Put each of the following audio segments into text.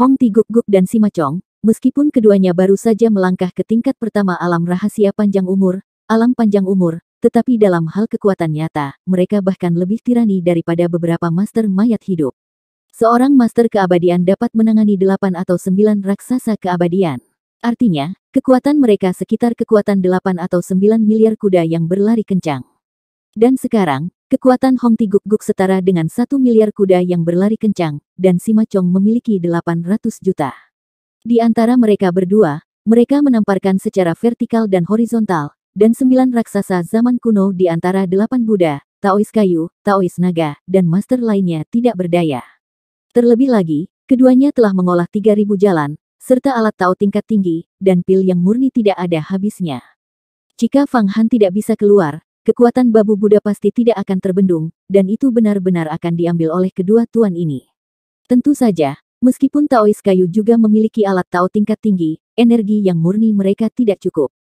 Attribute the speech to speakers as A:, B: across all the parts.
A: Hong Ti Guk Guk dan Sima Chong, meskipun keduanya baru saja melangkah ke tingkat pertama alam rahasia panjang umur, alam panjang umur, tetapi dalam hal kekuatan nyata, mereka bahkan lebih tirani daripada beberapa master mayat hidup. Seorang master keabadian dapat menangani delapan atau sembilan raksasa keabadian. Artinya, kekuatan mereka sekitar kekuatan delapan atau sembilan miliar kuda yang berlari kencang. Dan sekarang, Kekuatan Ti Guk-Guk setara dengan satu miliar kuda yang berlari kencang, dan Sima Chong memiliki 800 juta. Di antara mereka berdua, mereka menamparkan secara vertikal dan horizontal, dan sembilan raksasa zaman kuno di antara delapan Buddha, Taois kayu, Taois naga, dan master lainnya tidak berdaya. Terlebih lagi, keduanya telah mengolah 3.000 jalan, serta alat Tao tingkat tinggi, dan pil yang murni tidak ada habisnya. Jika Fang Han tidak bisa keluar, kekuatan babu Buddha pasti tidak akan terbendung, dan itu benar-benar akan diambil oleh kedua tuan ini. Tentu saja, meskipun Taois kayu juga memiliki alat Tao tingkat tinggi, energi yang murni mereka tidak cukup.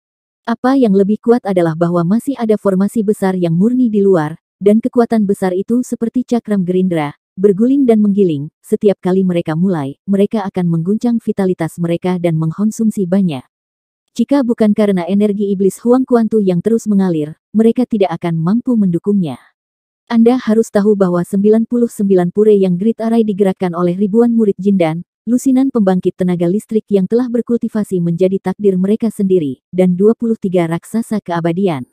A: Apa yang lebih kuat adalah bahwa masih ada formasi besar yang murni di luar, dan kekuatan besar itu seperti cakram gerindra, berguling dan menggiling, setiap kali mereka mulai, mereka akan mengguncang vitalitas mereka dan mengkonsumsi banyak. Jika bukan karena energi iblis Huang Kuantu yang terus mengalir, mereka tidak akan mampu mendukungnya. Anda harus tahu bahwa 99 pure yang Grid Arai digerakkan oleh ribuan murid jindan, lusinan pembangkit tenaga listrik yang telah berkultivasi menjadi takdir mereka sendiri, dan 23 raksasa keabadian.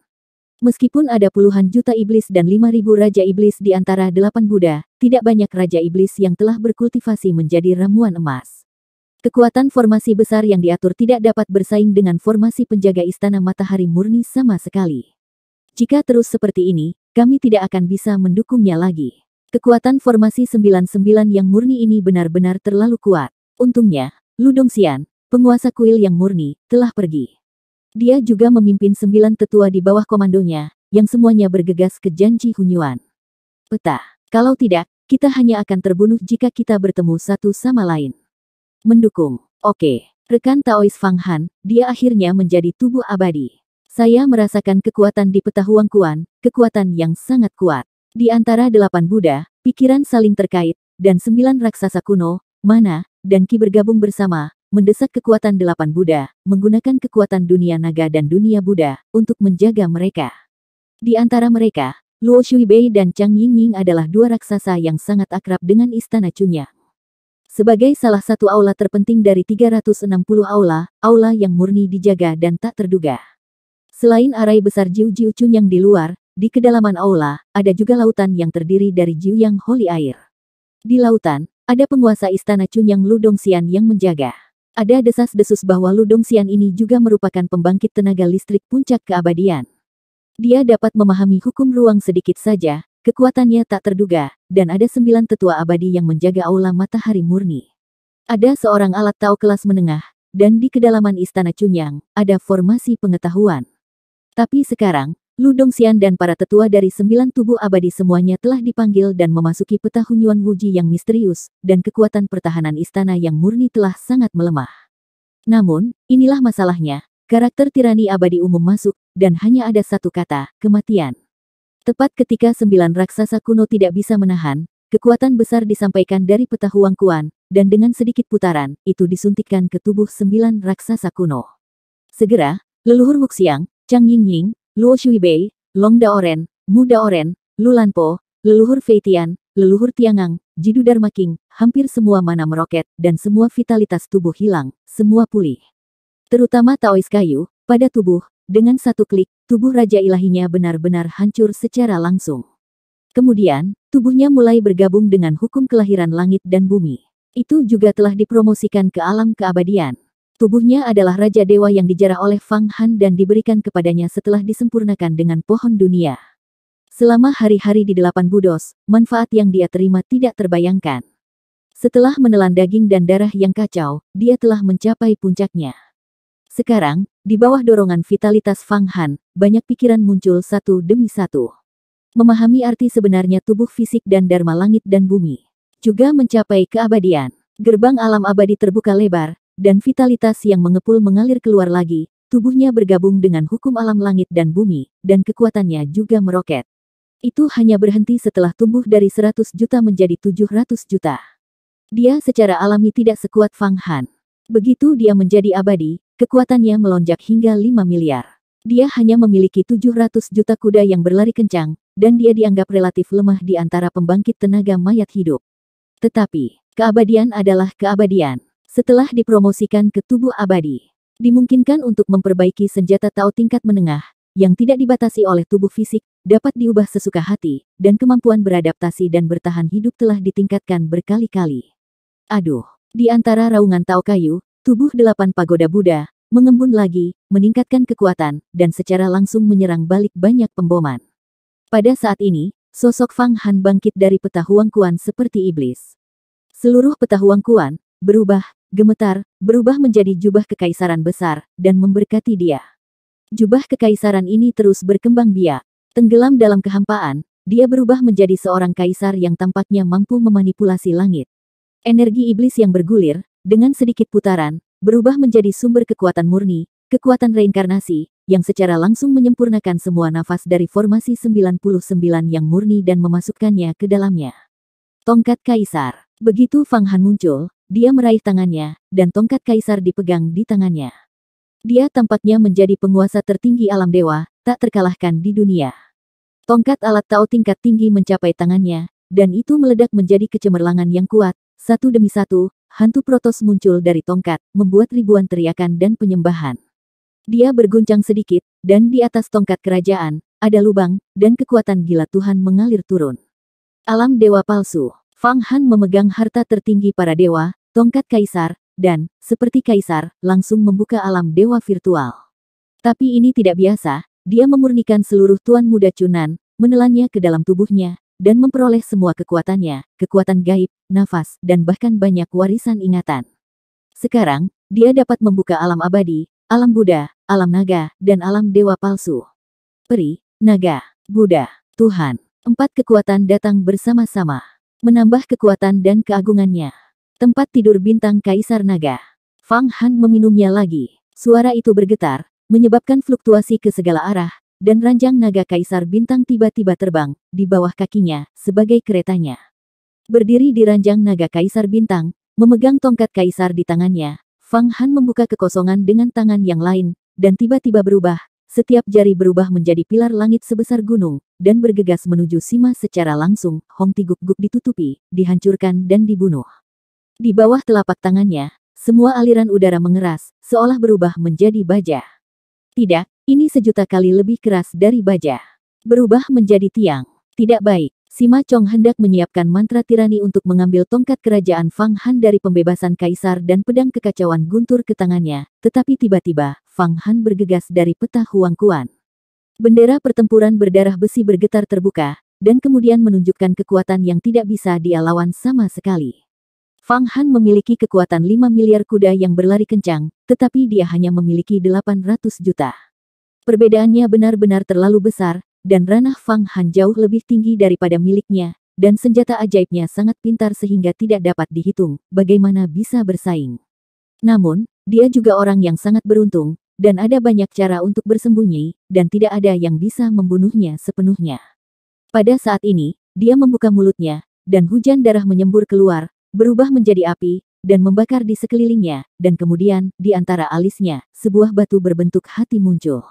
A: Meskipun ada puluhan juta iblis dan 5000 raja iblis di antara delapan Buddha, tidak banyak raja iblis yang telah berkultivasi menjadi ramuan emas. Kekuatan formasi besar yang diatur tidak dapat bersaing dengan formasi penjaga Istana Matahari murni sama sekali. Jika terus seperti ini, kami tidak akan bisa mendukungnya lagi. Kekuatan formasi 99 yang murni ini benar-benar terlalu kuat. Untungnya, Ludong Xian, penguasa kuil yang murni, telah pergi. Dia juga memimpin sembilan tetua di bawah komandonya, yang semuanya bergegas ke janji Hunyuan. Peta, kalau tidak, kita hanya akan terbunuh jika kita bertemu satu sama lain mendukung. Oke, rekan Taois Fang Han, dia akhirnya menjadi tubuh abadi. Saya merasakan kekuatan di peta Huang Kuan, kekuatan yang sangat kuat. Di antara delapan Buddha, pikiran saling terkait, dan sembilan raksasa kuno, mana, dan Ki bergabung bersama, mendesak kekuatan delapan Buddha, menggunakan kekuatan dunia naga dan dunia Buddha, untuk menjaga mereka. Di antara mereka, Luo Bei dan Chang Ying Ying adalah dua raksasa yang sangat akrab dengan istana Chunya. Sebagai salah satu aula terpenting dari 360 aula, aula yang murni dijaga dan tak terduga. Selain arai besar Jiu Jiu Chun yang di luar, di kedalaman aula, ada juga lautan yang terdiri dari Jiu Yang Holy Air. Di lautan, ada penguasa istana Chun yang Lu Dongxian yang menjaga. Ada desas-desus bahwa Lu Xian ini juga merupakan pembangkit tenaga listrik puncak keabadian. Dia dapat memahami hukum ruang sedikit saja, Kekuatannya tak terduga, dan ada sembilan tetua abadi yang menjaga aula matahari murni. Ada seorang alat tahu kelas menengah, dan di kedalaman istana Cunyang, ada formasi pengetahuan. Tapi sekarang, Ludong Xian dan para tetua dari sembilan tubuh abadi semuanya telah dipanggil dan memasuki peta Hunyuan Wuji yang misterius, dan kekuatan pertahanan istana yang murni telah sangat melemah. Namun, inilah masalahnya, Karakter tirani abadi umum masuk, dan hanya ada satu kata, kematian. Tepat ketika sembilan raksasa kuno tidak bisa menahan, kekuatan besar disampaikan dari peta Huang Kuan, dan dengan sedikit putaran, itu disuntikkan ke tubuh sembilan raksasa kuno. Segera, leluhur Wuxiang, Chang Yingying, Luo Shuibei, Long Daoren, Mu Daoren, Lu Lanpo, leluhur Feitian, leluhur Tiangang, Jidu Dharma King, hampir semua mana meroket, dan semua vitalitas tubuh hilang, semua pulih. Terutama Taois kayu, pada tubuh, dengan satu klik, tubuh Raja Ilahinya benar-benar hancur secara langsung. Kemudian, tubuhnya mulai bergabung dengan hukum kelahiran langit dan bumi. Itu juga telah dipromosikan ke alam keabadian. Tubuhnya adalah Raja Dewa yang dijarah oleh Fang Han dan diberikan kepadanya setelah disempurnakan dengan pohon dunia. Selama hari-hari di delapan budos, manfaat yang dia terima tidak terbayangkan. Setelah menelan daging dan darah yang kacau, dia telah mencapai puncaknya. Sekarang, di bawah dorongan vitalitas Fang Han, banyak pikiran muncul satu demi satu. Memahami arti sebenarnya tubuh fisik dan dharma langit dan bumi. Juga mencapai keabadian. Gerbang alam abadi terbuka lebar, dan vitalitas yang mengepul mengalir keluar lagi, tubuhnya bergabung dengan hukum alam langit dan bumi, dan kekuatannya juga meroket. Itu hanya berhenti setelah tumbuh dari 100 juta menjadi 700 juta. Dia secara alami tidak sekuat Fang Han. Begitu dia menjadi abadi, Kekuatannya melonjak hingga 5 miliar. Dia hanya memiliki 700 juta kuda yang berlari kencang, dan dia dianggap relatif lemah di antara pembangkit tenaga mayat hidup. Tetapi, keabadian adalah keabadian. Setelah dipromosikan ke tubuh abadi, dimungkinkan untuk memperbaiki senjata Tao tingkat menengah, yang tidak dibatasi oleh tubuh fisik, dapat diubah sesuka hati, dan kemampuan beradaptasi dan bertahan hidup telah ditingkatkan berkali-kali. Aduh, di antara raungan Tao kayu, Tubuh delapan pagoda Buddha, mengembun lagi, meningkatkan kekuatan, dan secara langsung menyerang balik banyak pemboman. Pada saat ini, sosok Fang Han bangkit dari peta Kuan seperti iblis. Seluruh peta Kuan berubah, gemetar, berubah menjadi jubah kekaisaran besar, dan memberkati dia. Jubah kekaisaran ini terus berkembang biak. Tenggelam dalam kehampaan, dia berubah menjadi seorang kaisar yang tampaknya mampu memanipulasi langit. Energi iblis yang bergulir, dengan sedikit putaran, berubah menjadi sumber kekuatan murni, kekuatan reinkarnasi, yang secara langsung menyempurnakan semua nafas dari formasi 99 yang murni dan memasukkannya ke dalamnya. Tongkat Kaisar Begitu Fang Han muncul, dia meraih tangannya, dan tongkat Kaisar dipegang di tangannya. Dia tampaknya menjadi penguasa tertinggi alam dewa, tak terkalahkan di dunia. Tongkat alat Tao tingkat tinggi mencapai tangannya, dan itu meledak menjadi kecemerlangan yang kuat, satu demi satu, hantu Protos muncul dari tongkat, membuat ribuan teriakan dan penyembahan. Dia berguncang sedikit, dan di atas tongkat kerajaan, ada lubang, dan kekuatan gila Tuhan mengalir turun. Alam dewa palsu, Fang Han memegang harta tertinggi para dewa, tongkat kaisar, dan, seperti kaisar, langsung membuka alam dewa virtual. Tapi ini tidak biasa, dia memurnikan seluruh tuan muda Cunan, menelannya ke dalam tubuhnya, dan memperoleh semua kekuatannya, kekuatan gaib, nafas, dan bahkan banyak warisan ingatan. Sekarang, dia dapat membuka alam abadi, alam Buddha, alam naga, dan alam dewa palsu. Peri, naga, Buddha, Tuhan. Empat kekuatan datang bersama-sama. Menambah kekuatan dan keagungannya. Tempat tidur bintang Kaisar Naga. Fang Han meminumnya lagi. Suara itu bergetar, menyebabkan fluktuasi ke segala arah, dan ranjang naga kaisar bintang tiba-tiba terbang, di bawah kakinya, sebagai keretanya. Berdiri di ranjang naga kaisar bintang, memegang tongkat kaisar di tangannya, Fang Han membuka kekosongan dengan tangan yang lain, dan tiba-tiba berubah, setiap jari berubah menjadi pilar langit sebesar gunung, dan bergegas menuju Sima secara langsung, Hong Tiguk-guk ditutupi, dihancurkan dan dibunuh. Di bawah telapak tangannya, semua aliran udara mengeras, seolah berubah menjadi baja. Tidak, ini sejuta kali lebih keras dari baja. Berubah menjadi tiang. Tidak baik. Sima Chong hendak menyiapkan mantra tirani untuk mengambil tongkat kerajaan Fang Han dari pembebasan kaisar dan pedang kekacauan guntur ke tangannya, tetapi tiba-tiba, Fang Han bergegas dari peta Huang Kuan. Bendera pertempuran berdarah besi bergetar terbuka, dan kemudian menunjukkan kekuatan yang tidak bisa dia lawan sama sekali. Fang Han memiliki kekuatan 5 miliar kuda yang berlari kencang, tetapi dia hanya memiliki 800 juta. Perbedaannya benar-benar terlalu besar, dan ranah Fang Han jauh lebih tinggi daripada miliknya, dan senjata ajaibnya sangat pintar sehingga tidak dapat dihitung bagaimana bisa bersaing. Namun, dia juga orang yang sangat beruntung, dan ada banyak cara untuk bersembunyi, dan tidak ada yang bisa membunuhnya sepenuhnya. Pada saat ini, dia membuka mulutnya, dan hujan darah menyembur keluar, berubah menjadi api, dan membakar di sekelilingnya, dan kemudian, di antara alisnya, sebuah batu berbentuk hati muncul.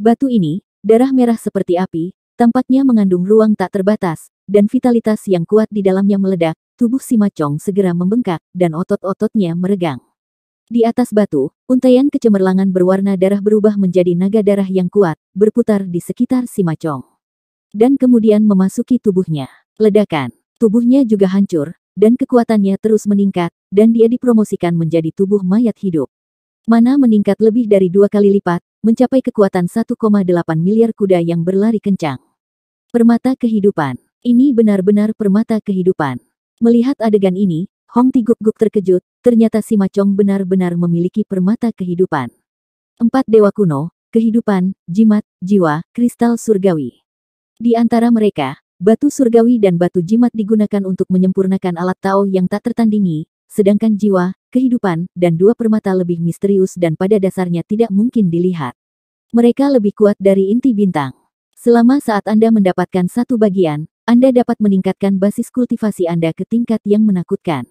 A: Batu ini, darah merah seperti api, tampaknya mengandung ruang tak terbatas, dan vitalitas yang kuat di dalamnya meledak, tubuh si Macong segera membengkak, dan otot-ototnya meregang. Di atas batu, untaian kecemerlangan berwarna darah berubah menjadi naga darah yang kuat, berputar di sekitar si Macong. Dan kemudian memasuki tubuhnya. Ledakan, tubuhnya juga hancur, dan kekuatannya terus meningkat, dan dia dipromosikan menjadi tubuh mayat hidup. Mana meningkat lebih dari dua kali lipat, mencapai kekuatan 1,8 miliar kuda yang berlari kencang. Permata kehidupan. Ini benar-benar permata kehidupan. Melihat adegan ini, Hong Ti Guk terkejut, ternyata si Macong benar-benar memiliki permata kehidupan. Empat dewa kuno, kehidupan, jimat, jiwa, kristal surgawi. Di antara mereka, batu surgawi dan batu jimat digunakan untuk menyempurnakan alat Tao yang tak tertandingi, sedangkan jiwa, kehidupan, dan dua permata lebih misterius dan pada dasarnya tidak mungkin dilihat. Mereka lebih kuat dari inti bintang. Selama saat Anda mendapatkan satu bagian, Anda dapat meningkatkan basis kultivasi Anda ke tingkat yang menakutkan.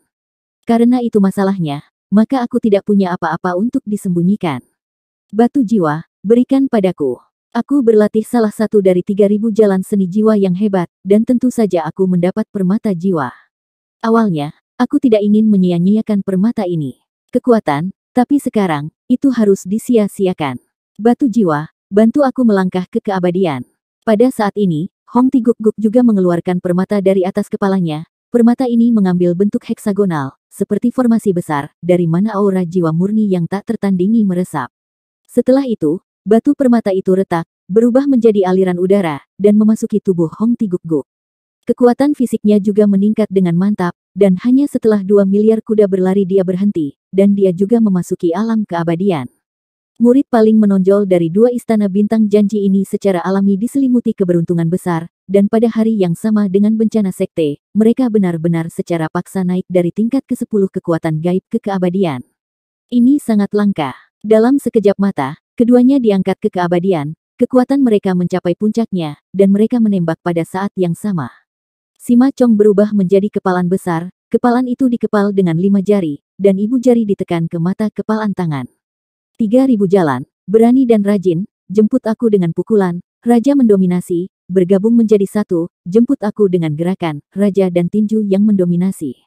A: Karena itu masalahnya, maka aku tidak punya apa-apa untuk disembunyikan. Batu jiwa, berikan padaku. Aku berlatih salah satu dari 3000 jalan seni jiwa yang hebat, dan tentu saja aku mendapat permata jiwa. Awalnya, Aku tidak ingin menyia-nyiakan permata ini. Kekuatan, tapi sekarang, itu harus disia-siakan. Batu jiwa, bantu aku melangkah ke keabadian. Pada saat ini, Hong Tiguk-guk juga mengeluarkan permata dari atas kepalanya. Permata ini mengambil bentuk heksagonal, seperti formasi besar, dari mana aura jiwa murni yang tak tertandingi meresap. Setelah itu, batu permata itu retak, berubah menjadi aliran udara, dan memasuki tubuh Hong Tiguk-guk. Kekuatan fisiknya juga meningkat dengan mantap, dan hanya setelah dua miliar kuda berlari dia berhenti, dan dia juga memasuki alam keabadian. Murid paling menonjol dari dua istana bintang janji ini secara alami diselimuti keberuntungan besar, dan pada hari yang sama dengan bencana sekte, mereka benar-benar secara paksa naik dari tingkat ke-10 kekuatan gaib ke keabadian. Ini sangat langka. Dalam sekejap mata, keduanya diangkat ke keabadian, kekuatan mereka mencapai puncaknya, dan mereka menembak pada saat yang sama. Sima Chong berubah menjadi kepalan besar, kepalan itu dikepal dengan lima jari, dan ibu jari ditekan ke mata kepalan tangan. Tiga ribu jalan, berani dan rajin, jemput aku dengan pukulan, raja mendominasi, bergabung menjadi satu, jemput aku dengan gerakan, raja dan tinju yang mendominasi.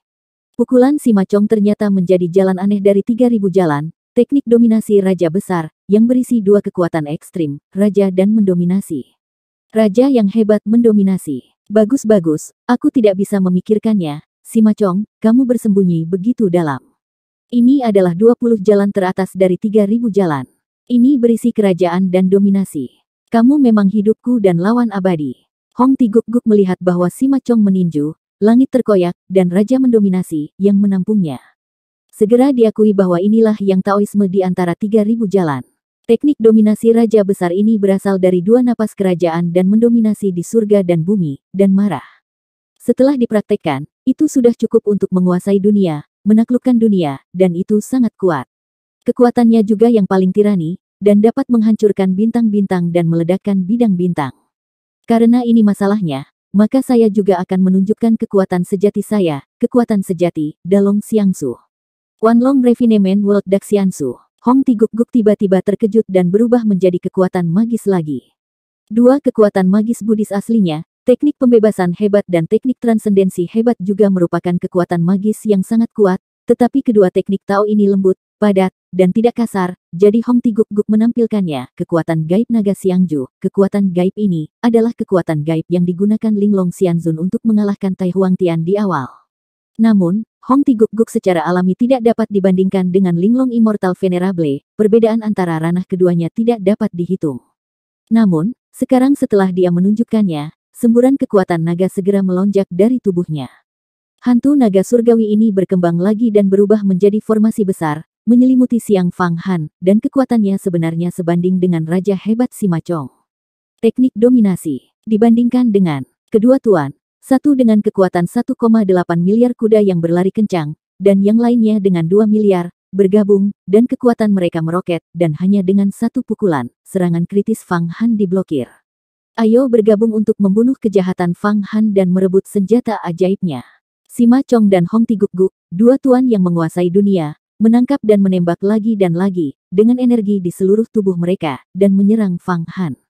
A: Pukulan si Macong ternyata menjadi jalan aneh dari tiga ribu jalan, teknik dominasi raja besar, yang berisi dua kekuatan ekstrim, raja dan mendominasi. Raja yang hebat mendominasi. Bagus-bagus, aku tidak bisa memikirkannya. Si Macong, kamu bersembunyi begitu dalam. Ini adalah 20 jalan teratas dari 3000 jalan. Ini berisi kerajaan dan dominasi. Kamu memang hidupku dan lawan abadi. Hong Ti Guk melihat bahwa si Macong meninju, langit terkoyak, dan raja mendominasi, yang menampungnya. Segera diakui bahwa inilah yang Taoisme di antara 3000 jalan. Teknik dominasi raja besar ini berasal dari dua napas kerajaan dan mendominasi di surga dan bumi, dan marah. Setelah dipraktekkan, itu sudah cukup untuk menguasai dunia, menaklukkan dunia, dan itu sangat kuat. Kekuatannya juga yang paling tirani, dan dapat menghancurkan bintang-bintang dan meledakkan bidang bintang. Karena ini masalahnya, maka saya juga akan menunjukkan kekuatan sejati saya, kekuatan sejati, Dalong Xiangsu. Wanlong Refinement World Daxiansu. Hong Tiguk-guk tiba-tiba terkejut dan berubah menjadi kekuatan magis lagi. Dua kekuatan magis Buddhis aslinya, teknik pembebasan hebat dan teknik transendensi hebat juga merupakan kekuatan magis yang sangat kuat, tetapi kedua teknik Tao ini lembut, padat, dan tidak kasar, jadi Hong Tiguk-guk menampilkannya. Kekuatan gaib naga Siangju, kekuatan gaib ini, adalah kekuatan gaib yang digunakan Linglong Xianzun untuk mengalahkan Tai Huang Tian di awal. Namun, Hong Ti Guk Guk secara alami tidak dapat dibandingkan dengan Linglong Immortal Venerable, perbedaan antara ranah keduanya tidak dapat dihitung. Namun, sekarang setelah dia menunjukkannya, semburan kekuatan naga segera melonjak dari tubuhnya. Hantu naga surgawi ini berkembang lagi dan berubah menjadi formasi besar, menyelimuti Siang Fang Han, dan kekuatannya sebenarnya sebanding dengan Raja Hebat Sima Simacong. Teknik dominasi, dibandingkan dengan kedua tuan, satu dengan kekuatan 1,8 miliar kuda yang berlari kencang, dan yang lainnya dengan 2 miliar, bergabung, dan kekuatan mereka meroket, dan hanya dengan satu pukulan, serangan kritis Fang Han diblokir. Ayo bergabung untuk membunuh kejahatan Fang Han dan merebut senjata ajaibnya. Sima Chong dan Hong tiguk Gu, dua tuan yang menguasai dunia, menangkap dan menembak lagi dan lagi, dengan energi di seluruh tubuh mereka, dan menyerang Fang Han.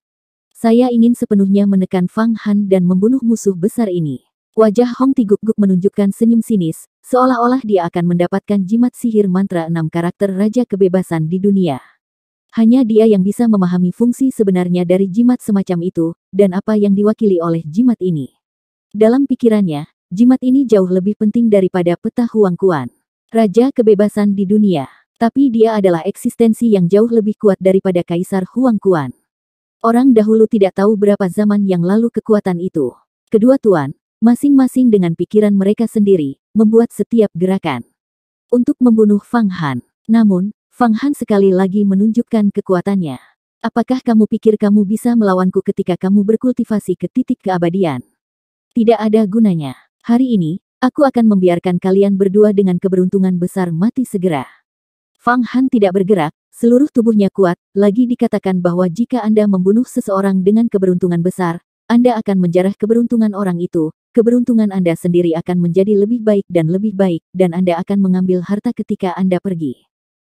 A: Saya ingin sepenuhnya menekan Fang Han dan membunuh musuh besar ini. Wajah Hong Tiguk-guk menunjukkan senyum sinis, seolah-olah dia akan mendapatkan jimat sihir mantra enam karakter Raja Kebebasan di dunia. Hanya dia yang bisa memahami fungsi sebenarnya dari jimat semacam itu, dan apa yang diwakili oleh jimat ini. Dalam pikirannya, jimat ini jauh lebih penting daripada peta Huang Kuan, Raja Kebebasan di dunia. Tapi dia adalah eksistensi yang jauh lebih kuat daripada Kaisar Huang Kuan. Orang dahulu tidak tahu berapa zaman yang lalu kekuatan itu. Kedua tuan, masing-masing dengan pikiran mereka sendiri, membuat setiap gerakan untuk membunuh Fang Han. Namun, Fang Han sekali lagi menunjukkan kekuatannya. Apakah kamu pikir kamu bisa melawanku ketika kamu berkultivasi ke titik keabadian? Tidak ada gunanya. Hari ini, aku akan membiarkan kalian berdua dengan keberuntungan besar mati segera. Fang Han tidak bergerak, Seluruh tubuhnya kuat, lagi dikatakan bahwa jika Anda membunuh seseorang dengan keberuntungan besar, Anda akan menjarah keberuntungan orang itu, keberuntungan Anda sendiri akan menjadi lebih baik dan lebih baik, dan Anda akan mengambil harta ketika Anda pergi.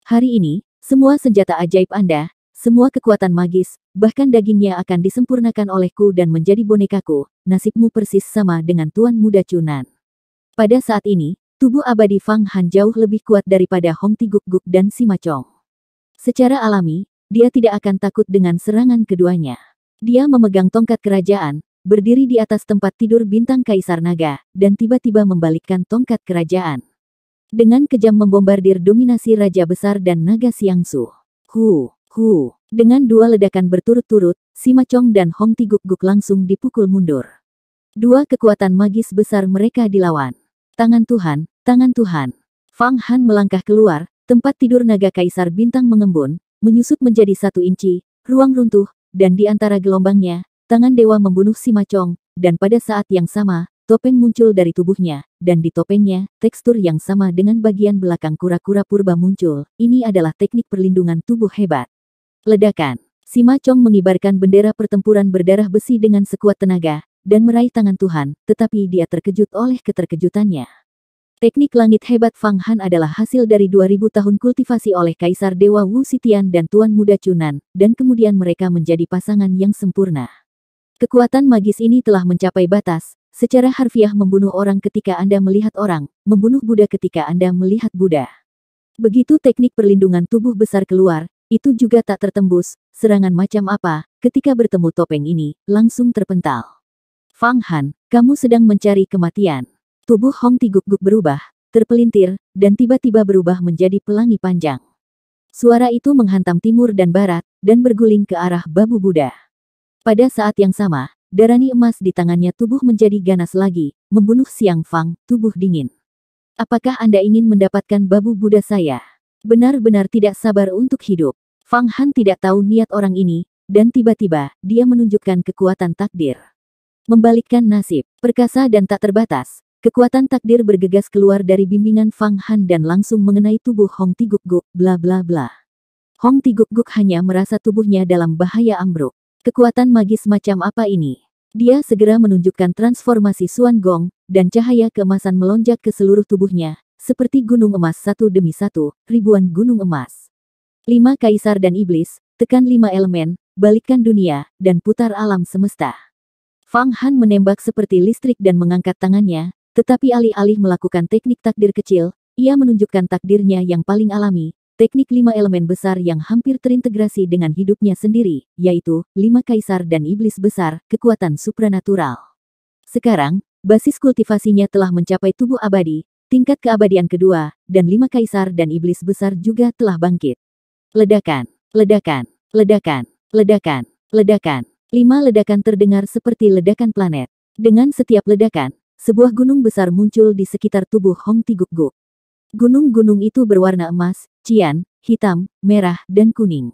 A: Hari ini, semua senjata ajaib Anda, semua kekuatan magis, bahkan dagingnya akan disempurnakan olehku dan menjadi bonekaku, nasibmu persis sama dengan Tuan Muda Cunan. Pada saat ini, tubuh abadi Fang Han jauh lebih kuat daripada Hong Tiguk Guk dan Sima Simacong. Secara alami, dia tidak akan takut dengan serangan keduanya. Dia memegang tongkat kerajaan, berdiri di atas tempat tidur bintang Kaisar Naga, dan tiba-tiba membalikkan tongkat kerajaan. Dengan kejam membombardir dominasi Raja Besar dan Naga Siangsu. Hu, hu. Dengan dua ledakan berturut-turut, Sima Chong dan Hong Tiguk-guk langsung dipukul mundur. Dua kekuatan magis besar mereka dilawan. Tangan Tuhan, tangan Tuhan. Fang Han melangkah keluar, Tempat tidur naga kaisar bintang mengembun, menyusut menjadi satu inci, ruang runtuh, dan di antara gelombangnya, tangan dewa membunuh si Macong, dan pada saat yang sama, topeng muncul dari tubuhnya, dan di topengnya, tekstur yang sama dengan bagian belakang kura-kura purba muncul. Ini adalah teknik perlindungan tubuh hebat. Ledakan. Si Macong mengibarkan bendera pertempuran berdarah besi dengan sekuat tenaga, dan meraih tangan Tuhan, tetapi dia terkejut oleh keterkejutannya. Teknik langit hebat Fang Han adalah hasil dari 2000 tahun kultivasi oleh Kaisar Dewa Wu Sitian dan Tuan Muda Cunan, dan kemudian mereka menjadi pasangan yang sempurna. Kekuatan magis ini telah mencapai batas, secara harfiah membunuh orang ketika Anda melihat orang, membunuh Buddha ketika Anda melihat Buddha. Begitu teknik perlindungan tubuh besar keluar, itu juga tak tertembus, serangan macam apa, ketika bertemu topeng ini, langsung terpental. Fang Han, kamu sedang mencari kematian. Tubuh Hong Ti Guk berubah, terpelintir, dan tiba-tiba berubah menjadi pelangi panjang. Suara itu menghantam timur dan barat, dan berguling ke arah Babu Buddha. Pada saat yang sama, darani emas di tangannya tubuh menjadi ganas lagi, membunuh Siang Fang, tubuh dingin. Apakah Anda ingin mendapatkan Babu Buddha saya? Benar-benar tidak sabar untuk hidup. Fang Han tidak tahu niat orang ini, dan tiba-tiba, dia menunjukkan kekuatan takdir. Membalikkan nasib, perkasa dan tak terbatas, Kekuatan takdir bergegas keluar dari bimbingan Fang Han dan langsung mengenai tubuh Hong Tiguk-guk, bla bla bla. Hong Tiguk-guk hanya merasa tubuhnya dalam bahaya ambruk. Kekuatan magis macam apa ini? Dia segera menunjukkan transformasi Suan Gong, dan cahaya keemasan melonjak ke seluruh tubuhnya, seperti gunung emas satu demi satu, ribuan gunung emas. Lima kaisar dan iblis, tekan lima elemen, balikkan dunia, dan putar alam semesta. Fang Han menembak seperti listrik dan mengangkat tangannya, tetapi alih-alih melakukan teknik takdir kecil, ia menunjukkan takdirnya yang paling alami, teknik lima elemen besar yang hampir terintegrasi dengan hidupnya sendiri, yaitu lima kaisar dan iblis besar, kekuatan supranatural. Sekarang, basis kultivasinya telah mencapai tubuh abadi, tingkat keabadian kedua, dan lima kaisar dan iblis besar juga telah bangkit. Ledakan, ledakan, ledakan, ledakan, ledakan. Lima ledakan terdengar seperti ledakan planet. Dengan setiap ledakan, sebuah gunung besar muncul di sekitar tubuh Hong Tigukguk. Gunung-gunung itu berwarna emas, cian, hitam, merah, dan kuning.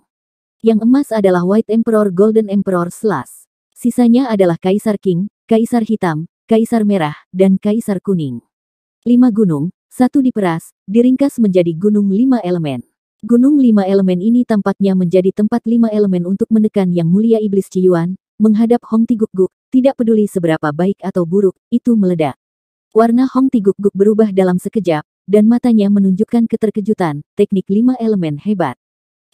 A: Yang emas adalah White Emperor Golden Emperor Slash. Sisanya adalah Kaisar King, Kaisar Hitam, Kaisar Merah, dan Kaisar Kuning. Lima gunung, satu diperas, diringkas menjadi gunung lima elemen. Gunung lima elemen ini tampaknya menjadi tempat lima elemen untuk menekan Yang Mulia Iblis Ciyuan, menghadap Hong Tiguk-guk, tidak peduli seberapa baik atau buruk, itu meledak. Warna Hong Tiguk-guk berubah dalam sekejap, dan matanya menunjukkan keterkejutan, teknik lima elemen hebat.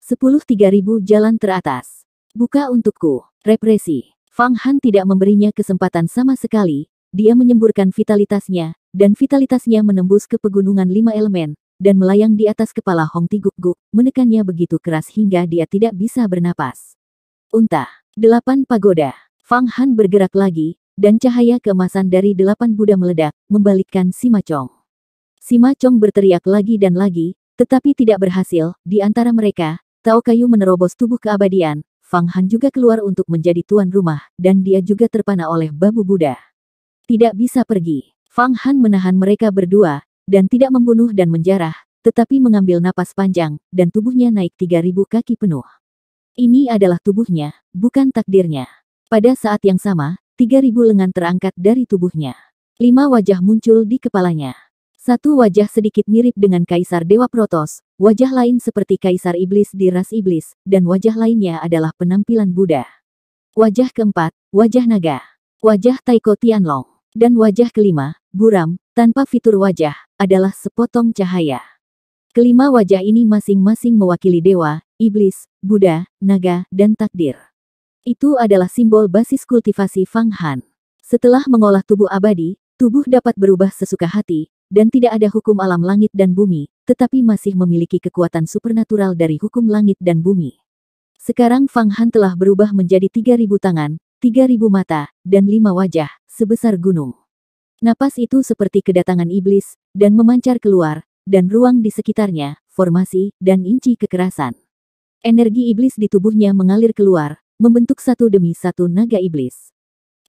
A: Sepuluh tiga ribu jalan teratas. Buka untukku, represi. Fang Han tidak memberinya kesempatan sama sekali, dia menyemburkan vitalitasnya, dan vitalitasnya menembus ke pegunungan lima elemen, dan melayang di atas kepala Hong Tiguk-guk, menekannya begitu keras hingga dia tidak bisa bernapas. Unta, Delapan pagoda. Fang Han bergerak lagi, dan cahaya kemasan dari delapan Buddha meledak, membalikkan Sima Chong. Sima Chong berteriak lagi dan lagi, tetapi tidak berhasil. Di antara mereka, Tao Kayu menerobos tubuh keabadian, Fang Han juga keluar untuk menjadi tuan rumah, dan dia juga terpana oleh babu Buddha. Tidak bisa pergi. Fang Han menahan mereka berdua, dan tidak membunuh dan menjarah, tetapi mengambil napas panjang, dan tubuhnya naik 3.000 kaki penuh. Ini adalah tubuhnya, bukan takdirnya. Pada saat yang sama, 3000 lengan terangkat dari tubuhnya. Lima wajah muncul di kepalanya. Satu wajah sedikit mirip dengan Kaisar Dewa Protos, wajah lain seperti Kaisar Iblis di ras Iblis, dan wajah lainnya adalah penampilan Buddha. Wajah keempat, wajah naga. Wajah Taiko Tianlong. Dan wajah kelima, buram, tanpa fitur wajah, adalah sepotong cahaya. Kelima wajah ini masing-masing mewakili dewa, iblis, Buddha, naga, dan takdir. Itu adalah simbol basis kultivasi Fang Han. Setelah mengolah tubuh abadi, tubuh dapat berubah sesuka hati, dan tidak ada hukum alam langit dan bumi, tetapi masih memiliki kekuatan supernatural dari hukum langit dan bumi. Sekarang Fang Han telah berubah menjadi 3.000 tangan, 3.000 mata, dan lima wajah, sebesar gunung. Napas itu seperti kedatangan iblis, dan memancar keluar, dan ruang di sekitarnya, formasi, dan inci kekerasan. Energi iblis di tubuhnya mengalir keluar, membentuk satu demi satu naga iblis.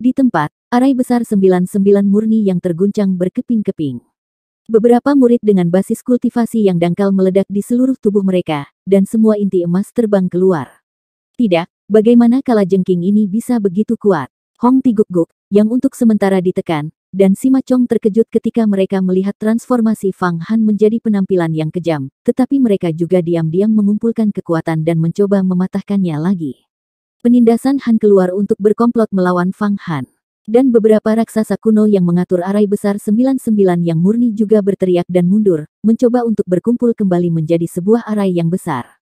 A: Di tempat, arai besar sembilan-sembilan murni yang terguncang berkeping-keping. Beberapa murid dengan basis kultivasi yang dangkal meledak di seluruh tubuh mereka, dan semua inti emas terbang keluar. Tidak, bagaimana kalajengking ini bisa begitu kuat? Hong Tiguk-guk, yang untuk sementara ditekan, dan Sima Chong terkejut ketika mereka melihat transformasi Fang Han menjadi penampilan yang kejam, tetapi mereka juga diam-diam mengumpulkan kekuatan dan mencoba mematahkannya lagi. Penindasan Han keluar untuk berkomplot melawan Fang Han. Dan beberapa raksasa kuno yang mengatur arai besar 99 yang murni juga berteriak dan mundur, mencoba untuk berkumpul kembali menjadi sebuah arai yang besar.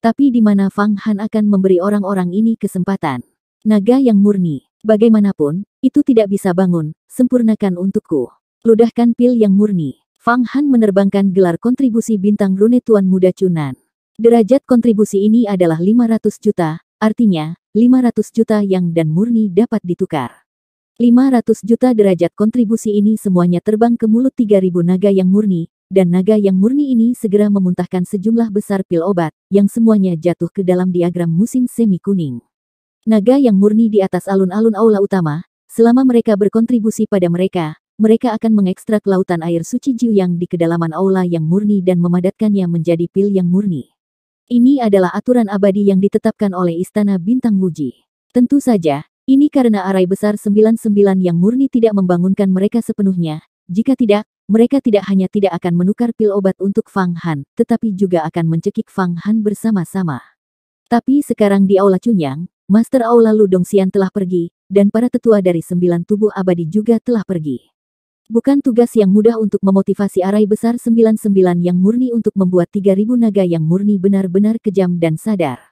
A: Tapi di mana Fang Han akan memberi orang-orang ini kesempatan? Naga yang murni. Bagaimanapun, itu tidak bisa bangun, sempurnakan untukku. Ludahkan pil yang murni. Fang Han menerbangkan gelar kontribusi bintang rune Tuan Muda Cunan. Derajat kontribusi ini adalah 500 juta, artinya 500 juta yang dan murni dapat ditukar. 500 juta derajat kontribusi ini semuanya terbang ke mulut 3000 naga yang murni, dan naga yang murni ini segera memuntahkan sejumlah besar pil obat, yang semuanya jatuh ke dalam diagram musim semi kuning. Naga yang murni di atas alun-alun aula utama, Selama mereka berkontribusi pada mereka, mereka akan mengekstrak lautan air suci Jiu yang di kedalaman aula yang murni dan memadatkannya menjadi pil yang murni. Ini adalah aturan abadi yang ditetapkan oleh Istana Bintang Muji. Tentu saja, ini karena arai besar 99 yang murni tidak membangunkan mereka sepenuhnya. Jika tidak, mereka tidak hanya tidak akan menukar pil obat untuk Fang Han, tetapi juga akan mencekik Fang Han bersama-sama. Tapi sekarang di Aula Chunyang, Master Aula Sian telah pergi, dan para tetua dari sembilan tubuh abadi juga telah pergi. Bukan tugas yang mudah untuk memotivasi arai besar sembilan sembilan yang murni untuk membuat tiga ribu naga yang murni benar-benar kejam dan sadar.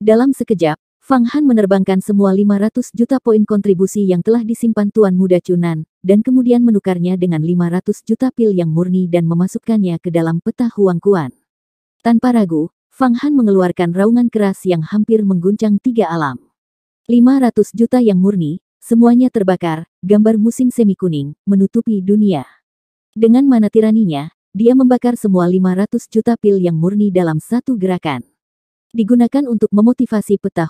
A: Dalam sekejap, Fang Han menerbangkan semua 500 juta poin kontribusi yang telah disimpan Tuan Muda Cunan, dan kemudian menukarnya dengan 500 juta pil yang murni dan memasukkannya ke dalam peta Kuan. Tanpa ragu, Fang Han mengeluarkan raungan keras yang hampir mengguncang tiga alam. 500 juta yang murni, semuanya terbakar, gambar musim semi kuning, menutupi dunia. Dengan mana tiraninya, dia membakar semua 500 juta pil yang murni dalam satu gerakan. Digunakan untuk memotivasi peta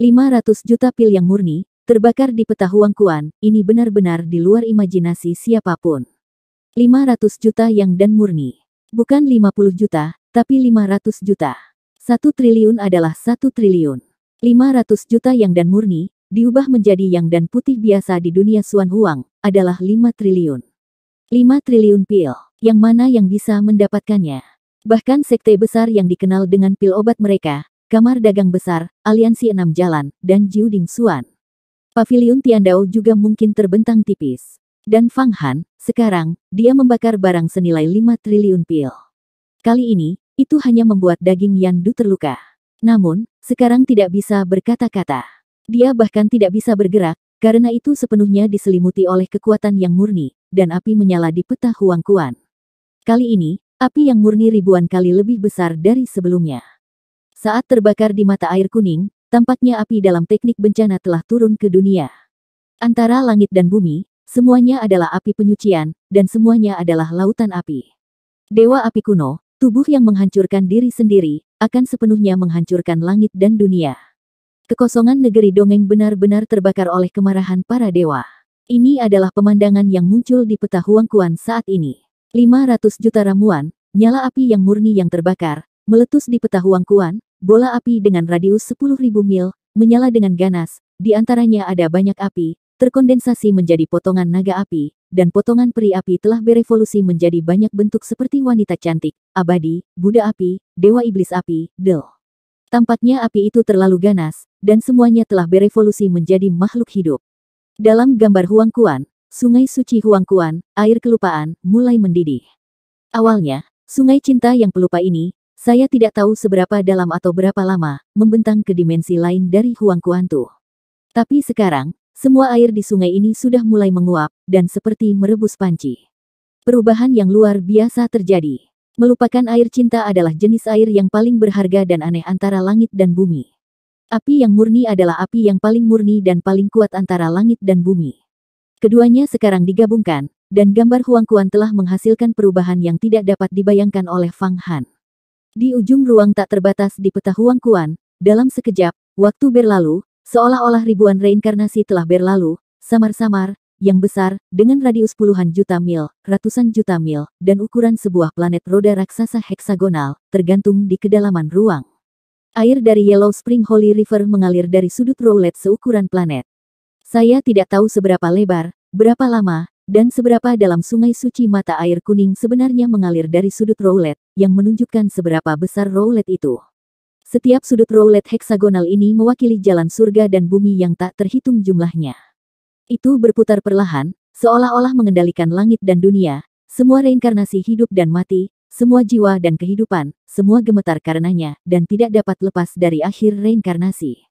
A: Lima 500 juta pil yang murni, terbakar di peta Kuan, ini benar-benar di luar imajinasi siapapun. 500 juta yang dan murni. Bukan 50 juta, tapi 500 juta. satu triliun adalah satu triliun. 500 juta yang dan murni, diubah menjadi yang dan putih biasa di dunia Suan Huang, adalah 5 triliun. 5 triliun pil, yang mana yang bisa mendapatkannya. Bahkan sekte besar yang dikenal dengan pil obat mereka, Kamar Dagang Besar, Aliansi Enam Jalan, dan jiuding Suan. Pavilion Tiandao juga mungkin terbentang tipis. Dan Fang Han, sekarang, dia membakar barang senilai 5 triliun pil. Kali ini, itu hanya membuat daging Yan Du terluka. Namun, sekarang tidak bisa berkata-kata. Dia bahkan tidak bisa bergerak, karena itu sepenuhnya diselimuti oleh kekuatan yang murni, dan api menyala di peta Huang Kuan. Kali ini, api yang murni ribuan kali lebih besar dari sebelumnya. Saat terbakar di mata air kuning, tampaknya api dalam teknik bencana telah turun ke dunia. Antara langit dan bumi, semuanya adalah api penyucian, dan semuanya adalah lautan api. Dewa api kuno, Tubuh yang menghancurkan diri sendiri, akan sepenuhnya menghancurkan langit dan dunia. Kekosongan negeri dongeng benar-benar terbakar oleh kemarahan para dewa. Ini adalah pemandangan yang muncul di peta Kuan saat ini. 500 juta ramuan, nyala api yang murni yang terbakar, meletus di peta Kuan, bola api dengan radius 10.000 mil, menyala dengan ganas, di antaranya ada banyak api, terkondensasi menjadi potongan naga api, dan potongan peri api telah berevolusi menjadi banyak bentuk seperti wanita cantik, abadi, Buddha api, dewa iblis api, del. Tampaknya api itu terlalu ganas, dan semuanya telah berevolusi menjadi makhluk hidup. Dalam gambar Huang Kuan, sungai suci Huang Kuan, air kelupaan, mulai mendidih. Awalnya, sungai cinta yang pelupa ini, saya tidak tahu seberapa dalam atau berapa lama, membentang ke dimensi lain dari Huang Kuan Tu. Tapi sekarang, semua air di sungai ini sudah mulai menguap, dan seperti merebus panci. Perubahan yang luar biasa terjadi. Melupakan air cinta adalah jenis air yang paling berharga dan aneh antara langit dan bumi. Api yang murni adalah api yang paling murni dan paling kuat antara langit dan bumi. Keduanya sekarang digabungkan, dan gambar Huang Kuan telah menghasilkan perubahan yang tidak dapat dibayangkan oleh Fang Han. Di ujung ruang tak terbatas di peta Huang Kuan, dalam sekejap, waktu berlalu, Seolah-olah ribuan reinkarnasi telah berlalu, samar-samar, yang besar, dengan radius puluhan juta mil, ratusan juta mil, dan ukuran sebuah planet roda raksasa heksagonal, tergantung di kedalaman ruang. Air dari Yellow Spring Holy River mengalir dari sudut roulet seukuran planet. Saya tidak tahu seberapa lebar, berapa lama, dan seberapa dalam sungai suci mata air kuning sebenarnya mengalir dari sudut roulet, yang menunjukkan seberapa besar roulet itu. Setiap sudut roulet heksagonal ini mewakili jalan surga dan bumi yang tak terhitung jumlahnya. Itu berputar perlahan, seolah-olah mengendalikan langit dan dunia, semua reinkarnasi hidup dan mati, semua jiwa dan kehidupan, semua gemetar karenanya, dan tidak dapat lepas dari akhir reinkarnasi.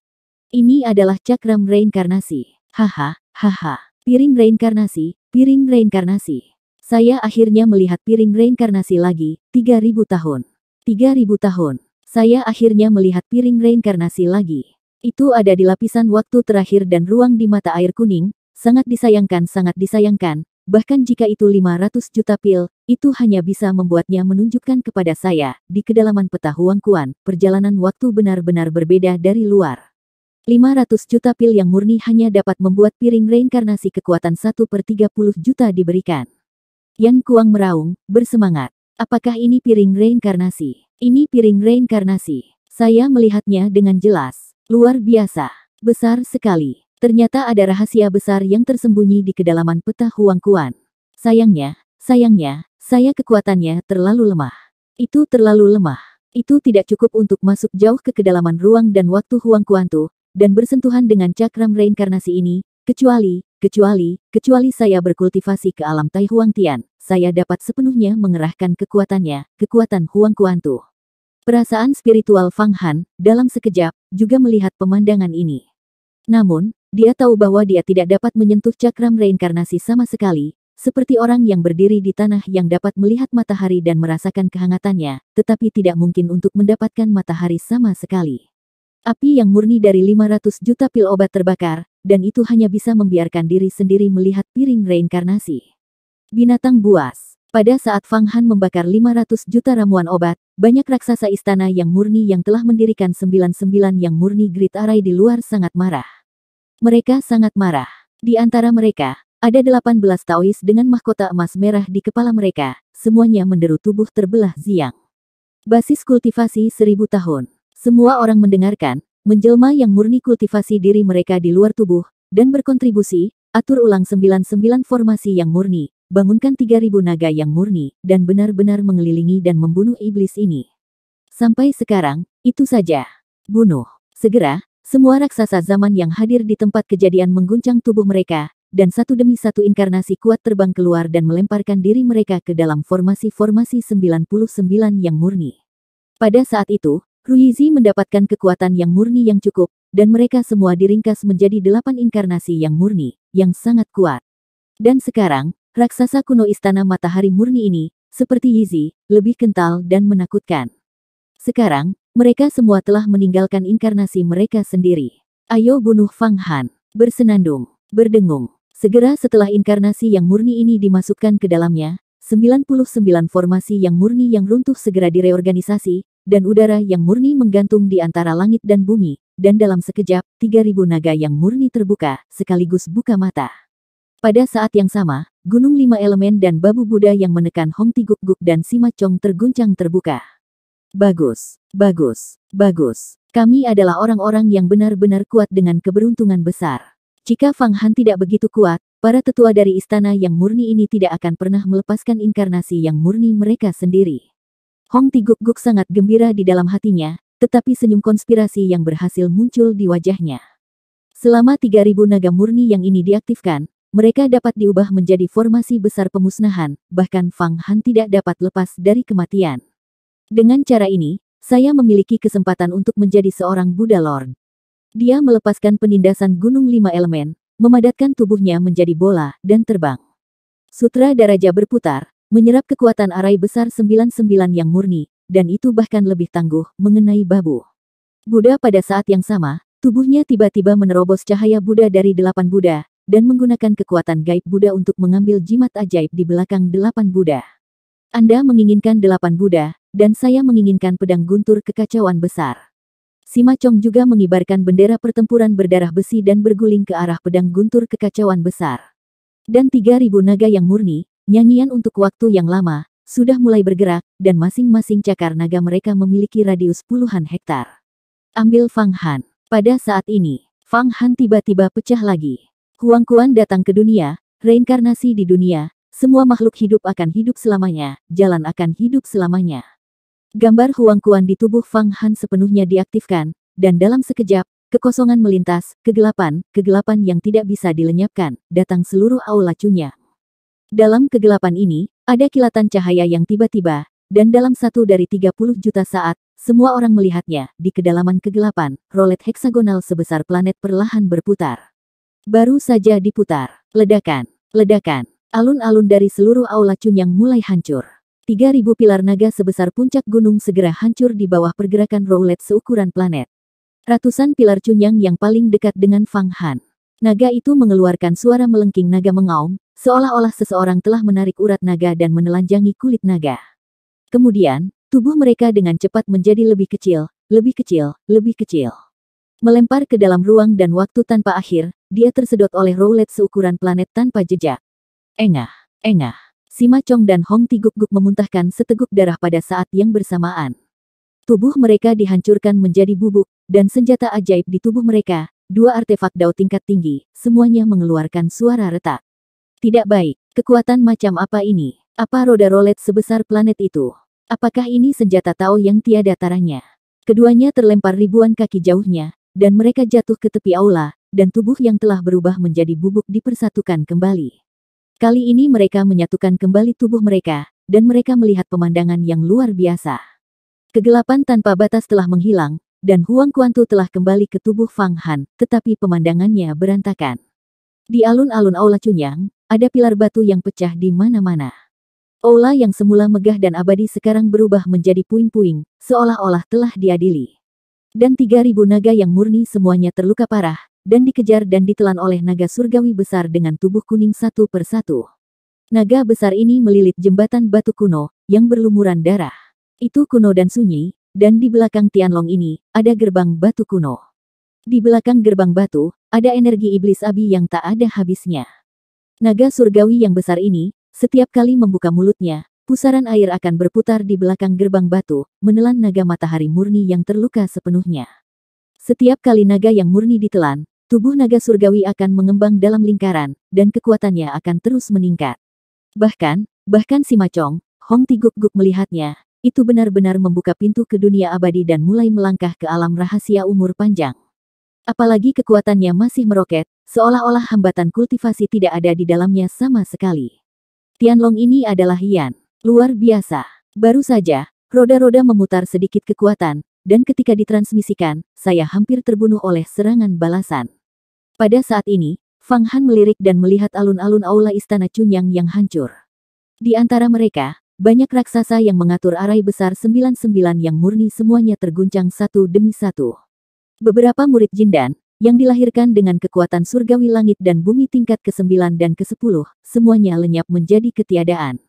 A: Ini adalah cakram reinkarnasi. Haha, haha. Piring reinkarnasi, piring reinkarnasi. Saya akhirnya melihat piring reinkarnasi lagi, 3000 tahun. 3000 tahun. Saya akhirnya melihat piring reinkarnasi lagi. Itu ada di lapisan waktu terakhir dan ruang di mata air kuning, sangat disayangkan sangat disayangkan, bahkan jika itu 500 juta pil, itu hanya bisa membuatnya menunjukkan kepada saya, di kedalaman peta Kuan, perjalanan waktu benar-benar berbeda dari luar. 500 juta pil yang murni hanya dapat membuat piring reinkarnasi kekuatan 1 per 30 juta diberikan. Yang Kuang meraung, bersemangat. Apakah ini piring reinkarnasi? Ini piring reinkarnasi. Saya melihatnya dengan jelas. Luar biasa. Besar sekali. Ternyata ada rahasia besar yang tersembunyi di kedalaman peta Huang Kuan. Sayangnya, sayangnya, saya kekuatannya terlalu lemah. Itu terlalu lemah. Itu tidak cukup untuk masuk jauh ke kedalaman ruang dan waktu Huang Kuan tuh, dan bersentuhan dengan cakram reinkarnasi ini, kecuali, kecuali, kecuali saya berkultivasi ke alam Tai Huang Tian saya dapat sepenuhnya mengerahkan kekuatannya, kekuatan Huang Kuantu. Perasaan spiritual Fang Han, dalam sekejap, juga melihat pemandangan ini. Namun, dia tahu bahwa dia tidak dapat menyentuh cakram reinkarnasi sama sekali, seperti orang yang berdiri di tanah yang dapat melihat matahari dan merasakan kehangatannya, tetapi tidak mungkin untuk mendapatkan matahari sama sekali. Api yang murni dari 500 juta pil obat terbakar, dan itu hanya bisa membiarkan diri sendiri melihat piring reinkarnasi. Binatang buas. Pada saat Fang Han membakar 500 juta ramuan obat, banyak raksasa istana yang murni yang telah mendirikan 99 yang murni grid arai di luar sangat marah. Mereka sangat marah. Di antara mereka, ada 18 Taois dengan mahkota emas merah di kepala mereka, semuanya menderu tubuh terbelah ziang. Basis kultivasi seribu tahun. Semua orang mendengarkan, menjelma yang murni kultivasi diri mereka di luar tubuh, dan berkontribusi, atur ulang 99 formasi yang murni, Bangunkan 3000 naga yang murni, dan benar-benar mengelilingi dan membunuh iblis ini. Sampai sekarang, itu saja. Bunuh. Segera, semua raksasa zaman yang hadir di tempat kejadian mengguncang tubuh mereka, dan satu demi satu inkarnasi kuat terbang keluar dan melemparkan diri mereka ke dalam formasi-formasi 99 yang murni. Pada saat itu, Ruizi mendapatkan kekuatan yang murni yang cukup, dan mereka semua diringkas menjadi delapan inkarnasi yang murni, yang sangat kuat. Dan sekarang, Raksasa kuno istana matahari murni ini, seperti Yizi, lebih kental dan menakutkan. Sekarang, mereka semua telah meninggalkan inkarnasi mereka sendiri. Ayo bunuh Fang Han. Bersenandung, berdengung. Segera setelah inkarnasi yang murni ini dimasukkan ke dalamnya, 99 formasi yang murni yang runtuh segera direorganisasi, dan udara yang murni menggantung di antara langit dan bumi, dan dalam sekejap, 3000 naga yang murni terbuka, sekaligus buka mata. Pada saat yang sama, gunung lima elemen dan babu Buddha yang menekan Hong Tiguk-guk dan Sima Chong terguncang terbuka. Bagus, bagus, bagus. Kami adalah orang-orang yang benar-benar kuat dengan keberuntungan besar. Jika Fang Han tidak begitu kuat, para tetua dari istana yang murni ini tidak akan pernah melepaskan inkarnasi yang murni mereka sendiri. Hong Tiguk-guk sangat gembira di dalam hatinya, tetapi senyum konspirasi yang berhasil muncul di wajahnya. Selama 3000 naga murni yang ini diaktifkan, mereka dapat diubah menjadi formasi besar pemusnahan, bahkan Fang Han tidak dapat lepas dari kematian. Dengan cara ini, saya memiliki kesempatan untuk menjadi seorang Buddha Lord. Dia melepaskan penindasan gunung lima elemen, memadatkan tubuhnya menjadi bola, dan terbang. Sutra Daraja berputar, menyerap kekuatan arai besar 99 yang murni, dan itu bahkan lebih tangguh mengenai babu. Buddha pada saat yang sama, tubuhnya tiba-tiba menerobos cahaya Buddha dari delapan Buddha, dan menggunakan kekuatan gaib Buddha untuk mengambil jimat ajaib di belakang delapan Buddha. Anda menginginkan delapan Buddha, dan saya menginginkan pedang guntur kekacauan besar. Sima Chong juga mengibarkan bendera pertempuran berdarah besi dan berguling ke arah pedang guntur kekacauan besar. Dan tiga ribu naga yang murni, nyanyian untuk waktu yang lama, sudah mulai bergerak, dan masing-masing cakar naga mereka memiliki radius puluhan hektar. Ambil Fang Han. Pada saat ini, Fang Han tiba-tiba pecah lagi. Huang Kuan datang ke dunia, reinkarnasi di dunia, semua makhluk hidup akan hidup selamanya, jalan akan hidup selamanya. Gambar Huang Kuan di tubuh Fang Han sepenuhnya diaktifkan, dan dalam sekejap, Kekosongan melintas, kegelapan, kegelapan yang tidak bisa dilenyapkan, datang seluruh aula cunya. Dalam kegelapan ini, ada kilatan cahaya yang tiba-tiba, dan dalam satu dari 30 juta saat, semua orang melihatnya, di kedalaman kegelapan, rolet heksagonal sebesar planet perlahan berputar. Baru saja diputar. Ledakan. Ledakan. Alun-alun dari seluruh aula yang mulai hancur. 3.000 pilar naga sebesar puncak gunung segera hancur di bawah pergerakan roulette seukuran planet. Ratusan pilar Chunyang yang paling dekat dengan Fang Han. Naga itu mengeluarkan suara melengking naga mengaum, seolah-olah seseorang telah menarik urat naga dan menelanjangi kulit naga. Kemudian, tubuh mereka dengan cepat menjadi lebih kecil, lebih kecil, lebih kecil. Melempar ke dalam ruang dan waktu tanpa akhir, dia tersedot oleh roulette seukuran planet tanpa jejak. Engah, engah. Sima Chong dan Hong Ti Guk memuntahkan seteguk darah pada saat yang bersamaan. Tubuh mereka dihancurkan menjadi bubuk, dan senjata ajaib di tubuh mereka, dua artefak dao tingkat tinggi, semuanya mengeluarkan suara retak. Tidak baik, kekuatan macam apa ini? Apa roda rolet sebesar planet itu? Apakah ini senjata Tao yang tiada taranya? Keduanya terlempar ribuan kaki jauhnya, dan mereka jatuh ke tepi aula, dan tubuh yang telah berubah menjadi bubuk dipersatukan kembali. Kali ini mereka menyatukan kembali tubuh mereka, dan mereka melihat pemandangan yang luar biasa. Kegelapan tanpa batas telah menghilang, dan Huang Kuantu telah kembali ke tubuh Fang Han, tetapi pemandangannya berantakan. Di alun-alun Aula Cunyang, ada pilar batu yang pecah di mana-mana. Aula yang semula megah dan abadi sekarang berubah menjadi puing-puing, seolah-olah telah diadili. Dan 3.000 naga yang murni semuanya terluka parah, dan dikejar dan ditelan oleh naga surgawi besar dengan tubuh kuning satu persatu. Naga besar ini melilit jembatan batu kuno, yang berlumuran darah. Itu kuno dan sunyi, dan di belakang Tianlong ini, ada gerbang batu kuno. Di belakang gerbang batu, ada energi iblis abi yang tak ada habisnya. Naga surgawi yang besar ini, setiap kali membuka mulutnya, Pusaran air akan berputar di belakang gerbang batu, menelan naga matahari murni yang terluka sepenuhnya. Setiap kali naga yang murni ditelan, tubuh naga surgawi akan mengembang dalam lingkaran, dan kekuatannya akan terus meningkat. Bahkan, bahkan si Macong, Hong Tiguk-guk melihatnya, itu benar-benar membuka pintu ke dunia abadi dan mulai melangkah ke alam rahasia umur panjang. Apalagi kekuatannya masih meroket, seolah-olah hambatan kultivasi tidak ada di dalamnya sama sekali. Tianlong ini adalah Hian. Luar biasa. Baru saja, roda-roda memutar sedikit kekuatan, dan ketika ditransmisikan, saya hampir terbunuh oleh serangan balasan. Pada saat ini, Fang Han melirik dan melihat alun-alun aula istana Chunyang yang hancur. Di antara mereka, banyak raksasa yang mengatur arai besar 99 yang murni semuanya terguncang satu demi satu. Beberapa murid Jindan, yang dilahirkan dengan kekuatan surgawi langit dan bumi tingkat ke-9 dan ke-10, semuanya lenyap menjadi ketiadaan.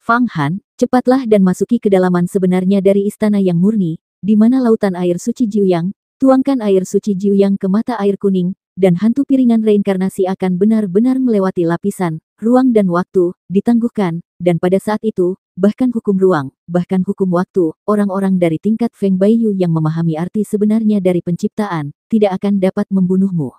A: Fang Han, cepatlah dan masuki kedalaman sebenarnya dari istana yang murni, di mana lautan air suci Jiuyang, tuangkan air suci Jiuyang ke mata air kuning, dan hantu piringan reinkarnasi akan benar-benar melewati lapisan, ruang dan waktu, ditangguhkan, dan pada saat itu, bahkan hukum ruang, bahkan hukum waktu, orang-orang dari tingkat Feng Baiyu yang memahami arti sebenarnya dari penciptaan, tidak akan dapat membunuhmu.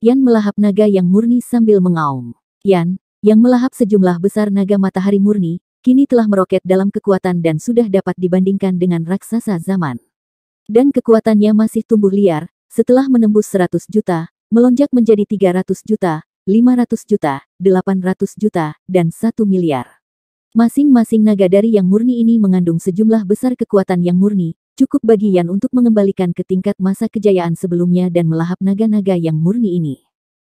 A: Yan melahap naga yang murni sambil mengaum. Yan, yang melahap sejumlah besar naga matahari murni, kini telah meroket dalam kekuatan dan sudah dapat dibandingkan dengan raksasa zaman. Dan kekuatannya masih tumbuh liar, setelah menembus 100 juta, melonjak menjadi 300 juta, 500 juta, 800 juta, dan 1 miliar. Masing-masing naga dari yang murni ini mengandung sejumlah besar kekuatan yang murni, cukup bagian untuk mengembalikan ke tingkat masa kejayaan sebelumnya dan melahap naga-naga yang murni ini.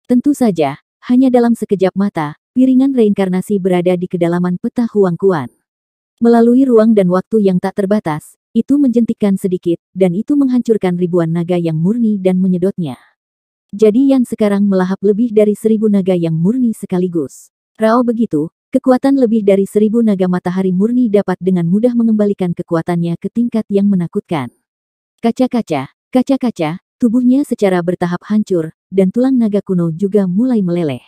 A: Tentu saja, hanya dalam sekejap mata, piringan reinkarnasi berada di kedalaman peta Kuan. Melalui ruang dan waktu yang tak terbatas, itu menjentikan sedikit, dan itu menghancurkan ribuan naga yang murni dan menyedotnya. Jadi yang sekarang melahap lebih dari seribu naga yang murni sekaligus. Rao begitu, kekuatan lebih dari seribu naga matahari murni dapat dengan mudah mengembalikan kekuatannya ke tingkat yang menakutkan. Kaca-kaca, kaca-kaca, tubuhnya secara bertahap hancur, dan tulang naga kuno juga mulai meleleh.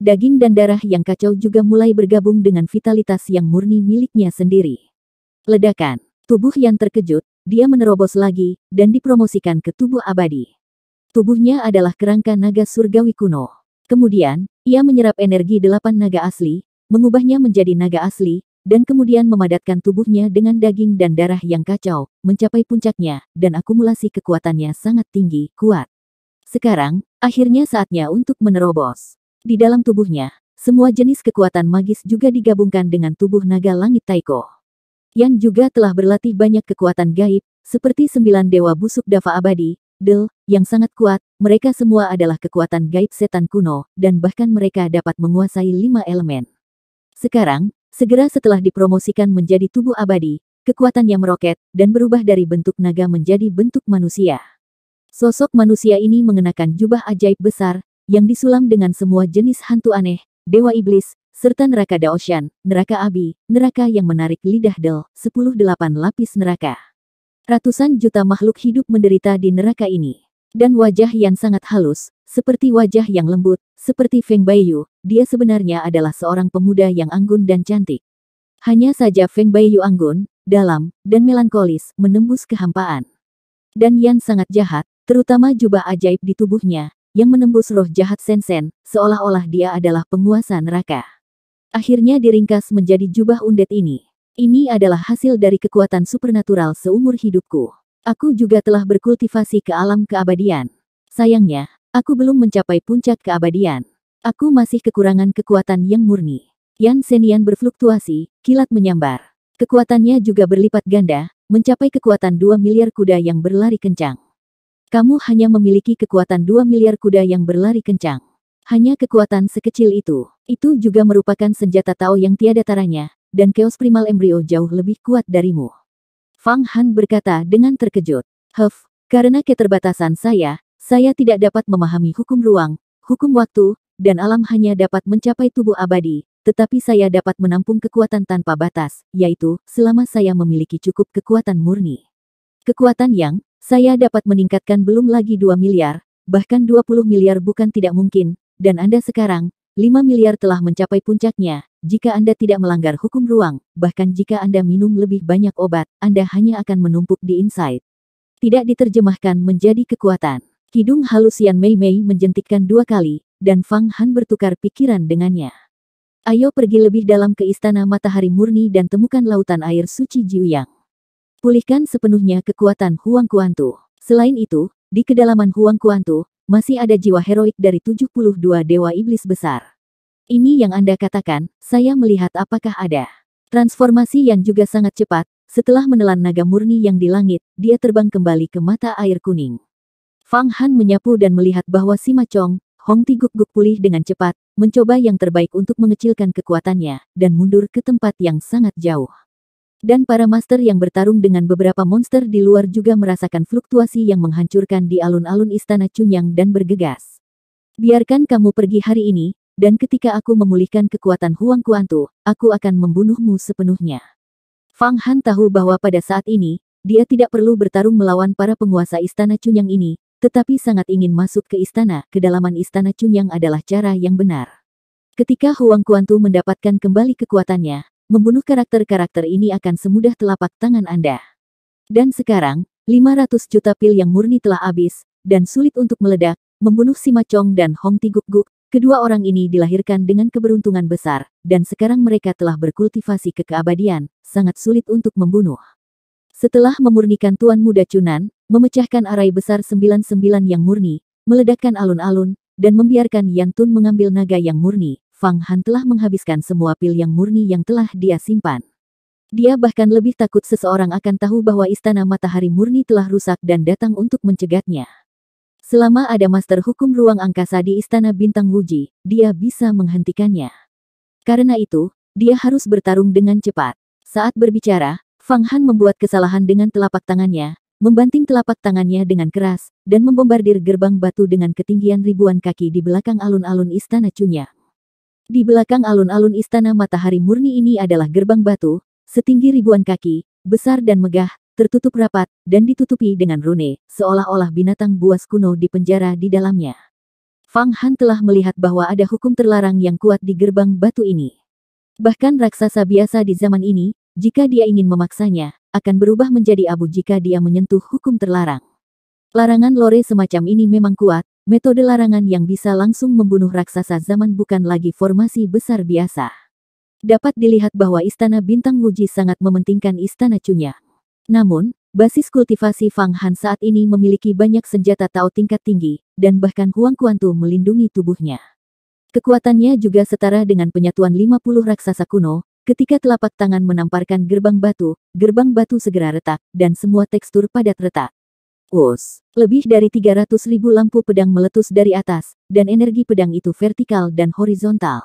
A: Daging dan darah yang kacau juga mulai bergabung dengan vitalitas yang murni miliknya sendiri. Ledakan, tubuh yang terkejut, dia menerobos lagi, dan dipromosikan ke tubuh abadi. Tubuhnya adalah kerangka naga surgawi kuno. Kemudian, ia menyerap energi delapan naga asli, mengubahnya menjadi naga asli, dan kemudian memadatkan tubuhnya dengan daging dan darah yang kacau, mencapai puncaknya, dan akumulasi kekuatannya sangat tinggi, kuat. Sekarang, akhirnya saatnya untuk menerobos. Di dalam tubuhnya, semua jenis kekuatan magis juga digabungkan dengan tubuh naga langit Taiko. Yang juga telah berlatih banyak kekuatan gaib, seperti sembilan dewa busuk Dava Abadi, Del, yang sangat kuat, mereka semua adalah kekuatan gaib setan kuno, dan bahkan mereka dapat menguasai lima elemen. Sekarang, segera setelah dipromosikan menjadi tubuh abadi, kekuatannya meroket, dan berubah dari bentuk naga menjadi bentuk manusia. Sosok manusia ini mengenakan jubah ajaib besar, yang disulam dengan semua jenis hantu aneh, dewa iblis, serta neraka Daoshan, neraka Abi, neraka yang menarik lidah Del, 108 lapis neraka. Ratusan juta makhluk hidup menderita di neraka ini. Dan wajah yang sangat halus, seperti wajah yang lembut, seperti Feng Baiyu, dia sebenarnya adalah seorang pemuda yang anggun dan cantik. Hanya saja Feng Baiyu anggun, dalam, dan melankolis, menembus kehampaan. Dan yang sangat jahat, terutama jubah ajaib di tubuhnya, yang menembus roh jahat Sensen, seolah-olah dia adalah penguasa neraka. Akhirnya diringkas menjadi jubah undet ini. Ini adalah hasil dari kekuatan supernatural seumur hidupku. Aku juga telah berkultivasi ke alam keabadian. Sayangnya, aku belum mencapai puncak keabadian. Aku masih kekurangan kekuatan yang murni. Yan Senian berfluktuasi, kilat menyambar. Kekuatannya juga berlipat ganda, mencapai kekuatan 2 miliar kuda yang berlari kencang. Kamu hanya memiliki kekuatan 2 miliar kuda yang berlari kencang. Hanya kekuatan sekecil itu. Itu juga merupakan senjata Tao yang tiada taranya, dan Chaos primal Embryo jauh lebih kuat darimu. Fang Han berkata dengan terkejut. Huff, karena keterbatasan saya, saya tidak dapat memahami hukum ruang, hukum waktu, dan alam hanya dapat mencapai tubuh abadi, tetapi saya dapat menampung kekuatan tanpa batas, yaitu, selama saya memiliki cukup kekuatan murni. Kekuatan yang, saya dapat meningkatkan belum lagi 2 miliar, bahkan 20 miliar bukan tidak mungkin, dan Anda sekarang, 5 miliar telah mencapai puncaknya. Jika Anda tidak melanggar hukum ruang, bahkan jika Anda minum lebih banyak obat, Anda hanya akan menumpuk di insight. Tidak diterjemahkan menjadi kekuatan. Kidung halusian Mei Mei menjentikkan dua kali, dan Fang Han bertukar pikiran dengannya. Ayo pergi lebih dalam ke Istana Matahari Murni dan temukan lautan air suci Jiuyang. Pulihkan sepenuhnya kekuatan Huang Kuantu. Selain itu, di kedalaman Huang Kuantu, masih ada jiwa heroik dari 72 dewa iblis besar. Ini yang Anda katakan, saya melihat apakah ada. Transformasi yang juga sangat cepat, setelah menelan naga murni yang di langit, dia terbang kembali ke mata air kuning. Fang Han menyapu dan melihat bahwa Sima Chong, Hong Ti guk-guk pulih dengan cepat, mencoba yang terbaik untuk mengecilkan kekuatannya, dan mundur ke tempat yang sangat jauh. Dan para master yang bertarung dengan beberapa monster di luar juga merasakan fluktuasi yang menghancurkan di alun-alun istana Cunyang dan bergegas. Biarkan kamu pergi hari ini, dan ketika aku memulihkan kekuatan Huang Kuantu, aku akan membunuhmu sepenuhnya. Fang Han tahu bahwa pada saat ini, dia tidak perlu bertarung melawan para penguasa istana Cunyang ini, tetapi sangat ingin masuk ke istana, kedalaman istana Cunyang adalah cara yang benar. Ketika Huang Kuantu mendapatkan kembali kekuatannya, membunuh karakter-karakter ini akan semudah telapak tangan Anda. Dan sekarang, 500 juta pil yang murni telah habis, dan sulit untuk meledak, membunuh Sima Chong dan Hong Tiguk-guk, kedua orang ini dilahirkan dengan keberuntungan besar, dan sekarang mereka telah berkultivasi ke keabadian, sangat sulit untuk membunuh. Setelah memurnikan Tuan Muda Cunan, memecahkan arai besar 99 yang murni, meledakkan alun-alun, dan membiarkan Tun mengambil naga yang murni, Fang Han telah menghabiskan semua pil yang murni yang telah dia simpan. Dia bahkan lebih takut seseorang akan tahu bahwa istana matahari murni telah rusak dan datang untuk mencegatnya. Selama ada master hukum ruang angkasa di istana bintang Wuji, dia bisa menghentikannya. Karena itu, dia harus bertarung dengan cepat. Saat berbicara, Fang Han membuat kesalahan dengan telapak tangannya, membanting telapak tangannya dengan keras, dan membombardir gerbang batu dengan ketinggian ribuan kaki di belakang alun-alun istana Chunya. Di belakang alun-alun istana matahari murni ini adalah gerbang batu, setinggi ribuan kaki, besar dan megah, tertutup rapat, dan ditutupi dengan rune, seolah-olah binatang buas kuno dipenjara di dalamnya. Fang Han telah melihat bahwa ada hukum terlarang yang kuat di gerbang batu ini. Bahkan raksasa biasa di zaman ini, jika dia ingin memaksanya, akan berubah menjadi abu jika dia menyentuh hukum terlarang. Larangan lore semacam ini memang kuat, metode larangan yang bisa langsung membunuh raksasa zaman bukan lagi formasi besar biasa. Dapat dilihat bahwa Istana Bintang Wuji sangat mementingkan Istana Chunya. Namun, basis kultivasi Fang Han saat ini memiliki banyak senjata Tao tingkat tinggi, dan bahkan Huang Kuantu melindungi tubuhnya. Kekuatannya juga setara dengan penyatuan 50 raksasa kuno, Ketika telapak tangan menamparkan gerbang batu, gerbang batu segera retak, dan semua tekstur padat retak. Us. Lebih dari 300 ribu lampu pedang meletus dari atas, dan energi pedang itu vertikal dan horizontal.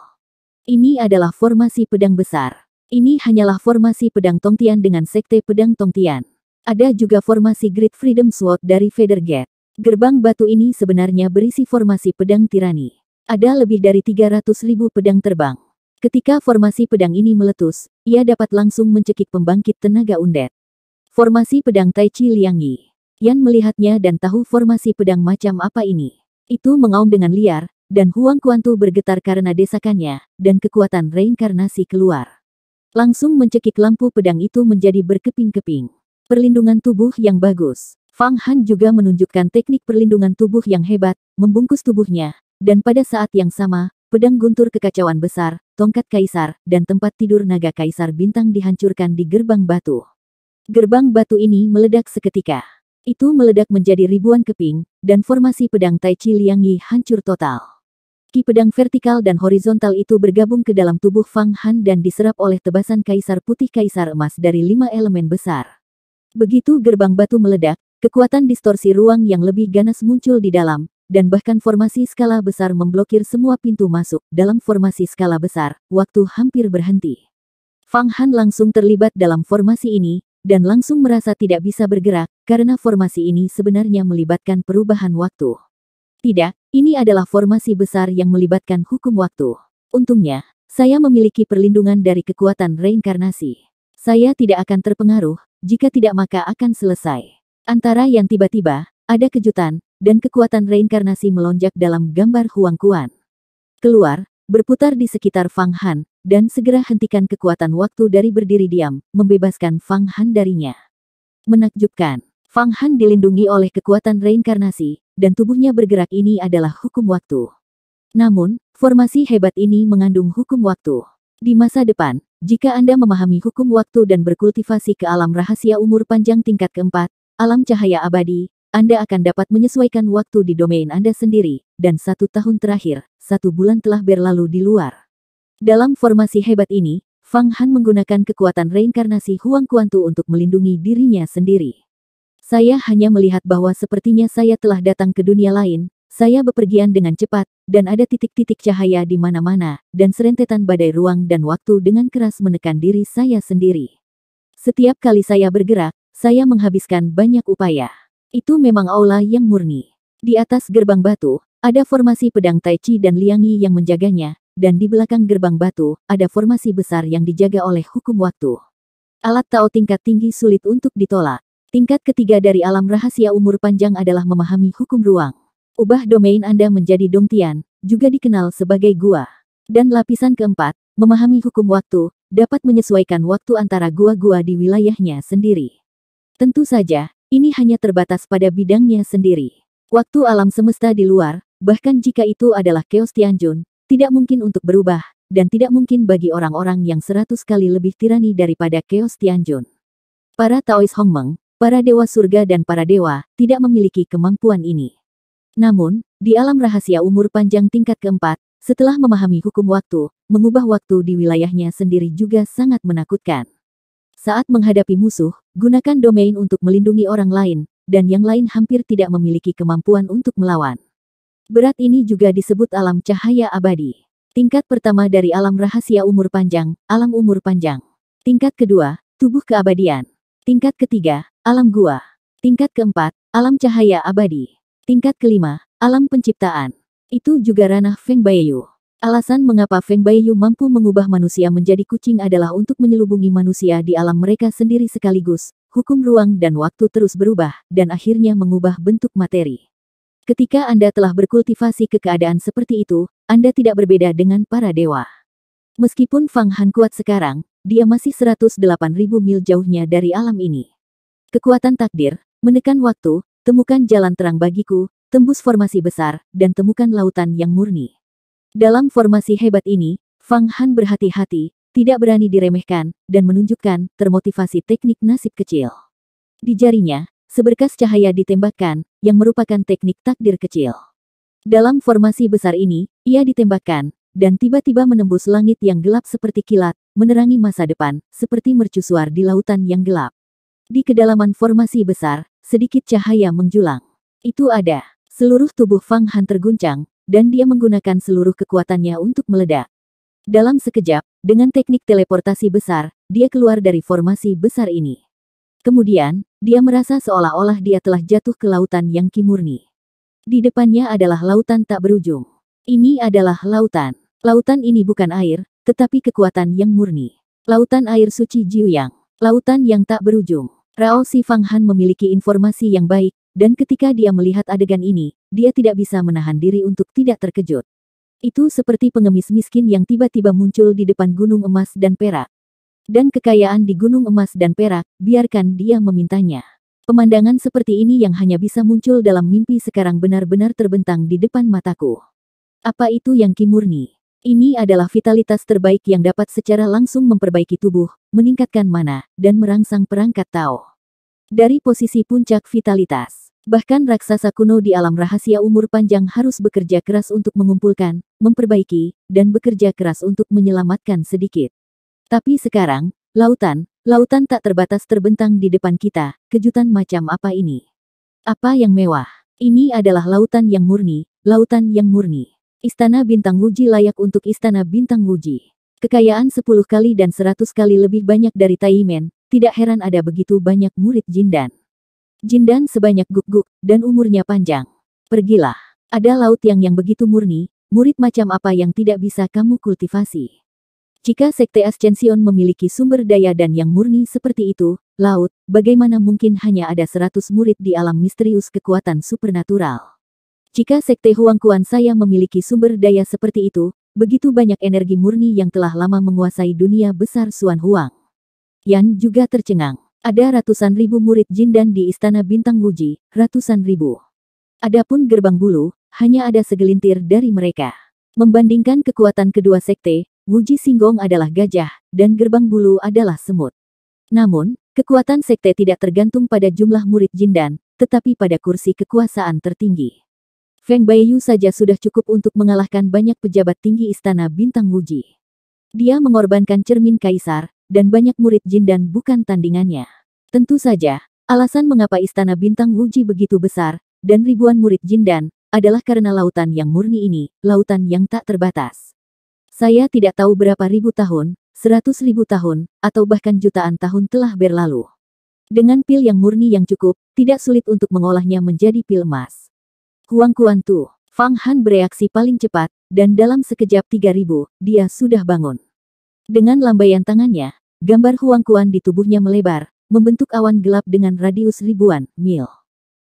A: Ini adalah formasi pedang besar. Ini hanyalah formasi pedang Tongtian dengan sekte pedang Tongtian. Ada juga formasi Great Freedom Sword dari Federgate. Gerbang batu ini sebenarnya berisi formasi pedang tirani. Ada lebih dari 300 ribu pedang terbang. Ketika formasi pedang ini meletus, ia dapat langsung mencekik pembangkit tenaga undet. Formasi pedang Tai Chi Liang Yi yang melihatnya dan tahu formasi pedang macam apa ini. Itu mengaum dengan liar, dan Huang Kuantu bergetar karena desakannya, dan kekuatan reinkarnasi keluar. Langsung mencekik lampu pedang itu menjadi berkeping-keping. Perlindungan tubuh yang bagus. Fang Han juga menunjukkan teknik perlindungan tubuh yang hebat, membungkus tubuhnya, dan pada saat yang sama, pedang guntur kekacauan besar, tongkat kaisar, dan tempat tidur naga kaisar bintang dihancurkan di gerbang batu. Gerbang batu ini meledak seketika itu meledak menjadi ribuan keping, dan formasi pedang Tai Chi Liang Yi hancur total. Ki pedang vertikal dan horizontal itu bergabung ke dalam tubuh Fang Han dan diserap oleh tebasan kaisar putih kaisar emas dari lima elemen besar. Begitu gerbang batu meledak, kekuatan distorsi ruang yang lebih ganas muncul di dalam, dan bahkan formasi skala besar memblokir semua pintu masuk. Dalam formasi skala besar, waktu hampir berhenti. Fang Han langsung terlibat dalam formasi ini, dan langsung merasa tidak bisa bergerak, karena formasi ini sebenarnya melibatkan perubahan waktu. Tidak, ini adalah formasi besar yang melibatkan hukum waktu. Untungnya, saya memiliki perlindungan dari kekuatan reinkarnasi. Saya tidak akan terpengaruh, jika tidak maka akan selesai. Antara yang tiba-tiba, ada kejutan, dan kekuatan reinkarnasi melonjak dalam gambar Huang Kuan. Keluar, berputar di sekitar Fang Han, dan segera hentikan kekuatan waktu dari berdiri diam, membebaskan Fang Han darinya. Menakjubkan, Fang Han dilindungi oleh kekuatan reinkarnasi, dan tubuhnya bergerak ini adalah hukum waktu. Namun, formasi hebat ini mengandung hukum waktu. Di masa depan, jika Anda memahami hukum waktu dan berkultivasi ke alam rahasia umur panjang tingkat keempat, alam cahaya abadi, Anda akan dapat menyesuaikan waktu di domain Anda sendiri, dan satu tahun terakhir, satu bulan telah berlalu di luar. Dalam formasi hebat ini, Fang Han menggunakan kekuatan reinkarnasi Huang Kuantu untuk melindungi dirinya sendiri. Saya hanya melihat bahwa sepertinya saya telah datang ke dunia lain, saya bepergian dengan cepat, dan ada titik-titik cahaya di mana-mana, dan serentetan badai ruang dan waktu dengan keras menekan diri saya sendiri. Setiap kali saya bergerak, saya menghabiskan banyak upaya. Itu memang aula yang murni. Di atas gerbang batu, ada formasi pedang Tai Chi dan Liang Yi yang menjaganya, dan di belakang gerbang batu, ada formasi besar yang dijaga oleh hukum waktu. Alat Tao tingkat tinggi sulit untuk ditolak. Tingkat ketiga dari alam rahasia umur panjang adalah memahami hukum ruang. Ubah domain Anda menjadi Dongtian, juga dikenal sebagai gua. Dan lapisan keempat, memahami hukum waktu, dapat menyesuaikan waktu antara gua-gua di wilayahnya sendiri. Tentu saja, ini hanya terbatas pada bidangnya sendiri. Waktu alam semesta di luar, bahkan jika itu adalah Chaos Tianjun, tidak mungkin untuk berubah, dan tidak mungkin bagi orang-orang yang seratus kali lebih tirani daripada Keos Tianjun. Para Taois Hongmeng, para dewa surga dan para dewa, tidak memiliki kemampuan ini. Namun, di alam rahasia umur panjang tingkat keempat, setelah memahami hukum waktu, mengubah waktu di wilayahnya sendiri juga sangat menakutkan. Saat menghadapi musuh, gunakan domain untuk melindungi orang lain, dan yang lain hampir tidak memiliki kemampuan untuk melawan. Berat ini juga disebut alam cahaya abadi. Tingkat pertama dari alam rahasia umur panjang, alam umur panjang. Tingkat kedua, tubuh keabadian. Tingkat ketiga, alam gua. Tingkat keempat, alam cahaya abadi. Tingkat kelima, alam penciptaan. Itu juga ranah Feng Baiyu. Alasan mengapa Feng Baiyu mampu mengubah manusia menjadi kucing adalah untuk menyelubungi manusia di alam mereka sendiri sekaligus. Hukum ruang dan waktu terus berubah, dan akhirnya mengubah bentuk materi. Ketika Anda telah berkultivasi ke keadaan seperti itu, Anda tidak berbeda dengan para dewa. Meskipun Fang Han kuat sekarang, dia masih 108.000 mil jauhnya dari alam ini. Kekuatan takdir, menekan waktu, temukan jalan terang bagiku, tembus formasi besar, dan temukan lautan yang murni. Dalam formasi hebat ini, Fang Han berhati-hati, tidak berani diremehkan, dan menunjukkan termotivasi teknik nasib kecil. Di jarinya, seberkas cahaya ditembakkan, yang merupakan teknik takdir kecil. Dalam formasi besar ini, ia ditembakkan, dan tiba-tiba menembus langit yang gelap seperti kilat, menerangi masa depan, seperti mercusuar di lautan yang gelap. Di kedalaman formasi besar, sedikit cahaya menjulang. Itu ada. Seluruh tubuh Fang Han terguncang, dan dia menggunakan seluruh kekuatannya untuk meledak. Dalam sekejap, dengan teknik teleportasi besar, dia keluar dari formasi besar ini. Kemudian, dia merasa seolah-olah dia telah jatuh ke lautan yang kimurni. Di depannya adalah lautan tak berujung. Ini adalah lautan. Lautan ini bukan air, tetapi kekuatan yang murni. Lautan air suci Jiuyang. Lautan yang tak berujung. Rao Si Fang Han memiliki informasi yang baik, dan ketika dia melihat adegan ini, dia tidak bisa menahan diri untuk tidak terkejut. Itu seperti pengemis miskin yang tiba-tiba muncul di depan gunung emas dan perak, dan kekayaan di gunung emas dan perak, biarkan dia memintanya. Pemandangan seperti ini yang hanya bisa muncul dalam mimpi sekarang benar-benar terbentang di depan mataku. Apa itu yang kimurni? Ini adalah vitalitas terbaik yang dapat secara langsung memperbaiki tubuh, meningkatkan mana, dan merangsang perangkat Tao. Dari posisi puncak vitalitas, bahkan raksasa kuno di alam rahasia umur panjang harus bekerja keras untuk mengumpulkan, memperbaiki, dan bekerja keras untuk menyelamatkan sedikit. Tapi sekarang, lautan, lautan tak terbatas terbentang di depan kita, kejutan macam apa ini? Apa yang mewah? Ini adalah lautan yang murni, lautan yang murni. Istana Bintang Wuji layak untuk Istana Bintang Wuji. Kekayaan 10 kali dan 100 kali lebih banyak dari Taimen, tidak heran ada begitu banyak murid Jindan. Jindan sebanyak guk-guk, dan umurnya panjang. Pergilah. Ada laut yang yang begitu murni, murid macam apa yang tidak bisa kamu kultivasi. Jika Sekte Ascension memiliki sumber daya dan yang murni seperti itu, laut, bagaimana mungkin hanya ada seratus murid di alam misterius kekuatan supernatural? Jika Sekte Huangkuan saya memiliki sumber daya seperti itu, begitu banyak energi murni yang telah lama menguasai dunia besar Suan Huang. Yan juga tercengang. Ada ratusan ribu murid jin dan di Istana Bintang Wuji, ratusan ribu. Adapun gerbang bulu, hanya ada segelintir dari mereka. Membandingkan kekuatan kedua sekte, Wuji Singgong adalah gajah, dan gerbang bulu adalah semut. Namun, kekuatan sekte tidak tergantung pada jumlah murid jindan, tetapi pada kursi kekuasaan tertinggi. Feng Baiyu saja sudah cukup untuk mengalahkan banyak pejabat tinggi istana bintang Wuji. Dia mengorbankan cermin kaisar, dan banyak murid jindan bukan tandingannya. Tentu saja, alasan mengapa istana bintang Wuji begitu besar, dan ribuan murid jindan, adalah karena lautan yang murni ini, lautan yang tak terbatas. Saya tidak tahu berapa ribu tahun, seratus ribu tahun, atau bahkan jutaan tahun telah berlalu. Dengan pil yang murni yang cukup, tidak sulit untuk mengolahnya menjadi pil emas. Huang Kuan tu, Fang Han bereaksi paling cepat, dan dalam sekejap tiga ribu, dia sudah bangun. Dengan lambaian tangannya, gambar Huang Kuan di tubuhnya melebar, membentuk awan gelap dengan radius ribuan mil.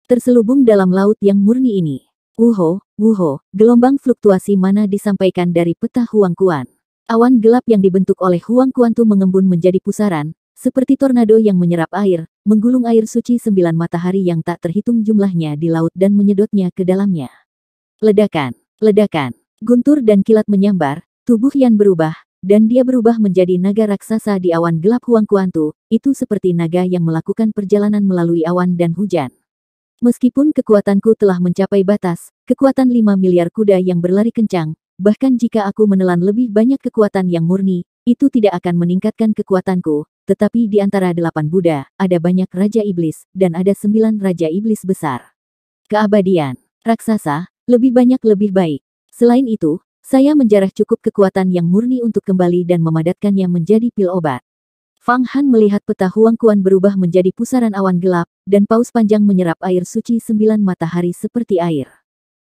A: Terselubung dalam laut yang murni ini, Wuho, wuho, gelombang fluktuasi mana disampaikan dari peta Huang Kuan. Awan gelap yang dibentuk oleh Huang Kuan Tu mengembun menjadi pusaran, seperti tornado yang menyerap air, menggulung air suci sembilan matahari yang tak terhitung jumlahnya di laut dan menyedotnya ke dalamnya. Ledakan, ledakan, guntur dan kilat menyambar, tubuh Yan berubah, dan dia berubah menjadi naga raksasa di awan gelap Huang Kuantu, itu seperti naga yang melakukan perjalanan melalui awan dan hujan. Meskipun kekuatanku telah mencapai batas, kekuatan 5 miliar kuda yang berlari kencang, bahkan jika aku menelan lebih banyak kekuatan yang murni, itu tidak akan meningkatkan kekuatanku, tetapi di antara delapan Buddha, ada banyak Raja Iblis, dan ada sembilan Raja Iblis besar. Keabadian, raksasa, lebih banyak lebih baik. Selain itu, saya menjarah cukup kekuatan yang murni untuk kembali dan memadatkannya menjadi pil obat. Fang Han melihat peta Huang Kuan berubah menjadi pusaran awan gelap, dan paus panjang menyerap air suci sembilan matahari seperti air.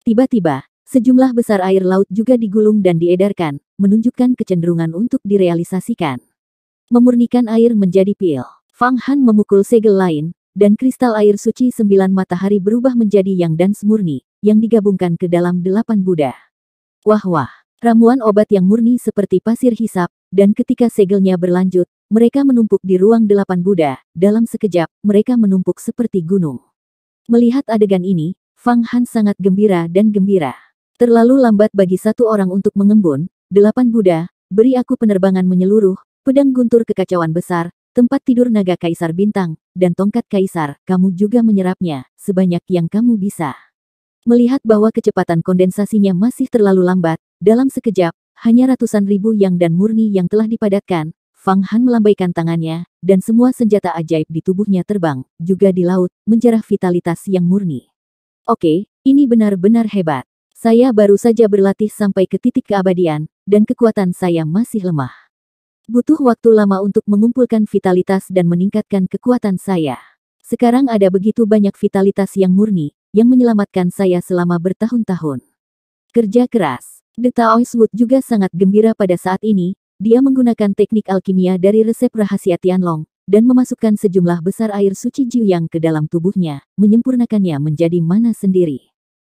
A: Tiba-tiba, sejumlah besar air laut juga digulung dan diedarkan, menunjukkan kecenderungan untuk direalisasikan. Memurnikan air menjadi pil. Fang Han memukul segel lain, dan kristal air suci sembilan matahari berubah menjadi yang dan semurni, yang digabungkan ke dalam delapan Buddha. Wah-wah, ramuan obat yang murni seperti pasir hisap, dan ketika segelnya berlanjut, mereka menumpuk di ruang delapan Buddha, dalam sekejap, mereka menumpuk seperti gunung. Melihat adegan ini, Fang Han sangat gembira dan gembira. Terlalu lambat bagi satu orang untuk mengembun, delapan Buddha, beri aku penerbangan menyeluruh, pedang guntur kekacauan besar, tempat tidur naga kaisar bintang, dan tongkat kaisar, kamu juga menyerapnya, sebanyak yang kamu bisa. Melihat bahwa kecepatan kondensasinya masih terlalu lambat, dalam sekejap, hanya ratusan ribu yang dan murni yang telah dipadatkan, Fang Han melambaikan tangannya, dan semua senjata ajaib di tubuhnya terbang, juga di laut, menjarah vitalitas yang murni. Oke, ini benar-benar hebat. Saya baru saja berlatih sampai ke titik keabadian, dan kekuatan saya masih lemah. Butuh waktu lama untuk mengumpulkan vitalitas dan meningkatkan kekuatan saya. Sekarang ada begitu banyak vitalitas yang murni, yang menyelamatkan saya selama bertahun-tahun. Kerja keras. The Taoist juga sangat gembira pada saat ini, dia menggunakan teknik alkimia dari resep rahasia Tianlong, dan memasukkan sejumlah besar air suci Jiuyang ke dalam tubuhnya, menyempurnakannya menjadi mana sendiri.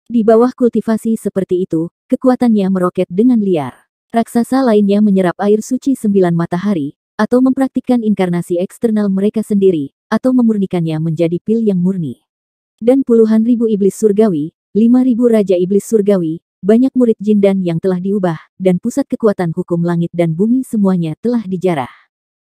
A: Di bawah kultivasi seperti itu, kekuatannya meroket dengan liar. Raksasa lainnya menyerap air suci sembilan matahari, atau mempraktikkan inkarnasi eksternal mereka sendiri, atau memurnikannya menjadi pil yang murni. Dan puluhan ribu iblis surgawi, lima ribu raja iblis surgawi, banyak murid jin dan yang telah diubah, dan pusat kekuatan hukum langit dan bumi semuanya telah dijarah.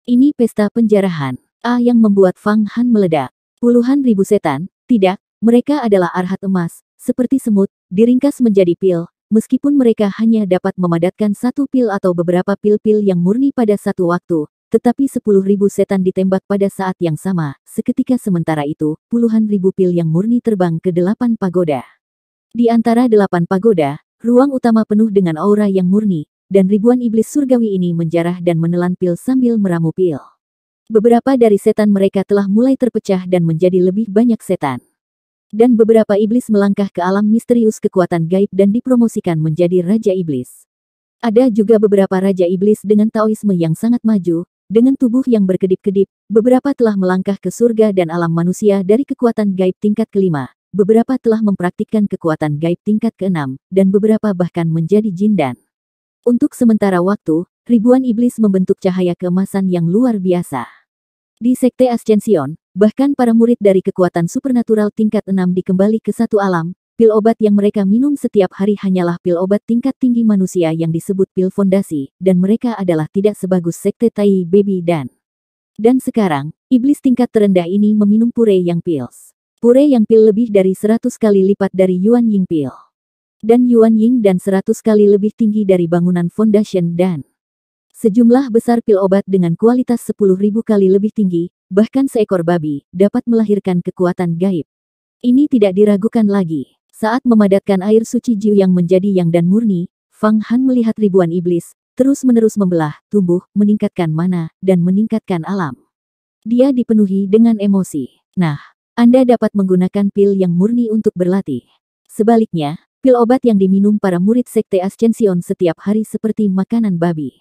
A: Ini pesta penjarahan. A ah, yang membuat Fang Han meledak. Puluhan ribu setan, tidak, mereka adalah arhat emas, seperti semut, diringkas menjadi pil, meskipun mereka hanya dapat memadatkan satu pil atau beberapa pil-pil yang murni pada satu waktu, tetapi sepuluh ribu setan ditembak pada saat yang sama, seketika sementara itu, puluhan ribu pil yang murni terbang ke delapan pagoda. Di antara delapan pagoda, ruang utama penuh dengan aura yang murni, dan ribuan iblis surgawi ini menjarah dan menelan pil sambil meramu pil. Beberapa dari setan mereka telah mulai terpecah dan menjadi lebih banyak setan. Dan beberapa iblis melangkah ke alam misterius kekuatan gaib dan dipromosikan menjadi Raja Iblis. Ada juga beberapa Raja Iblis dengan Taoisme yang sangat maju, dengan tubuh yang berkedip-kedip, beberapa telah melangkah ke surga dan alam manusia dari kekuatan gaib tingkat kelima, Beberapa telah mempraktikkan kekuatan gaib tingkat keenam, dan beberapa bahkan menjadi jin dan. Untuk sementara waktu, ribuan iblis membentuk cahaya keemasan yang luar biasa. Di Sekte Ascension, bahkan para murid dari kekuatan supernatural tingkat 6 dikembali ke satu alam, pil obat yang mereka minum setiap hari hanyalah pil obat tingkat tinggi manusia yang disebut pil fondasi, dan mereka adalah tidak sebagus Sekte Tai Baby dan. Dan sekarang, iblis tingkat terendah ini meminum pure yang pils. Pure Yang Pil lebih dari seratus kali lipat dari Yuan Ying Pil. Dan Yuan Ying dan seratus kali lebih tinggi dari bangunan foundation dan sejumlah besar pil obat dengan kualitas sepuluh ribu kali lebih tinggi, bahkan seekor babi, dapat melahirkan kekuatan gaib. Ini tidak diragukan lagi. Saat memadatkan air suci Jiu yang menjadi yang dan murni, Fang Han melihat ribuan iblis, terus-menerus membelah, tumbuh, meningkatkan mana, dan meningkatkan alam. Dia dipenuhi dengan emosi. Nah, anda dapat menggunakan pil yang murni untuk berlatih. Sebaliknya, pil obat yang diminum para murid sekte Ascension setiap hari seperti makanan babi.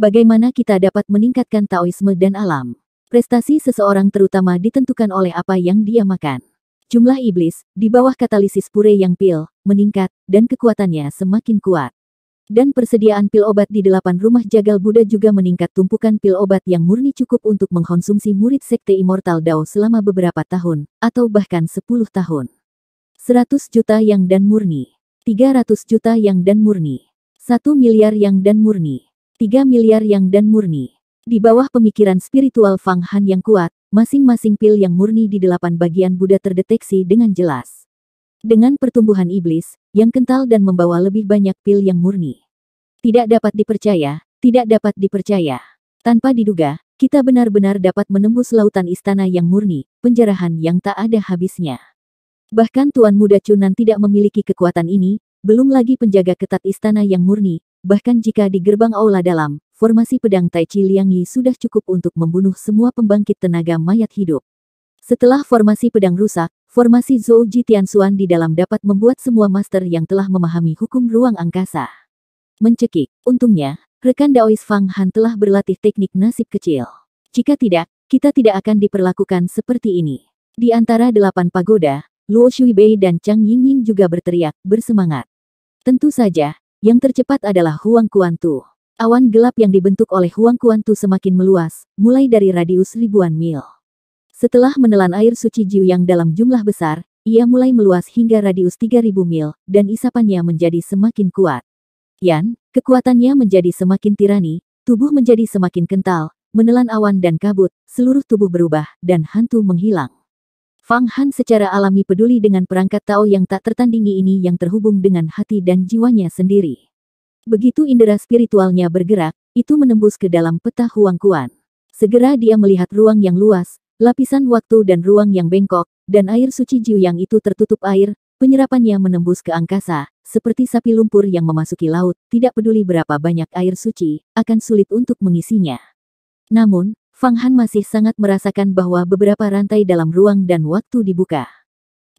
A: Bagaimana kita dapat meningkatkan Taoisme dan alam? Prestasi seseorang terutama ditentukan oleh apa yang dia makan. Jumlah iblis, di bawah katalisis pure yang pil, meningkat, dan kekuatannya semakin kuat dan persediaan pil obat di delapan rumah jagal Buddha juga meningkat tumpukan pil obat yang murni cukup untuk mengkonsumsi murid sekte Immortal Dao selama beberapa tahun, atau bahkan sepuluh tahun. Seratus juta yang dan murni. tiga ratus juta yang dan murni. satu miliar yang dan murni. tiga miliar yang dan murni. Di bawah pemikiran spiritual Fang Han yang kuat, masing-masing pil yang murni di delapan bagian Buddha terdeteksi dengan jelas dengan pertumbuhan iblis, yang kental dan membawa lebih banyak pil yang murni. Tidak dapat dipercaya, tidak dapat dipercaya. Tanpa diduga, kita benar-benar dapat menembus lautan istana yang murni, penjarahan yang tak ada habisnya. Bahkan Tuan Muda Cunan tidak memiliki kekuatan ini, belum lagi penjaga ketat istana yang murni, bahkan jika di gerbang aula dalam, formasi pedang Tai Chi Liang Yi sudah cukup untuk membunuh semua pembangkit tenaga mayat hidup. Setelah formasi pedang rusak, formasi Zhou Ji Tianxuan di dalam dapat membuat semua master yang telah memahami hukum ruang angkasa. Mencekik, untungnya, rekan Daois Fang Han telah berlatih teknik nasib kecil. Jika tidak, kita tidak akan diperlakukan seperti ini. Di antara delapan pagoda, Luo Shuibei dan Chang Yingying juga berteriak, bersemangat. Tentu saja, yang tercepat adalah Huang Kuantu. Awan gelap yang dibentuk oleh Huang Kuantu semakin meluas, mulai dari radius ribuan mil. Setelah menelan air suci Jiu yang dalam jumlah besar, ia mulai meluas hingga radius 3000 mil, dan isapannya menjadi semakin kuat. Yan, kekuatannya menjadi semakin tirani, tubuh menjadi semakin kental, menelan awan dan kabut, seluruh tubuh berubah, dan hantu menghilang. Fang Han secara alami peduli dengan perangkat Tao yang tak tertandingi ini yang terhubung dengan hati dan jiwanya sendiri. Begitu indera spiritualnya bergerak, itu menembus ke dalam peta Huang Kuan. Segera dia melihat ruang yang luas, Lapisan waktu dan ruang yang bengkok, dan air suci Jiu yang itu tertutup air, penyerapannya menembus ke angkasa, seperti sapi lumpur yang memasuki laut, tidak peduli berapa banyak air suci, akan sulit untuk mengisinya. Namun, Fang Han masih sangat merasakan bahwa beberapa rantai dalam ruang dan waktu dibuka.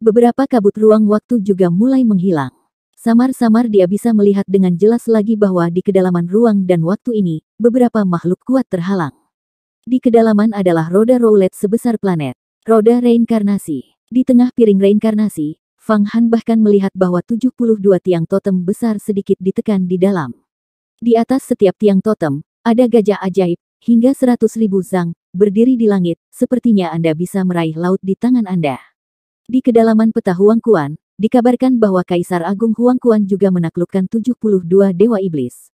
A: Beberapa kabut ruang waktu juga mulai menghilang. Samar-samar dia bisa melihat dengan jelas lagi bahwa di kedalaman ruang dan waktu ini, beberapa makhluk kuat terhalang. Di kedalaman adalah roda roulette sebesar planet. Roda reinkarnasi. Di tengah piring reinkarnasi, Fang Han bahkan melihat bahwa 72 tiang totem besar sedikit ditekan di dalam. Di atas setiap tiang totem, ada gajah ajaib, hingga 100 ribu zang, berdiri di langit, sepertinya Anda bisa meraih laut di tangan Anda. Di kedalaman peta Huang Kuan, dikabarkan bahwa Kaisar Agung Huang Kuan juga menaklukkan 72 dewa iblis.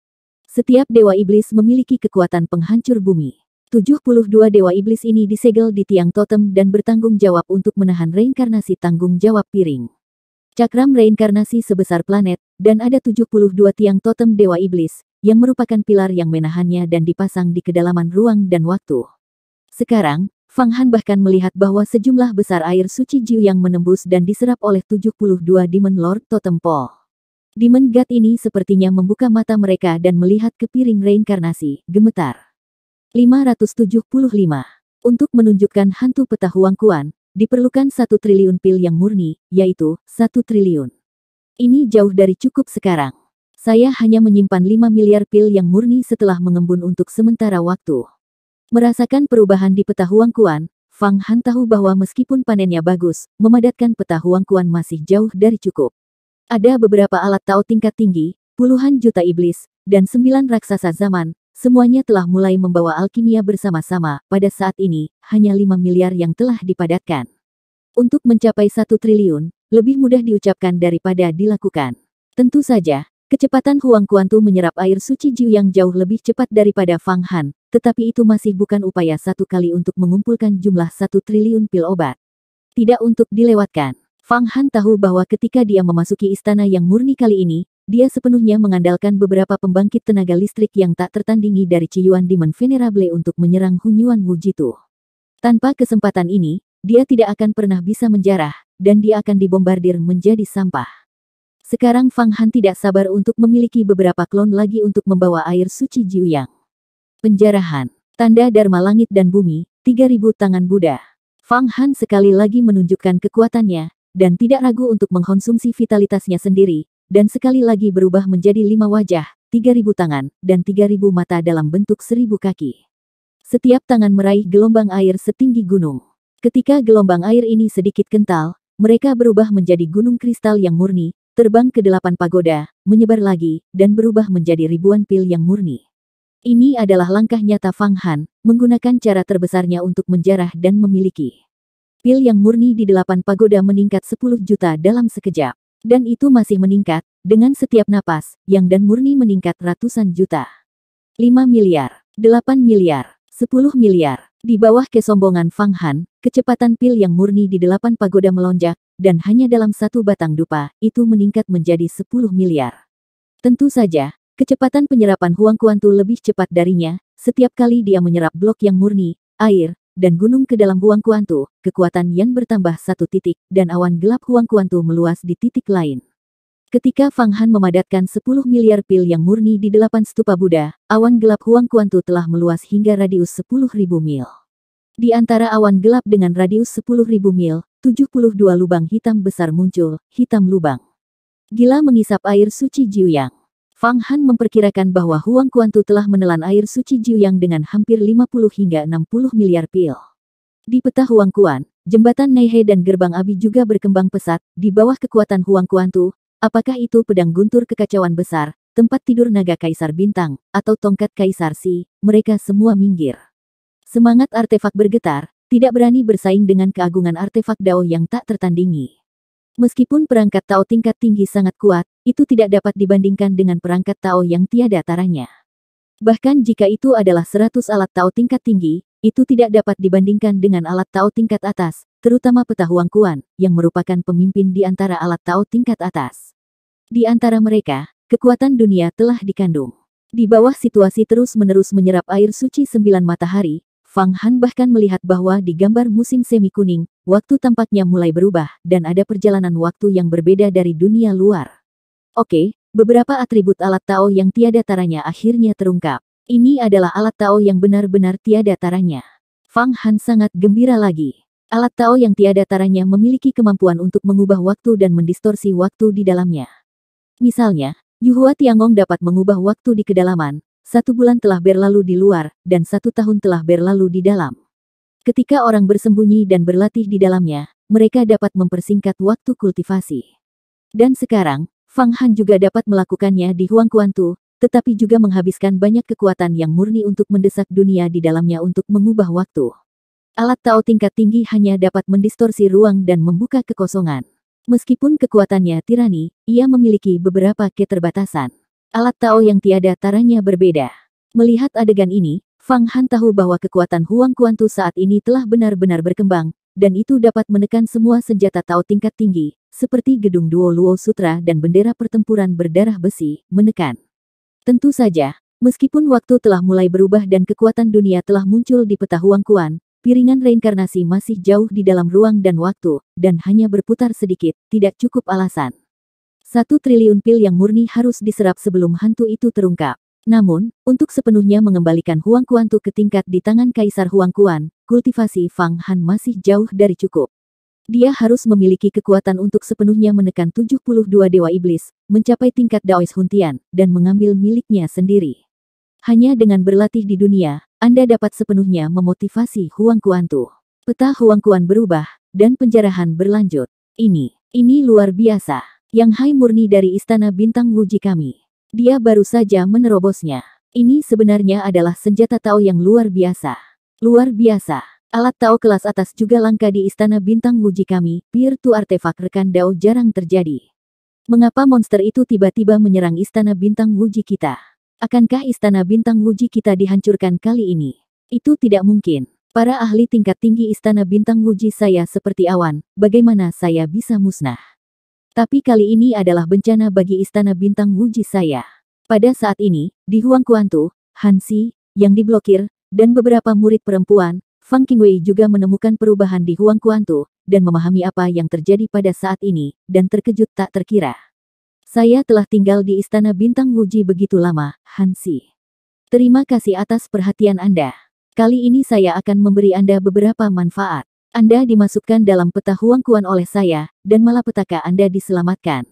A: Setiap dewa iblis memiliki kekuatan penghancur bumi. 72 dewa iblis ini disegel di tiang totem dan bertanggung jawab untuk menahan reinkarnasi tanggung jawab piring. Cakram reinkarnasi sebesar planet, dan ada 72 tiang totem dewa iblis, yang merupakan pilar yang menahannya dan dipasang di kedalaman ruang dan waktu. Sekarang, Fang Han bahkan melihat bahwa sejumlah besar air suci Jiu yang menembus dan diserap oleh 72 Demon Lord Totem Pole. Demon God ini sepertinya membuka mata mereka dan melihat ke piring reinkarnasi, gemetar. 575. Untuk menunjukkan hantu peta Kuan, diperlukan satu triliun pil yang murni, yaitu satu triliun. Ini jauh dari cukup sekarang. Saya hanya menyimpan 5 miliar pil yang murni setelah mengembun untuk sementara waktu. Merasakan perubahan di peta Kuan, Fang Han tahu bahwa meskipun panennya bagus, memadatkan peta Kuan masih jauh dari cukup. Ada beberapa alat Tao tingkat tinggi, puluhan juta iblis, dan sembilan raksasa zaman, Semuanya telah mulai membawa alkimia bersama-sama, pada saat ini, hanya 5 miliar yang telah dipadatkan. Untuk mencapai satu triliun, lebih mudah diucapkan daripada dilakukan. Tentu saja, kecepatan Huang Kuantu menyerap air suci Jiu yang jauh lebih cepat daripada Fang Han, tetapi itu masih bukan upaya satu kali untuk mengumpulkan jumlah satu triliun pil obat. Tidak untuk dilewatkan. Fang Han tahu bahwa ketika dia memasuki istana yang murni kali ini, dia sepenuhnya mengandalkan beberapa pembangkit tenaga listrik yang tak tertandingi dari Ciyuan Demon Venerable untuk menyerang Hunyuan Wujitu. Tanpa kesempatan ini, dia tidak akan pernah bisa menjarah, dan dia akan dibombardir menjadi sampah. Sekarang Fang Han tidak sabar untuk memiliki beberapa klon lagi untuk membawa air suci Jiuyang. Penjarahan, tanda Dharma Langit dan Bumi, 3000 tangan Buddha. Fang Han sekali lagi menunjukkan kekuatannya, dan tidak ragu untuk mengkonsumsi vitalitasnya sendiri, dan sekali lagi berubah menjadi lima wajah, tiga ribu tangan, dan tiga ribu mata dalam bentuk seribu kaki. Setiap tangan meraih gelombang air setinggi gunung. Ketika gelombang air ini sedikit kental, mereka berubah menjadi gunung kristal yang murni, terbang ke delapan pagoda, menyebar lagi, dan berubah menjadi ribuan pil yang murni. Ini adalah langkah nyata Fang Han, menggunakan cara terbesarnya untuk menjarah dan memiliki. Pil yang murni di delapan pagoda meningkat 10 juta dalam sekejap. Dan itu masih meningkat, dengan setiap napas, yang dan murni meningkat ratusan juta. 5 miliar, 8 miliar, 10 miliar. Di bawah kesombongan Fang Han, kecepatan pil yang murni di delapan pagoda melonjak, dan hanya dalam satu batang dupa, itu meningkat menjadi 10 miliar. Tentu saja, kecepatan penyerapan Huang Kuantu lebih cepat darinya, setiap kali dia menyerap blok yang murni, air, dan gunung ke dalam Huang Kuantu, kekuatan yang bertambah satu titik, dan awan gelap Huang Kuantu meluas di titik lain. Ketika Fang Han memadatkan 10 miliar pil yang murni di delapan stupa Buddha, awan gelap Huang Kuantu telah meluas hingga radius ribu mil. Di antara awan gelap dengan radius ribu mil, 72 lubang hitam besar muncul, hitam lubang. Gila mengisap air suci Jiuyang. Fang Han memperkirakan bahwa Huang Kuantu telah menelan air suci Jiuyang dengan hampir 50 hingga 60 miliar pil. Di peta Huang Kuan, jembatan Neihe dan gerbang Abi juga berkembang pesat, di bawah kekuatan Huang Kuantu, apakah itu pedang guntur kekacauan besar, tempat tidur naga kaisar bintang, atau tongkat kaisar si, mereka semua minggir. Semangat artefak bergetar, tidak berani bersaing dengan keagungan artefak Dao yang tak tertandingi. Meskipun perangkat Tao tingkat tinggi sangat kuat, itu tidak dapat dibandingkan dengan perangkat Tao yang tiada taranya. Bahkan jika itu adalah 100 alat Tao tingkat tinggi, itu tidak dapat dibandingkan dengan alat Tao tingkat atas, terutama peta Huang Kuan, yang merupakan pemimpin di antara alat Tao tingkat atas. Di antara mereka, kekuatan dunia telah dikandung. Di bawah situasi terus-menerus menyerap air suci sembilan matahari, Fang Han bahkan melihat bahwa di gambar musim semi kuning, waktu tampaknya mulai berubah dan ada perjalanan waktu yang berbeda dari dunia luar. Oke, beberapa atribut alat Tao yang tiada taranya akhirnya terungkap. Ini adalah alat Tao yang benar-benar tiada taranya. Fang Han sangat gembira lagi. Alat Tao yang tiada taranya memiliki kemampuan untuk mengubah waktu dan mendistorsi waktu di dalamnya. Misalnya, Yuhua Tiangong dapat mengubah waktu di kedalaman, satu bulan telah berlalu di luar, dan satu tahun telah berlalu di dalam. Ketika orang bersembunyi dan berlatih di dalamnya, mereka dapat mempersingkat waktu kultivasi. Dan sekarang, Fang Han juga dapat melakukannya di Huang Kuantu, tetapi juga menghabiskan banyak kekuatan yang murni untuk mendesak dunia di dalamnya untuk mengubah waktu. Alat Tao tingkat tinggi hanya dapat mendistorsi ruang dan membuka kekosongan. Meskipun kekuatannya tirani, ia memiliki beberapa keterbatasan. Alat Tao yang tiada taranya berbeda. Melihat adegan ini, Fang Han tahu bahwa kekuatan Huang tu saat ini telah benar-benar berkembang, dan itu dapat menekan semua senjata Tao tingkat tinggi, seperti gedung Duo Luo Sutra dan bendera pertempuran berdarah besi, menekan. Tentu saja, meskipun waktu telah mulai berubah dan kekuatan dunia telah muncul di peta Huang Kuan, piringan reinkarnasi masih jauh di dalam ruang dan waktu, dan hanya berputar sedikit, tidak cukup alasan. Satu triliun pil yang murni harus diserap sebelum hantu itu terungkap. Namun, untuk sepenuhnya mengembalikan Huang Kuan Tu ke tingkat di tangan Kaisar Huang Kuan, kultivasi Fang Han masih jauh dari cukup. Dia harus memiliki kekuatan untuk sepenuhnya menekan 72 dewa iblis, mencapai tingkat Daois Huntian, dan mengambil miliknya sendiri. Hanya dengan berlatih di dunia, Anda dapat sepenuhnya memotivasi Huang Kuan Tu. Peta Huang Kuan berubah, dan penjarahan berlanjut. Ini, ini luar biasa. Yang hai murni dari Istana Bintang Wuji kami. Dia baru saja menerobosnya. Ini sebenarnya adalah senjata Tao yang luar biasa. Luar biasa. Alat Tao kelas atas juga langka di Istana Bintang Muji kami, peer to artefak rekan Dao jarang terjadi. Mengapa monster itu tiba-tiba menyerang Istana Bintang Muji kita? Akankah Istana Bintang Muji kita dihancurkan kali ini? Itu tidak mungkin. Para ahli tingkat tinggi Istana Bintang Muji saya seperti awan, bagaimana saya bisa musnah? Tapi kali ini adalah bencana bagi istana bintang Wuji saya. Pada saat ini, di Huang Kuantu, Hansi, yang diblokir, dan beberapa murid perempuan, Fang Qingwei juga menemukan perubahan di Huang Kuantu, dan memahami apa yang terjadi pada saat ini, dan terkejut tak terkira. Saya telah tinggal di Istana Bintang Wuji begitu lama, Hansi. Terima kasih atas perhatian Anda. Kali ini saya akan memberi Anda beberapa manfaat. Anda dimasukkan dalam peta kuan oleh saya, dan malah petaka Anda diselamatkan.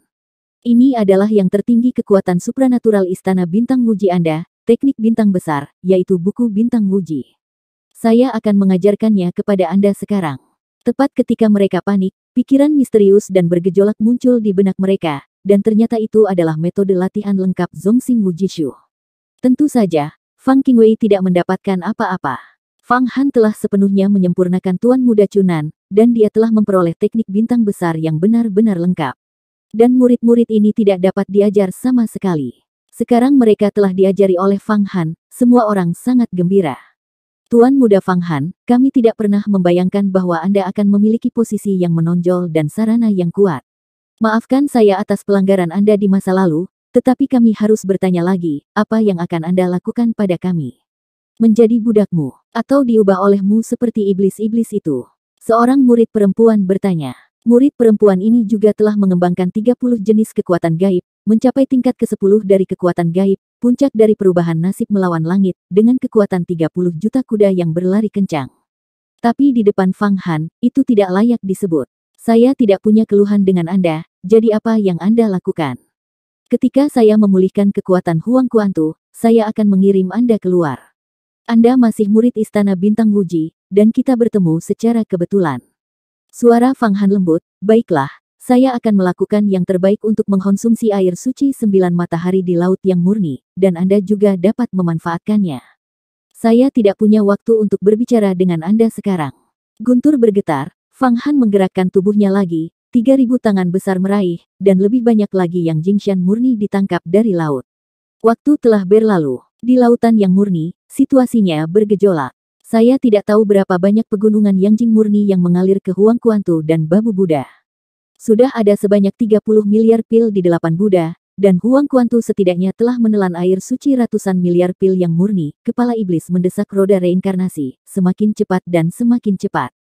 A: Ini adalah yang tertinggi kekuatan supranatural Istana Bintang Muji Anda, teknik bintang besar, yaitu buku bintang Muji. Saya akan mengajarkannya kepada Anda sekarang. Tepat ketika mereka panik, pikiran misterius dan bergejolak muncul di benak mereka, dan ternyata itu adalah metode latihan lengkap Zongxing mujishu. Tentu saja, Fang Qingwei tidak mendapatkan apa-apa. Fang Han telah sepenuhnya menyempurnakan Tuan Muda Cunan, dan dia telah memperoleh teknik bintang besar yang benar-benar lengkap. Dan murid-murid ini tidak dapat diajar sama sekali. Sekarang mereka telah diajari oleh Fang Han, semua orang sangat gembira. Tuan Muda Fang Han, kami tidak pernah membayangkan bahwa Anda akan memiliki posisi yang menonjol dan sarana yang kuat. Maafkan saya atas pelanggaran Anda di masa lalu, tetapi kami harus bertanya lagi, apa yang akan Anda lakukan pada kami? menjadi budakmu, atau diubah olehmu seperti iblis-iblis itu? Seorang murid perempuan bertanya. Murid perempuan ini juga telah mengembangkan 30 jenis kekuatan gaib, mencapai tingkat ke-10 dari kekuatan gaib, puncak dari perubahan nasib melawan langit, dengan kekuatan 30 juta kuda yang berlari kencang. Tapi di depan Fang Han, itu tidak layak disebut. Saya tidak punya keluhan dengan Anda, jadi apa yang Anda lakukan? Ketika saya memulihkan kekuatan Huang Kuantu, saya akan mengirim Anda keluar. Anda masih murid Istana Bintang Wuji, dan kita bertemu secara kebetulan. Suara Fang Han lembut, baiklah, saya akan melakukan yang terbaik untuk mengkonsumsi air suci sembilan matahari di laut yang murni, dan Anda juga dapat memanfaatkannya. Saya tidak punya waktu untuk berbicara dengan Anda sekarang. Guntur bergetar, Fang Han menggerakkan tubuhnya lagi, 3000 tangan besar meraih, dan lebih banyak lagi yang Jingshan murni ditangkap dari laut. Waktu telah berlalu. Di lautan yang murni, situasinya bergejolak. Saya tidak tahu berapa banyak pegunungan yang Jing murni yang mengalir ke Huang Kuantu dan Babu Buddha. Sudah ada sebanyak 30 miliar pil di delapan Buddha, dan Huang Kuantu setidaknya telah menelan air suci ratusan miliar pil yang murni, kepala iblis mendesak roda reinkarnasi, semakin cepat dan semakin cepat.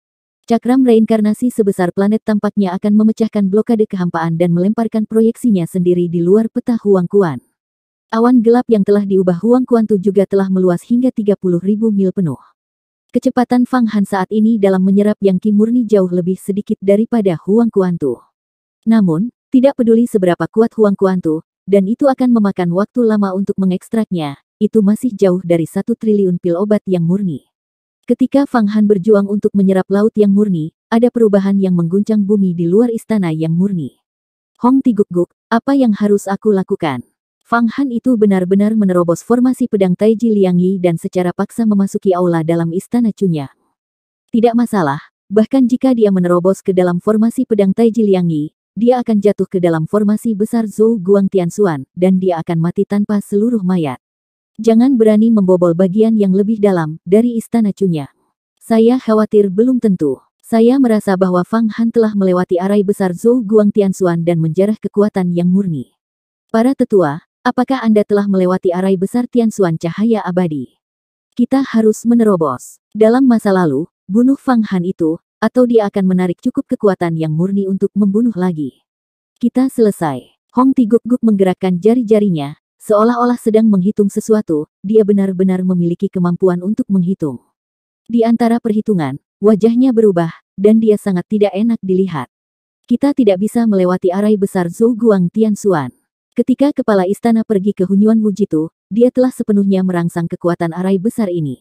A: Cakram reinkarnasi sebesar planet tampaknya akan memecahkan blokade kehampaan dan melemparkan proyeksinya sendiri di luar peta Huang Kuan. Awan gelap yang telah diubah Huang Kuantu juga telah meluas hingga ribu mil penuh. Kecepatan Fang Han saat ini dalam menyerap yang kimurni jauh lebih sedikit daripada Huang Kuantu. Namun, tidak peduli seberapa kuat Huang Kuantu, dan itu akan memakan waktu lama untuk mengekstraknya, itu masih jauh dari satu triliun pil obat yang murni. Ketika Fang Han berjuang untuk menyerap laut yang murni, ada perubahan yang mengguncang bumi di luar istana yang murni. Hong Tiguk-guk, apa yang harus aku lakukan? Fang Han itu benar-benar menerobos formasi pedang Taiji Liangyi dan secara paksa memasuki aula dalam istana Chunya. Tidak masalah, bahkan jika dia menerobos ke dalam formasi pedang Taiji Liangyi, dia akan jatuh ke dalam formasi besar Zhou Guang Tianxuan, dan dia akan mati tanpa seluruh mayat. Jangan berani membobol bagian yang lebih dalam dari istana Chunya. Saya khawatir belum tentu. Saya merasa bahwa Fang Han telah melewati arai besar Zhou Guang Tianxuan dan menjarah kekuatan yang murni. Para tetua, Apakah Anda telah melewati arai besar Tianxuan cahaya abadi? Kita harus menerobos. Dalam masa lalu, bunuh Fang Han itu, atau dia akan menarik cukup kekuatan yang murni untuk membunuh lagi. Kita selesai. Hong Ti Guk menggerakkan jari-jarinya, seolah-olah sedang menghitung sesuatu, dia benar-benar memiliki kemampuan untuk menghitung. Di antara perhitungan, wajahnya berubah, dan dia sangat tidak enak dilihat. Kita tidak bisa melewati arai besar Zhou Guang Tianxuan. Ketika kepala istana pergi ke Hunyuan Wujitu, dia telah sepenuhnya merangsang kekuatan arai besar ini.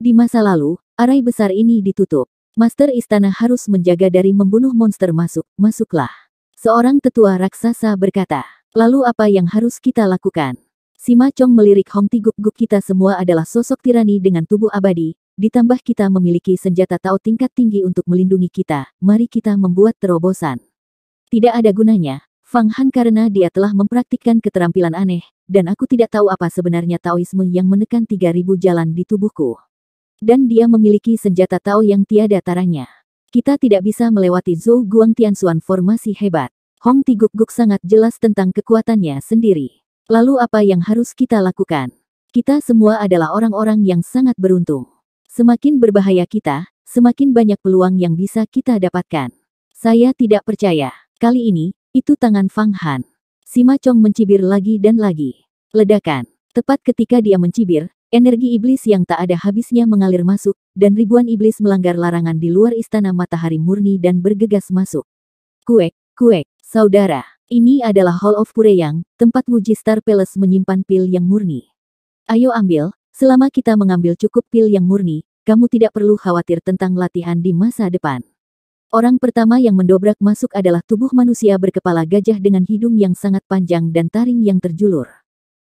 A: Di masa lalu, arai besar ini ditutup. Master istana harus menjaga dari membunuh monster masuk, masuklah. Seorang tetua raksasa berkata, lalu apa yang harus kita lakukan? Sima Chong melirik Hong Ti Guk. kita semua adalah sosok tirani dengan tubuh abadi, ditambah kita memiliki senjata Tao tingkat tinggi untuk melindungi kita, mari kita membuat terobosan. Tidak ada gunanya, Fang Han karena dia telah mempraktikkan keterampilan aneh, dan aku tidak tahu apa sebenarnya Taoisme yang menekan 3000 jalan di tubuhku. Dan dia memiliki senjata Tao yang tiada taranya. Kita tidak bisa melewati Zhou Guang Tianxuan formasi hebat. Hong Ti Guk Guk sangat jelas tentang kekuatannya sendiri. Lalu apa yang harus kita lakukan? Kita semua adalah orang-orang yang sangat beruntung. Semakin berbahaya kita, semakin banyak peluang yang bisa kita dapatkan. Saya tidak percaya. Kali ini, itu tangan Fang Han. Sima Chong mencibir lagi dan lagi. Ledakan. Tepat ketika dia mencibir, energi iblis yang tak ada habisnya mengalir masuk, dan ribuan iblis melanggar larangan di luar istana matahari murni dan bergegas masuk. Kuek, kuek, saudara. Ini adalah Hall of Pureyang, tempat Wuji Star Palace menyimpan pil yang murni. Ayo ambil, selama kita mengambil cukup pil yang murni, kamu tidak perlu khawatir tentang latihan di masa depan. Orang pertama yang mendobrak masuk adalah tubuh manusia berkepala gajah dengan hidung yang sangat panjang dan taring yang terjulur.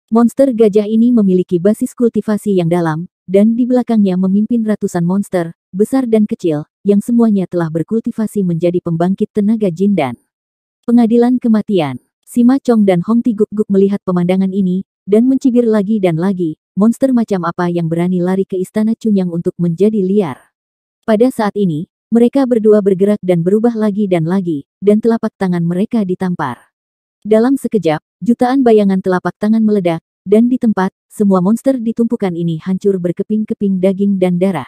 A: Monster gajah ini memiliki basis kultivasi yang dalam, dan di belakangnya memimpin ratusan monster, besar dan kecil, yang semuanya telah berkultivasi menjadi pembangkit tenaga jin dan pengadilan kematian. Sima Chong dan Hong Ti Guk Guk melihat pemandangan ini, dan mencibir lagi dan lagi, monster macam apa yang berani lari ke istana Chunyang untuk menjadi liar. Pada saat ini, mereka berdua bergerak dan berubah lagi dan lagi, dan telapak tangan mereka ditampar. Dalam sekejap, jutaan bayangan telapak tangan meledak, dan di tempat, semua monster ditumpukan ini hancur berkeping-keping daging dan darah.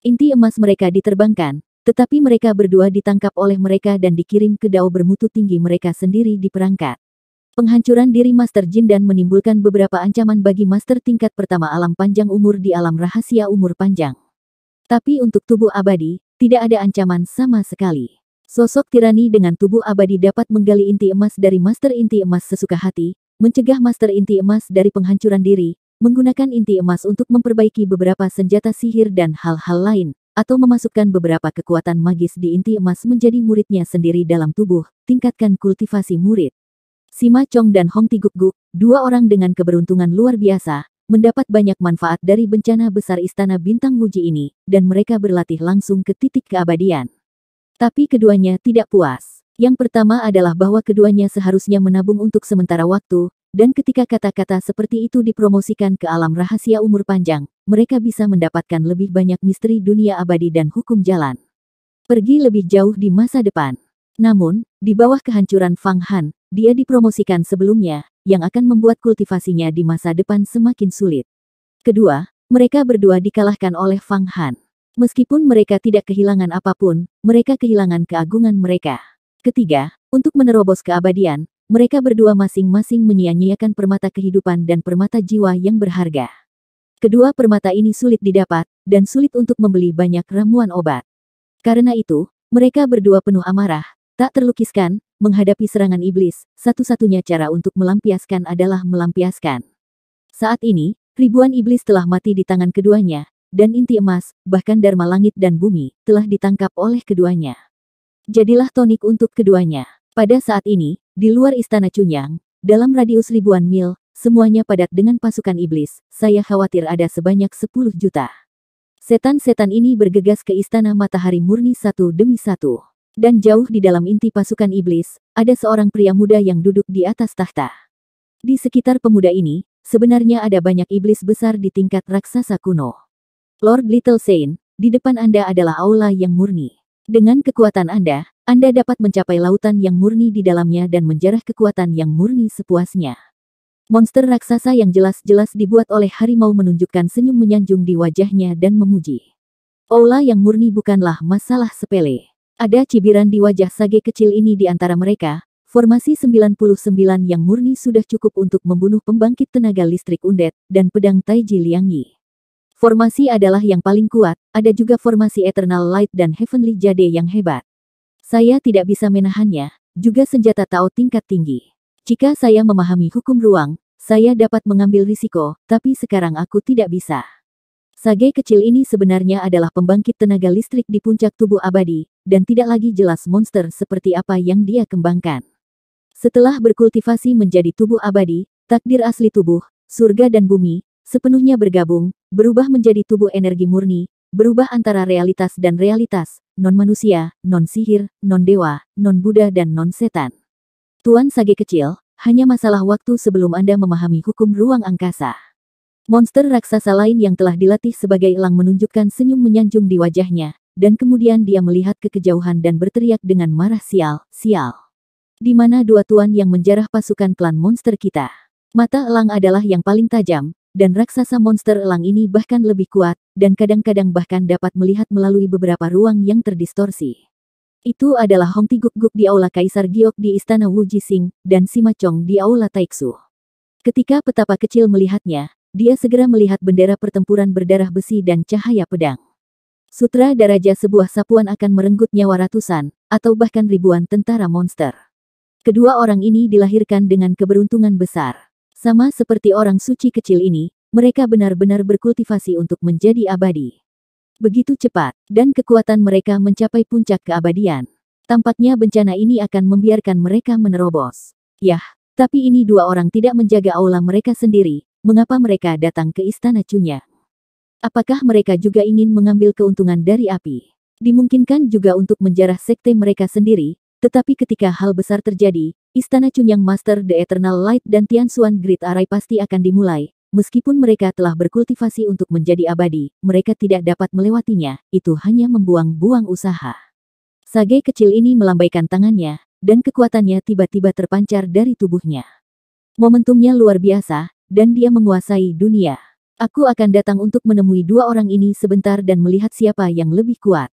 A: Inti emas mereka diterbangkan, tetapi mereka berdua ditangkap oleh mereka dan dikirim ke dao bermutu tinggi mereka sendiri di perangkat. Penghancuran diri Master Jin dan menimbulkan beberapa ancaman bagi Master tingkat pertama alam panjang umur di alam rahasia umur panjang. Tapi untuk tubuh abadi, tidak ada ancaman sama sekali. Sosok tirani dengan tubuh abadi dapat menggali inti emas dari master inti emas sesuka hati, mencegah master inti emas dari penghancuran diri, menggunakan inti emas untuk memperbaiki beberapa senjata sihir dan hal-hal lain, atau memasukkan beberapa kekuatan magis di inti emas menjadi muridnya sendiri dalam tubuh, tingkatkan kultivasi murid. Sima Chong dan Hong Tiguk Guk, dua orang dengan keberuntungan luar biasa, mendapat banyak manfaat dari bencana besar Istana Bintang Muji ini, dan mereka berlatih langsung ke titik keabadian. Tapi keduanya tidak puas. Yang pertama adalah bahwa keduanya seharusnya menabung untuk sementara waktu, dan ketika kata-kata seperti itu dipromosikan ke alam rahasia umur panjang, mereka bisa mendapatkan lebih banyak misteri dunia abadi dan hukum jalan. Pergi lebih jauh di masa depan. Namun, di bawah kehancuran Fang Han, dia dipromosikan sebelumnya, yang akan membuat kultivasinya di masa depan semakin sulit. Kedua, mereka berdua dikalahkan oleh Fang Han. Meskipun mereka tidak kehilangan apapun, mereka kehilangan keagungan mereka. Ketiga, untuk menerobos keabadian, mereka berdua masing-masing menyia-nyiakan permata kehidupan dan permata jiwa yang berharga. Kedua permata ini sulit didapat, dan sulit untuk membeli banyak ramuan obat. Karena itu, mereka berdua penuh amarah, tak terlukiskan, menghadapi serangan iblis, satu-satunya cara untuk melampiaskan adalah melampiaskan. Saat ini, ribuan iblis telah mati di tangan keduanya, dan inti emas, bahkan dharma langit dan bumi, telah ditangkap oleh keduanya. Jadilah tonik untuk keduanya. Pada saat ini, di luar istana Cunyang, dalam radius ribuan mil, semuanya padat dengan pasukan iblis, saya khawatir ada sebanyak 10 juta. Setan-setan ini bergegas ke istana matahari murni satu demi satu. Dan jauh di dalam inti pasukan iblis, ada seorang pria muda yang duduk di atas tahta. Di sekitar pemuda ini, sebenarnya ada banyak iblis besar di tingkat raksasa kuno. Lord Little Saint, di depan Anda adalah aula yang murni. Dengan kekuatan Anda, Anda dapat mencapai lautan yang murni di dalamnya dan menjarah kekuatan yang murni sepuasnya. Monster raksasa yang jelas-jelas dibuat oleh harimau menunjukkan senyum menyanjung di wajahnya dan memuji. Aula yang murni bukanlah masalah sepele. Ada cibiran di wajah Sage kecil ini di antara mereka, formasi 99 yang murni sudah cukup untuk membunuh pembangkit tenaga listrik undet dan pedang Taiji Liangyi. Formasi adalah yang paling kuat, ada juga formasi Eternal Light dan Heavenly Jade yang hebat. Saya tidak bisa menahannya, juga senjata Tao tingkat tinggi. Jika saya memahami hukum ruang, saya dapat mengambil risiko, tapi sekarang aku tidak bisa. Sage kecil ini sebenarnya adalah pembangkit tenaga listrik di puncak tubuh abadi, dan tidak lagi jelas monster seperti apa yang dia kembangkan. Setelah berkultivasi menjadi tubuh abadi, takdir asli tubuh, surga dan bumi, sepenuhnya bergabung, berubah menjadi tubuh energi murni, berubah antara realitas dan realitas, non-manusia, non-sihir, non-dewa, non-buddha dan non-setan. Tuan Sage kecil, hanya masalah waktu sebelum Anda memahami hukum ruang angkasa. Monster raksasa lain yang telah dilatih sebagai elang menunjukkan senyum menyanjung di wajahnya, dan kemudian dia melihat ke kejauhan dan berteriak dengan marah sial, sial. Di mana dua tuan yang menjarah pasukan klan monster kita. Mata elang adalah yang paling tajam, dan raksasa monster elang ini bahkan lebih kuat, dan kadang-kadang bahkan dapat melihat melalui beberapa ruang yang terdistorsi. Itu adalah Hong Ti Guk di Aula Kaisar Giok di Istana Wu Jising, dan Sima Chong di Aula Taiksu. Ketika petapa kecil melihatnya, dia segera melihat bendera pertempuran berdarah besi dan cahaya pedang. Sutra daraja sebuah sapuan akan merenggut nyawa ratusan, atau bahkan ribuan tentara monster. Kedua orang ini dilahirkan dengan keberuntungan besar. Sama seperti orang suci kecil ini, mereka benar-benar berkultivasi untuk menjadi abadi. Begitu cepat, dan kekuatan mereka mencapai puncak keabadian. Tampaknya bencana ini akan membiarkan mereka menerobos. Yah, tapi ini dua orang tidak menjaga aula mereka sendiri, mengapa mereka datang ke istana Chunya. Apakah mereka juga ingin mengambil keuntungan dari api? Dimungkinkan juga untuk menjarah sekte mereka sendiri, tetapi ketika hal besar terjadi, istana Chunyang Master The Eternal Light dan Tian Xuan Great Array pasti akan dimulai. Meskipun mereka telah berkultivasi untuk menjadi abadi, mereka tidak dapat melewatinya, itu hanya membuang-buang usaha. Sage kecil ini melambaikan tangannya, dan kekuatannya tiba-tiba terpancar dari tubuhnya. Momentumnya luar biasa, dan dia menguasai dunia. Aku akan datang untuk menemui dua orang ini sebentar dan melihat siapa yang lebih kuat.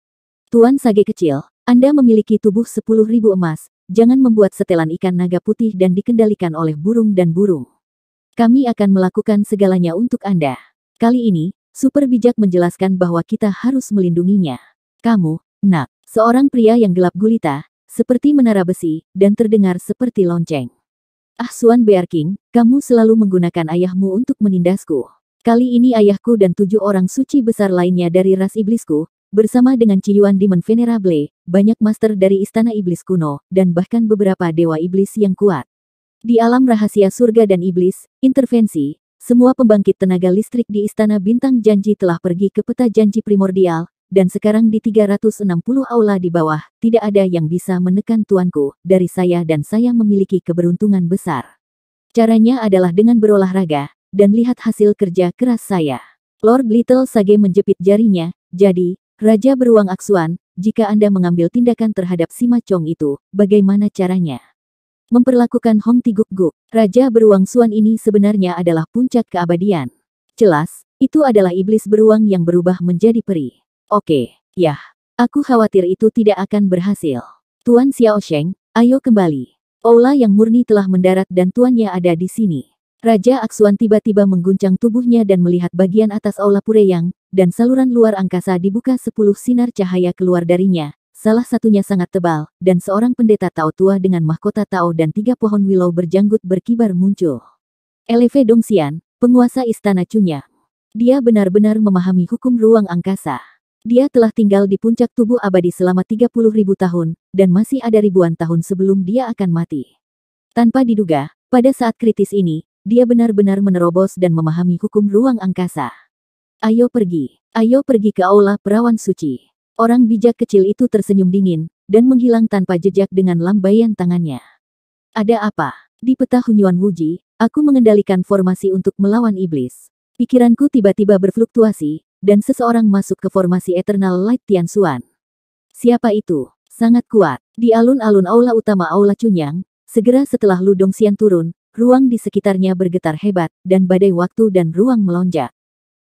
A: Tuan Sage kecil, Anda memiliki tubuh sepuluh ribu emas, jangan membuat setelan ikan naga putih dan dikendalikan oleh burung dan burung. Kami akan melakukan segalanya untuk Anda. Kali ini, Super Bijak menjelaskan bahwa kita harus melindunginya. Kamu, nak, seorang pria yang gelap gulita, seperti menara besi, dan terdengar seperti lonceng. Ah Suan Bear King, kamu selalu menggunakan ayahmu untuk menindasku. Kali ini ayahku dan tujuh orang suci besar lainnya dari ras iblisku, bersama dengan Ciyuan Demon Venerable, banyak master dari istana iblis kuno, dan bahkan beberapa dewa iblis yang kuat. Di alam rahasia surga dan iblis, intervensi, semua pembangkit tenaga listrik di istana bintang janji telah pergi ke peta janji primordial, dan sekarang di 360 aula di bawah, tidak ada yang bisa menekan tuanku, dari saya dan saya memiliki keberuntungan besar. Caranya adalah dengan berolahraga, dan lihat hasil kerja keras saya. Lord Little Sage menjepit jarinya, jadi, Raja Beruang Aksuan, jika Anda mengambil tindakan terhadap Sima Chong itu, bagaimana caranya? Memperlakukan Hong Tiguk-guk, Raja Beruang Suan ini sebenarnya adalah puncak keabadian. Jelas, itu adalah iblis beruang yang berubah menjadi peri. Oke, ya. Aku khawatir itu tidak akan berhasil. Tuan Xiao Sheng, ayo kembali. Ola yang murni telah mendarat dan tuannya ada di sini. Raja Aksuan tiba-tiba mengguncang tubuhnya dan melihat bagian atas Ola Pureyang, dan saluran luar angkasa dibuka sepuluh sinar cahaya keluar darinya, salah satunya sangat tebal, dan seorang pendeta Tao tua dengan mahkota Tao dan tiga pohon willow berjanggut berkibar muncul. Eleve Dongxian, penguasa istana Chunya. Dia benar-benar memahami hukum ruang angkasa. Dia telah tinggal di puncak tubuh abadi selama 30 ribu tahun, dan masih ada ribuan tahun sebelum dia akan mati. Tanpa diduga, pada saat kritis ini, dia benar-benar menerobos dan memahami hukum ruang angkasa. Ayo pergi, ayo pergi ke Aula Perawan Suci. Orang bijak kecil itu tersenyum dingin, dan menghilang tanpa jejak dengan lambaian tangannya. Ada apa? Di peta Hunyuan Wuji, aku mengendalikan formasi untuk melawan iblis. Pikiranku tiba-tiba berfluktuasi, dan seseorang masuk ke formasi Eternal Light Tian Tianxuan. Siapa itu? Sangat kuat. Di alun-alun aula utama Aula Cunyang, segera setelah Ludong Xian turun, ruang di sekitarnya bergetar hebat, dan badai waktu dan ruang melonjak.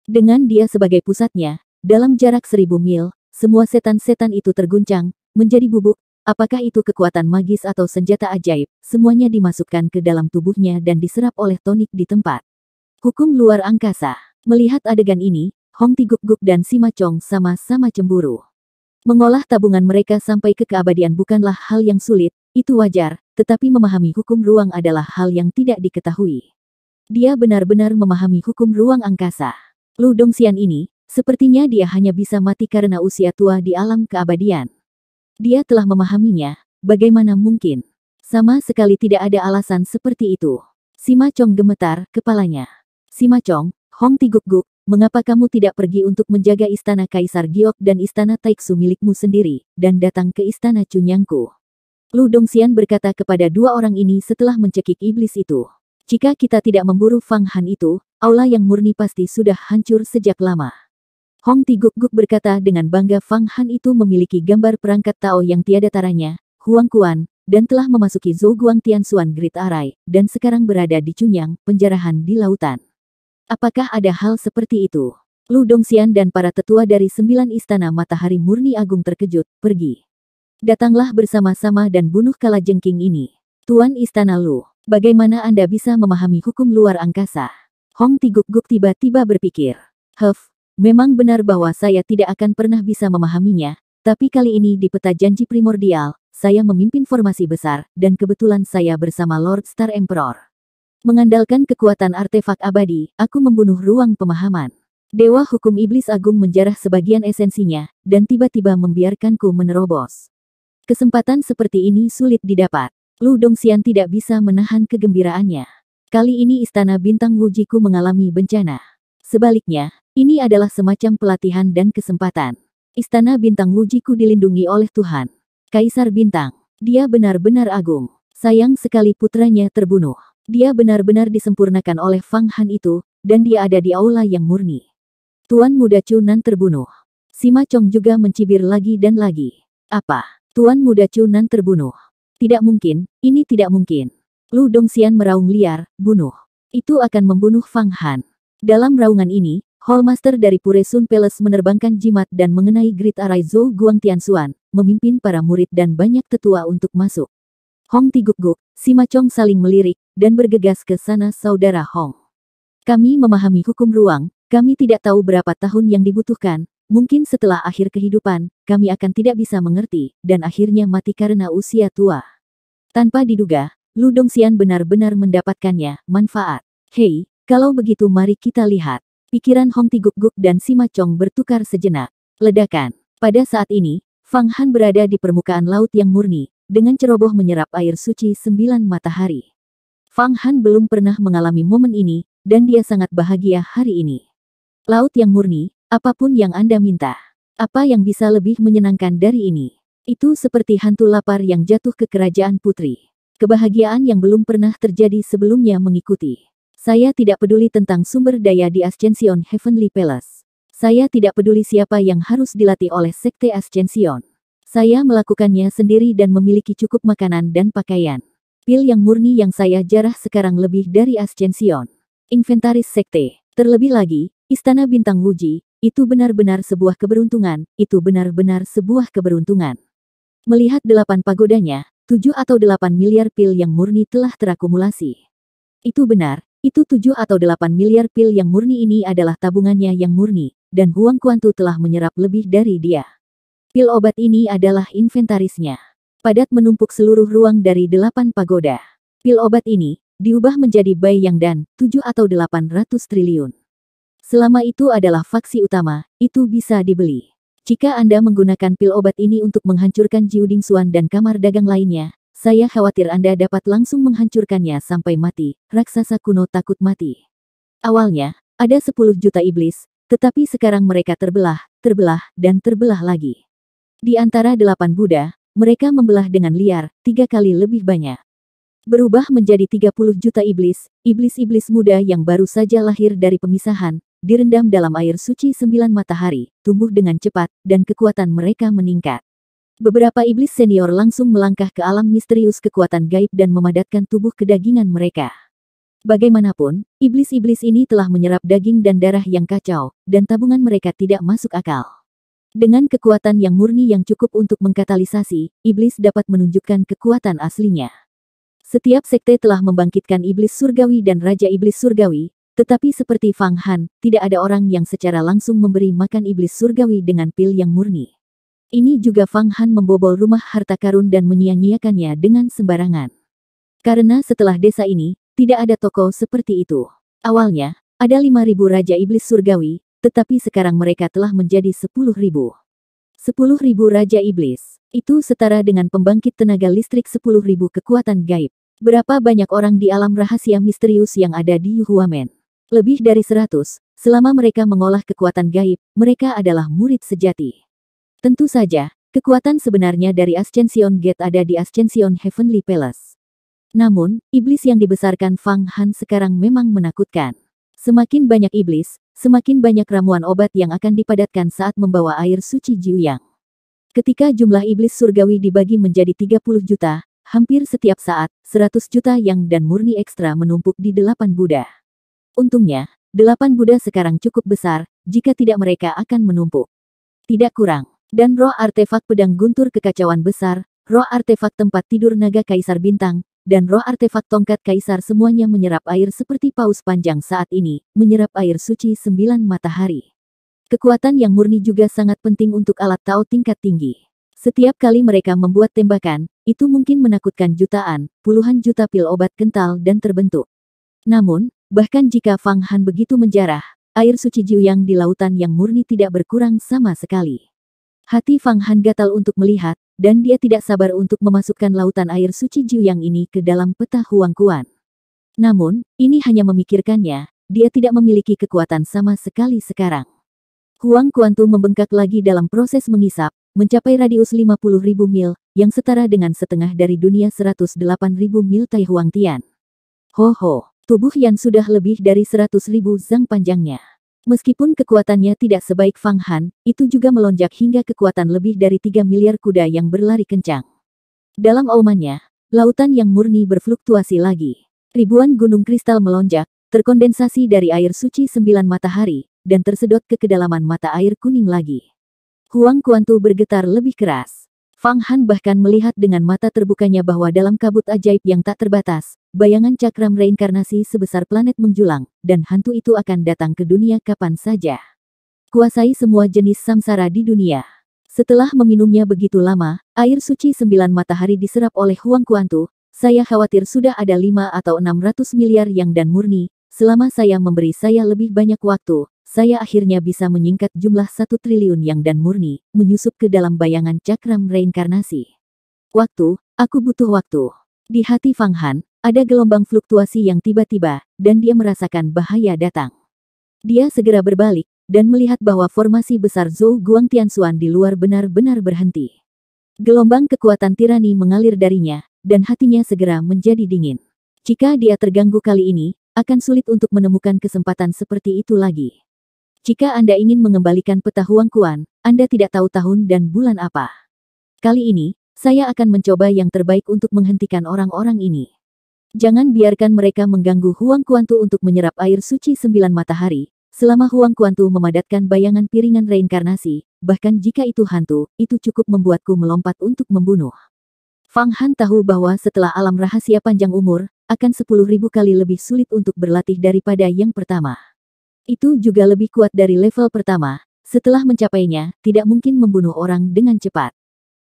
A: Dengan dia sebagai pusatnya, dalam jarak seribu mil, semua setan-setan itu terguncang, menjadi bubuk, apakah itu kekuatan magis atau senjata ajaib, semuanya dimasukkan ke dalam tubuhnya dan diserap oleh tonik di tempat. Hukum luar angkasa. Melihat adegan ini, Hong Tiguk-guk dan Sima Chong sama-sama cemburu. Mengolah tabungan mereka sampai ke keabadian bukanlah hal yang sulit, itu wajar, tetapi memahami hukum ruang adalah hal yang tidak diketahui. Dia benar-benar memahami hukum ruang angkasa. Lu Dongxian ini, sepertinya dia hanya bisa mati karena usia tua di alam keabadian. Dia telah memahaminya, bagaimana mungkin? Sama sekali tidak ada alasan seperti itu. Sima Chong gemetar kepalanya. Sima Chong, Hong Tiguk-guk, Mengapa kamu tidak pergi untuk menjaga istana Kaisar Giok dan istana Taiksu milikmu sendiri, dan datang ke istana Cunyangku? Lu Dongxian berkata kepada dua orang ini setelah mencekik iblis itu. Jika kita tidak memburu Fang Han itu, aula yang murni pasti sudah hancur sejak lama. Hong Ti Guk Guk berkata dengan bangga Fang Han itu memiliki gambar perangkat Tao yang tiada taranya, Huang Kuan, dan telah memasuki Zhou Guang Tian Tianxuan Great Arai, dan sekarang berada di Cunyang, penjarahan di lautan. Apakah ada hal seperti itu? Lu Dongxian dan para tetua dari sembilan istana matahari murni agung terkejut, pergi. Datanglah bersama-sama dan bunuh kala jengking ini. Tuan Istana Lu, bagaimana Anda bisa memahami hukum luar angkasa? Hong Tiguk-guk tiba-tiba berpikir. Huff, memang benar bahwa saya tidak akan pernah bisa memahaminya, tapi kali ini di peta janji primordial, saya memimpin formasi besar, dan kebetulan saya bersama Lord Star Emperor. Mengandalkan kekuatan artefak abadi, aku membunuh ruang pemahaman. Dewa hukum iblis agung menjarah sebagian esensinya, dan tiba-tiba membiarkanku menerobos. Kesempatan seperti ini sulit didapat. Lu Dongxian tidak bisa menahan kegembiraannya. Kali ini istana bintang Wujiku mengalami bencana. Sebaliknya, ini adalah semacam pelatihan dan kesempatan. Istana bintang Wujiku dilindungi oleh Tuhan. Kaisar bintang, dia benar-benar agung. Sayang sekali putranya terbunuh. Dia benar-benar disempurnakan oleh Fang Han itu, dan dia ada di aula yang murni. Tuan muda Chunan terbunuh. Sima Chong juga mencibir lagi dan lagi. Apa? Tuan muda Chunan terbunuh. Tidak mungkin, ini tidak mungkin. Lu Dongxian meraung liar, bunuh. Itu akan membunuh Fang Han. Dalam raungan ini, Hallmaster dari Sun Palace menerbangkan jimat dan mengenai Grid Arai Zhou Guang Tianxuan, memimpin para murid dan banyak tetua untuk masuk. Hong tiguk Gu. Sima Chong saling melirik, dan bergegas ke sana saudara Hong. Kami memahami hukum ruang, kami tidak tahu berapa tahun yang dibutuhkan, mungkin setelah akhir kehidupan, kami akan tidak bisa mengerti, dan akhirnya mati karena usia tua. Tanpa diduga, Lu Dongxian benar-benar mendapatkannya, manfaat. Hei, kalau begitu mari kita lihat. Pikiran Hong Tiguk-guk dan Sima Chong bertukar sejenak. Ledakan. Pada saat ini, Fang Han berada di permukaan laut yang murni, dengan ceroboh menyerap air suci sembilan matahari. Fang Han belum pernah mengalami momen ini, dan dia sangat bahagia hari ini. Laut yang murni, apapun yang Anda minta. Apa yang bisa lebih menyenangkan dari ini? Itu seperti hantu lapar yang jatuh ke kerajaan putri. Kebahagiaan yang belum pernah terjadi sebelumnya mengikuti. Saya tidak peduli tentang sumber daya di Ascension Heavenly Palace. Saya tidak peduli siapa yang harus dilatih oleh Sekte Ascension. Saya melakukannya sendiri dan memiliki cukup makanan dan pakaian. Pil yang murni yang saya jarah sekarang lebih dari Ascension. Inventaris Sekte. Terlebih lagi, Istana Bintang Wuji, itu benar-benar sebuah keberuntungan, itu benar-benar sebuah keberuntungan. Melihat delapan pagodanya, tujuh atau delapan miliar pil yang murni telah terakumulasi. Itu benar, itu tujuh atau delapan miliar pil yang murni ini adalah tabungannya yang murni, dan Huang Kuantu telah menyerap lebih dari dia. Pil obat ini adalah inventarisnya padat menumpuk seluruh ruang dari delapan pagoda. Pil obat ini, diubah menjadi bayi Yang Dan, tujuh atau delapan ratus triliun. Selama itu adalah faksi utama, itu bisa dibeli. Jika Anda menggunakan pil obat ini untuk menghancurkan Jiuding Suan dan kamar dagang lainnya, saya khawatir Anda dapat langsung menghancurkannya sampai mati, raksasa kuno takut mati. Awalnya, ada 10 juta iblis, tetapi sekarang mereka terbelah, terbelah, dan terbelah lagi. Di antara delapan Buddha, mereka membelah dengan liar, tiga kali lebih banyak. Berubah menjadi 30 juta iblis, iblis-iblis muda yang baru saja lahir dari pemisahan, direndam dalam air suci sembilan matahari, tumbuh dengan cepat, dan kekuatan mereka meningkat. Beberapa iblis senior langsung melangkah ke alam misterius kekuatan gaib dan memadatkan tubuh kedagingan mereka. Bagaimanapun, iblis-iblis ini telah menyerap daging dan darah yang kacau, dan tabungan mereka tidak masuk akal. Dengan kekuatan yang murni yang cukup untuk mengkatalisasi, iblis dapat menunjukkan kekuatan aslinya. Setiap sekte telah membangkitkan iblis surgawi dan raja iblis surgawi, tetapi seperti Fang Han, tidak ada orang yang secara langsung memberi makan iblis surgawi dengan pil yang murni. Ini juga Fang Han membobol rumah harta karun dan menyia-nyiakannya dengan sembarangan. Karena setelah desa ini, tidak ada toko seperti itu. Awalnya, ada 5.000 Raja Iblis Surgawi, tetapi sekarang mereka telah menjadi sepuluh ribu. Sepuluh ribu Raja Iblis, itu setara dengan pembangkit tenaga listrik sepuluh ribu kekuatan gaib. Berapa banyak orang di alam rahasia misterius yang ada di Yuhuamen? Lebih dari seratus, selama mereka mengolah kekuatan gaib, mereka adalah murid sejati. Tentu saja, kekuatan sebenarnya dari Ascension Gate ada di Ascension Heavenly Palace. Namun, iblis yang dibesarkan Fang Han sekarang memang menakutkan. Semakin banyak iblis, semakin banyak ramuan obat yang akan dipadatkan saat membawa air suci Jiuyang. Ketika jumlah iblis surgawi dibagi menjadi 30 juta, hampir setiap saat, 100 juta yang dan murni ekstra menumpuk di delapan Buddha. Untungnya, delapan Buddha sekarang cukup besar, jika tidak mereka akan menumpuk. Tidak kurang. Dan roh artefak pedang guntur kekacauan besar, roh artefak tempat tidur naga kaisar bintang, dan roh artefak tongkat kaisar semuanya menyerap air seperti paus panjang saat ini, menyerap air suci sembilan matahari. Kekuatan yang murni juga sangat penting untuk alat Tao tingkat tinggi. Setiap kali mereka membuat tembakan, itu mungkin menakutkan jutaan, puluhan juta pil obat kental dan terbentuk. Namun, bahkan jika Fang Han begitu menjarah, air suci jiu yang di lautan yang murni tidak berkurang sama sekali. Hati Fang Han gatal untuk melihat, dan dia tidak sabar untuk memasukkan lautan air suci Jiu Yang ini ke dalam peta Huang Kuan. Namun, ini hanya memikirkannya, dia tidak memiliki kekuatan sama sekali sekarang. Huang Kuan Kuantu membengkak lagi dalam proses mengisap, mencapai radius ribu mil, yang setara dengan setengah dari dunia 108.000 mil Tai Huang Tian. Ho ho, tubuh yang sudah lebih dari 100.000 zang panjangnya. Meskipun kekuatannya tidak sebaik Fang Han, itu juga melonjak hingga kekuatan lebih dari 3 miliar kuda yang berlari kencang. Dalam aumannya, lautan yang murni berfluktuasi lagi. Ribuan gunung kristal melonjak, terkondensasi dari air suci sembilan matahari, dan tersedot ke kedalaman mata air kuning lagi. Huang Kuantu bergetar lebih keras. Fang Han bahkan melihat dengan mata terbukanya bahwa dalam kabut ajaib yang tak terbatas, Bayangan cakram reinkarnasi sebesar planet menjulang, dan hantu itu akan datang ke dunia kapan saja. Kuasai semua jenis samsara di dunia. Setelah meminumnya begitu lama, air suci sembilan matahari diserap oleh Huang Kuantu, saya khawatir sudah ada lima atau enam ratus miliar yang dan murni, selama saya memberi saya lebih banyak waktu, saya akhirnya bisa menyingkat jumlah satu triliun yang dan murni, menyusup ke dalam bayangan cakram reinkarnasi. Waktu, aku butuh waktu. Di hati Fang Han, ada gelombang fluktuasi yang tiba-tiba, dan dia merasakan bahaya datang. Dia segera berbalik, dan melihat bahwa formasi besar Zhou Guang Tianxuan di luar benar-benar berhenti. Gelombang kekuatan tirani mengalir darinya, dan hatinya segera menjadi dingin. Jika dia terganggu kali ini, akan sulit untuk menemukan kesempatan seperti itu lagi. Jika Anda ingin mengembalikan peta kuan, Anda tidak tahu tahun dan bulan apa. Kali ini, saya akan mencoba yang terbaik untuk menghentikan orang-orang ini. Jangan biarkan mereka mengganggu Huang Kuantu untuk menyerap air suci sembilan matahari. Selama Huang Kuantu memadatkan bayangan piringan reinkarnasi, bahkan jika itu hantu, itu cukup membuatku melompat untuk membunuh. Fang Han tahu bahwa setelah alam rahasia panjang umur, akan sepuluh ribu kali lebih sulit untuk berlatih daripada yang pertama. Itu juga lebih kuat dari level pertama. Setelah mencapainya, tidak mungkin membunuh orang dengan cepat.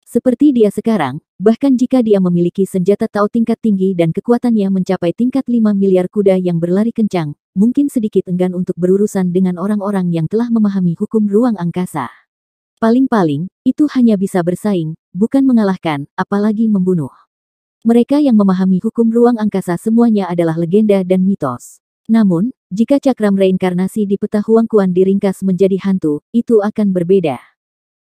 A: Seperti dia sekarang, bahkan jika dia memiliki senjata Tao tingkat tinggi dan kekuatannya mencapai tingkat 5 miliar kuda yang berlari kencang, mungkin sedikit enggan untuk berurusan dengan orang-orang yang telah memahami hukum ruang angkasa. Paling-paling, itu hanya bisa bersaing, bukan mengalahkan, apalagi membunuh. Mereka yang memahami hukum ruang angkasa semuanya adalah legenda dan mitos. Namun, jika cakram reinkarnasi di peta Huangkuan diringkas menjadi hantu, itu akan berbeda.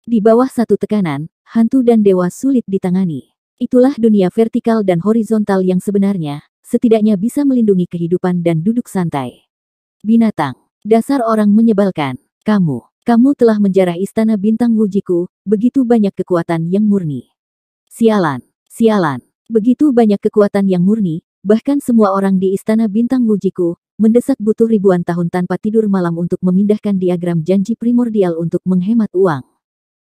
A: Di bawah satu tekanan, hantu dan dewa sulit ditangani. Itulah dunia vertikal dan horizontal yang sebenarnya, setidaknya bisa melindungi kehidupan dan duduk santai. Binatang, dasar orang menyebalkan, kamu, kamu telah menjarah istana bintang Wujiku, begitu banyak kekuatan yang murni. Sialan, sialan, begitu banyak kekuatan yang murni, bahkan semua orang di istana bintang Wujiku, mendesak butuh ribuan tahun tanpa tidur malam untuk memindahkan diagram janji primordial untuk menghemat uang.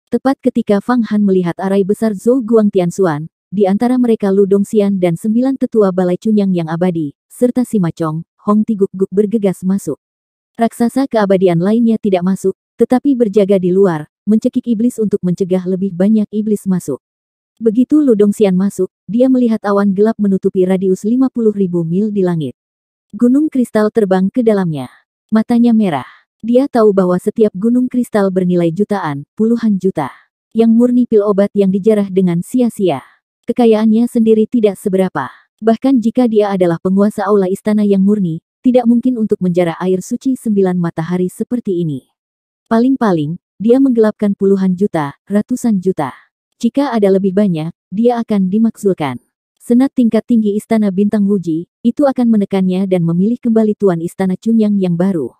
A: Tepat ketika Fang Han melihat arai besar Zhou Guang Tianxuan, di antara mereka Lu Dongxian dan sembilan tetua balai Cunyang yang abadi, serta Sima Macong, Hong Tiguk-guk bergegas masuk. Raksasa keabadian lainnya tidak masuk, tetapi berjaga di luar, mencekik iblis untuk mencegah lebih banyak iblis masuk. Begitu Lu Dongxian masuk, dia melihat awan gelap menutupi radius 50.000 mil di langit. Gunung kristal terbang ke dalamnya. Matanya merah. Dia tahu bahwa setiap gunung kristal bernilai jutaan, puluhan juta. Yang murni pil obat yang dijarah dengan sia-sia. Kekayaannya sendiri tidak seberapa. Bahkan jika dia adalah penguasa aula istana yang murni, tidak mungkin untuk menjarah air suci sembilan matahari seperti ini. Paling-paling, dia menggelapkan puluhan juta, ratusan juta. Jika ada lebih banyak, dia akan dimaksulkan. Senat tingkat tinggi Istana Bintang Wuji, itu akan menekannya dan memilih kembali Tuan Istana Chunyang yang baru.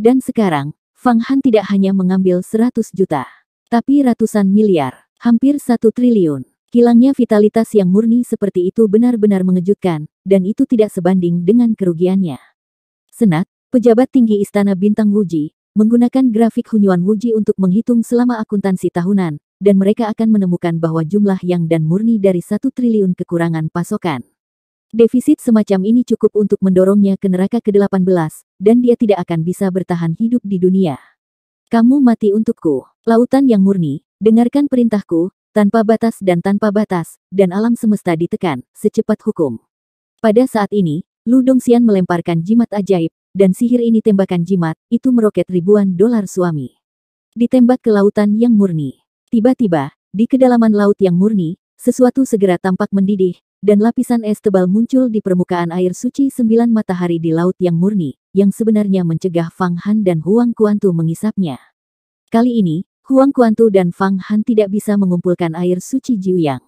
A: Dan sekarang, Fang Han tidak hanya mengambil 100 juta, tapi ratusan miliar, hampir satu triliun. Hilangnya vitalitas yang murni seperti itu benar-benar mengejutkan, dan itu tidak sebanding dengan kerugiannya. Senat, pejabat tinggi Istana Bintang Wuji, menggunakan grafik Hunyuan Wuji untuk menghitung selama akuntansi tahunan, dan mereka akan menemukan bahwa jumlah yang dan murni dari satu triliun kekurangan pasokan. Defisit semacam ini cukup untuk mendorongnya ke neraka ke-18, dan dia tidak akan bisa bertahan hidup di dunia. Kamu mati untukku, lautan yang murni, dengarkan perintahku, tanpa batas dan tanpa batas, dan alam semesta ditekan, secepat hukum. Pada saat ini, Lu Dongxian melemparkan jimat ajaib, dan sihir ini tembakan jimat, itu meroket ribuan dolar suami. Ditembak ke lautan yang murni. Tiba-tiba, di kedalaman laut yang murni, sesuatu segera tampak mendidih, dan lapisan es tebal muncul di permukaan air suci sembilan matahari di laut yang murni, yang sebenarnya mencegah Fang Han dan Huang Kuantu mengisapnya. Kali ini, Huang Kuantu dan Fang Han tidak bisa mengumpulkan air suci Jiuyang.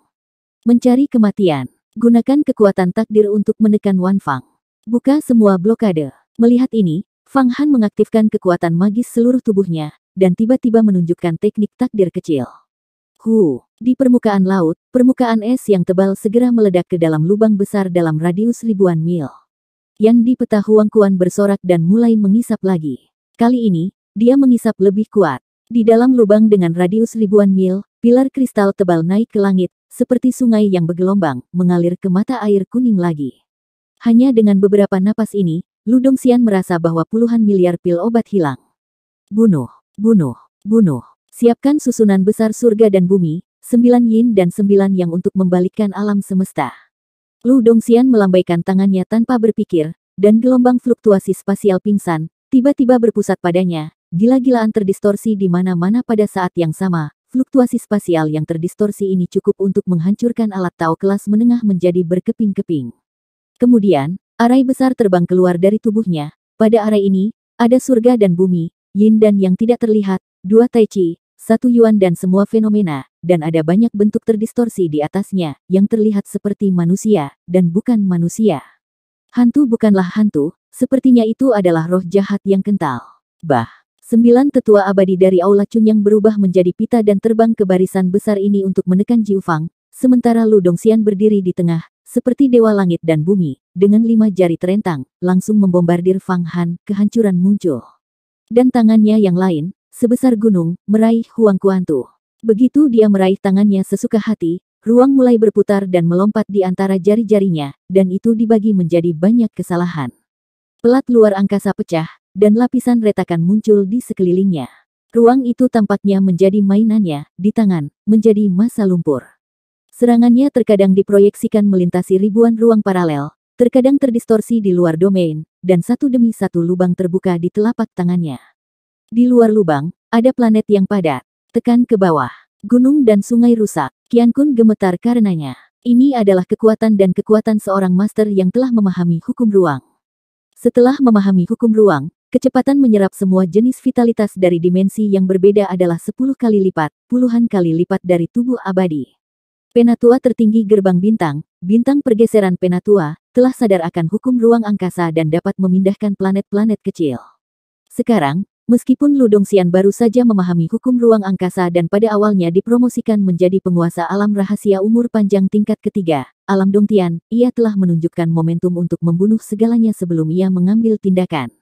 A: Mencari kematian, gunakan kekuatan takdir untuk menekan Wan Fang. Buka semua blokade. Melihat ini, Fang Han mengaktifkan kekuatan magis seluruh tubuhnya, dan tiba-tiba menunjukkan teknik takdir kecil. Hu, di permukaan laut, permukaan es yang tebal segera meledak ke dalam lubang besar dalam radius ribuan mil. Yang di peta Huangkuan bersorak dan mulai mengisap lagi. Kali ini, dia mengisap lebih kuat. Di dalam lubang dengan radius ribuan mil, pilar kristal tebal naik ke langit, seperti sungai yang bergelombang, mengalir ke mata air kuning lagi. Hanya dengan beberapa napas ini, Ludong Xian merasa bahwa puluhan miliar pil obat hilang. Bunuh, bunuh, bunuh. Siapkan susunan besar surga dan bumi, sembilan yin dan sembilan yang untuk membalikkan alam semesta. Lu Dongxian melambaikan tangannya tanpa berpikir, dan gelombang fluktuasi spasial pingsan, tiba-tiba berpusat padanya, gila-gilaan terdistorsi di mana-mana pada saat yang sama. Fluktuasi spasial yang terdistorsi ini cukup untuk menghancurkan alat tau kelas menengah menjadi berkeping-keping. Kemudian, arai besar terbang keluar dari tubuhnya. Pada arai ini, ada surga dan bumi, yin dan yang tidak terlihat, dua tai chi, satu yuan dan semua fenomena, dan ada banyak bentuk terdistorsi di atasnya, yang terlihat seperti manusia, dan bukan manusia. Hantu bukanlah hantu, sepertinya itu adalah roh jahat yang kental. Bah, sembilan tetua abadi dari Aula Chun yang berubah menjadi pita dan terbang ke barisan besar ini untuk menekan Jiu Fang, sementara Lu Dongxian berdiri di tengah, seperti dewa langit dan bumi, dengan lima jari terentang, langsung membombardir Fang Han, kehancuran muncul. Dan tangannya yang lain, sebesar gunung, meraih Huang Kuantu. Begitu dia meraih tangannya sesuka hati, ruang mulai berputar dan melompat di antara jari-jarinya, dan itu dibagi menjadi banyak kesalahan. Pelat luar angkasa pecah, dan lapisan retakan muncul di sekelilingnya. Ruang itu tampaknya menjadi mainannya, di tangan, menjadi masa lumpur. Serangannya terkadang diproyeksikan melintasi ribuan ruang paralel, terkadang terdistorsi di luar domain, dan satu demi satu lubang terbuka di telapak tangannya. Di luar lubang, ada planet yang padat. Tekan ke bawah. Gunung dan sungai rusak. Kian Kun gemetar karenanya. Ini adalah kekuatan dan kekuatan seorang master yang telah memahami hukum ruang. Setelah memahami hukum ruang, Kecepatan menyerap semua jenis vitalitas dari dimensi yang berbeda adalah 10 kali lipat, puluhan kali lipat dari tubuh abadi. Penatua tertinggi gerbang bintang, bintang pergeseran Penatua, telah sadar akan hukum ruang angkasa dan dapat memindahkan planet-planet kecil. Sekarang, Meskipun Ludong Xian baru saja memahami hukum ruang angkasa dan pada awalnya dipromosikan menjadi penguasa alam rahasia umur panjang tingkat ketiga, alam Dongtian, ia telah menunjukkan momentum untuk membunuh segalanya sebelum ia mengambil tindakan.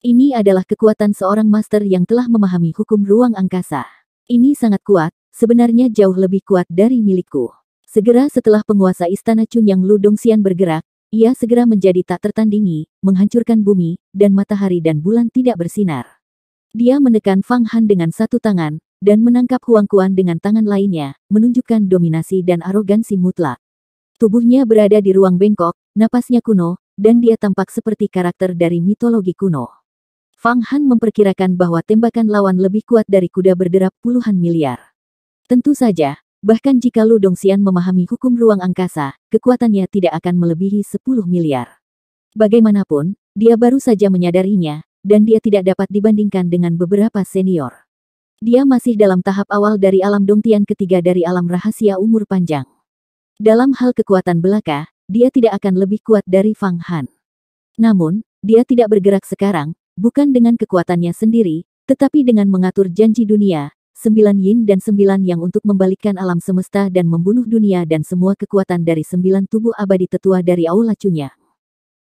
A: Ini adalah kekuatan seorang master yang telah memahami hukum ruang angkasa. Ini sangat kuat, sebenarnya jauh lebih kuat dari milikku. Segera setelah penguasa istana Chun yang Ludong Xian bergerak, ia segera menjadi tak tertandingi, menghancurkan bumi, dan matahari dan bulan tidak bersinar. Dia menekan Fang Han dengan satu tangan, dan menangkap Huang Kuan dengan tangan lainnya, menunjukkan dominasi dan arogansi mutlak. Tubuhnya berada di ruang bengkok, napasnya kuno, dan dia tampak seperti karakter dari mitologi kuno. Fang Han memperkirakan bahwa tembakan lawan lebih kuat dari kuda berderap puluhan miliar. Tentu saja, bahkan jika Lu Dongxian memahami hukum ruang angkasa, kekuatannya tidak akan melebihi 10 miliar. Bagaimanapun, dia baru saja menyadarinya, dan dia tidak dapat dibandingkan dengan beberapa senior. Dia masih dalam tahap awal dari alam dongtian ketiga dari alam rahasia umur panjang. Dalam hal kekuatan belaka, dia tidak akan lebih kuat dari Fang Han. Namun, dia tidak bergerak sekarang, bukan dengan kekuatannya sendiri, tetapi dengan mengatur janji dunia, sembilan yin dan sembilan yang untuk membalikkan alam semesta dan membunuh dunia dan semua kekuatan dari sembilan tubuh abadi tetua dari Aula Chunya.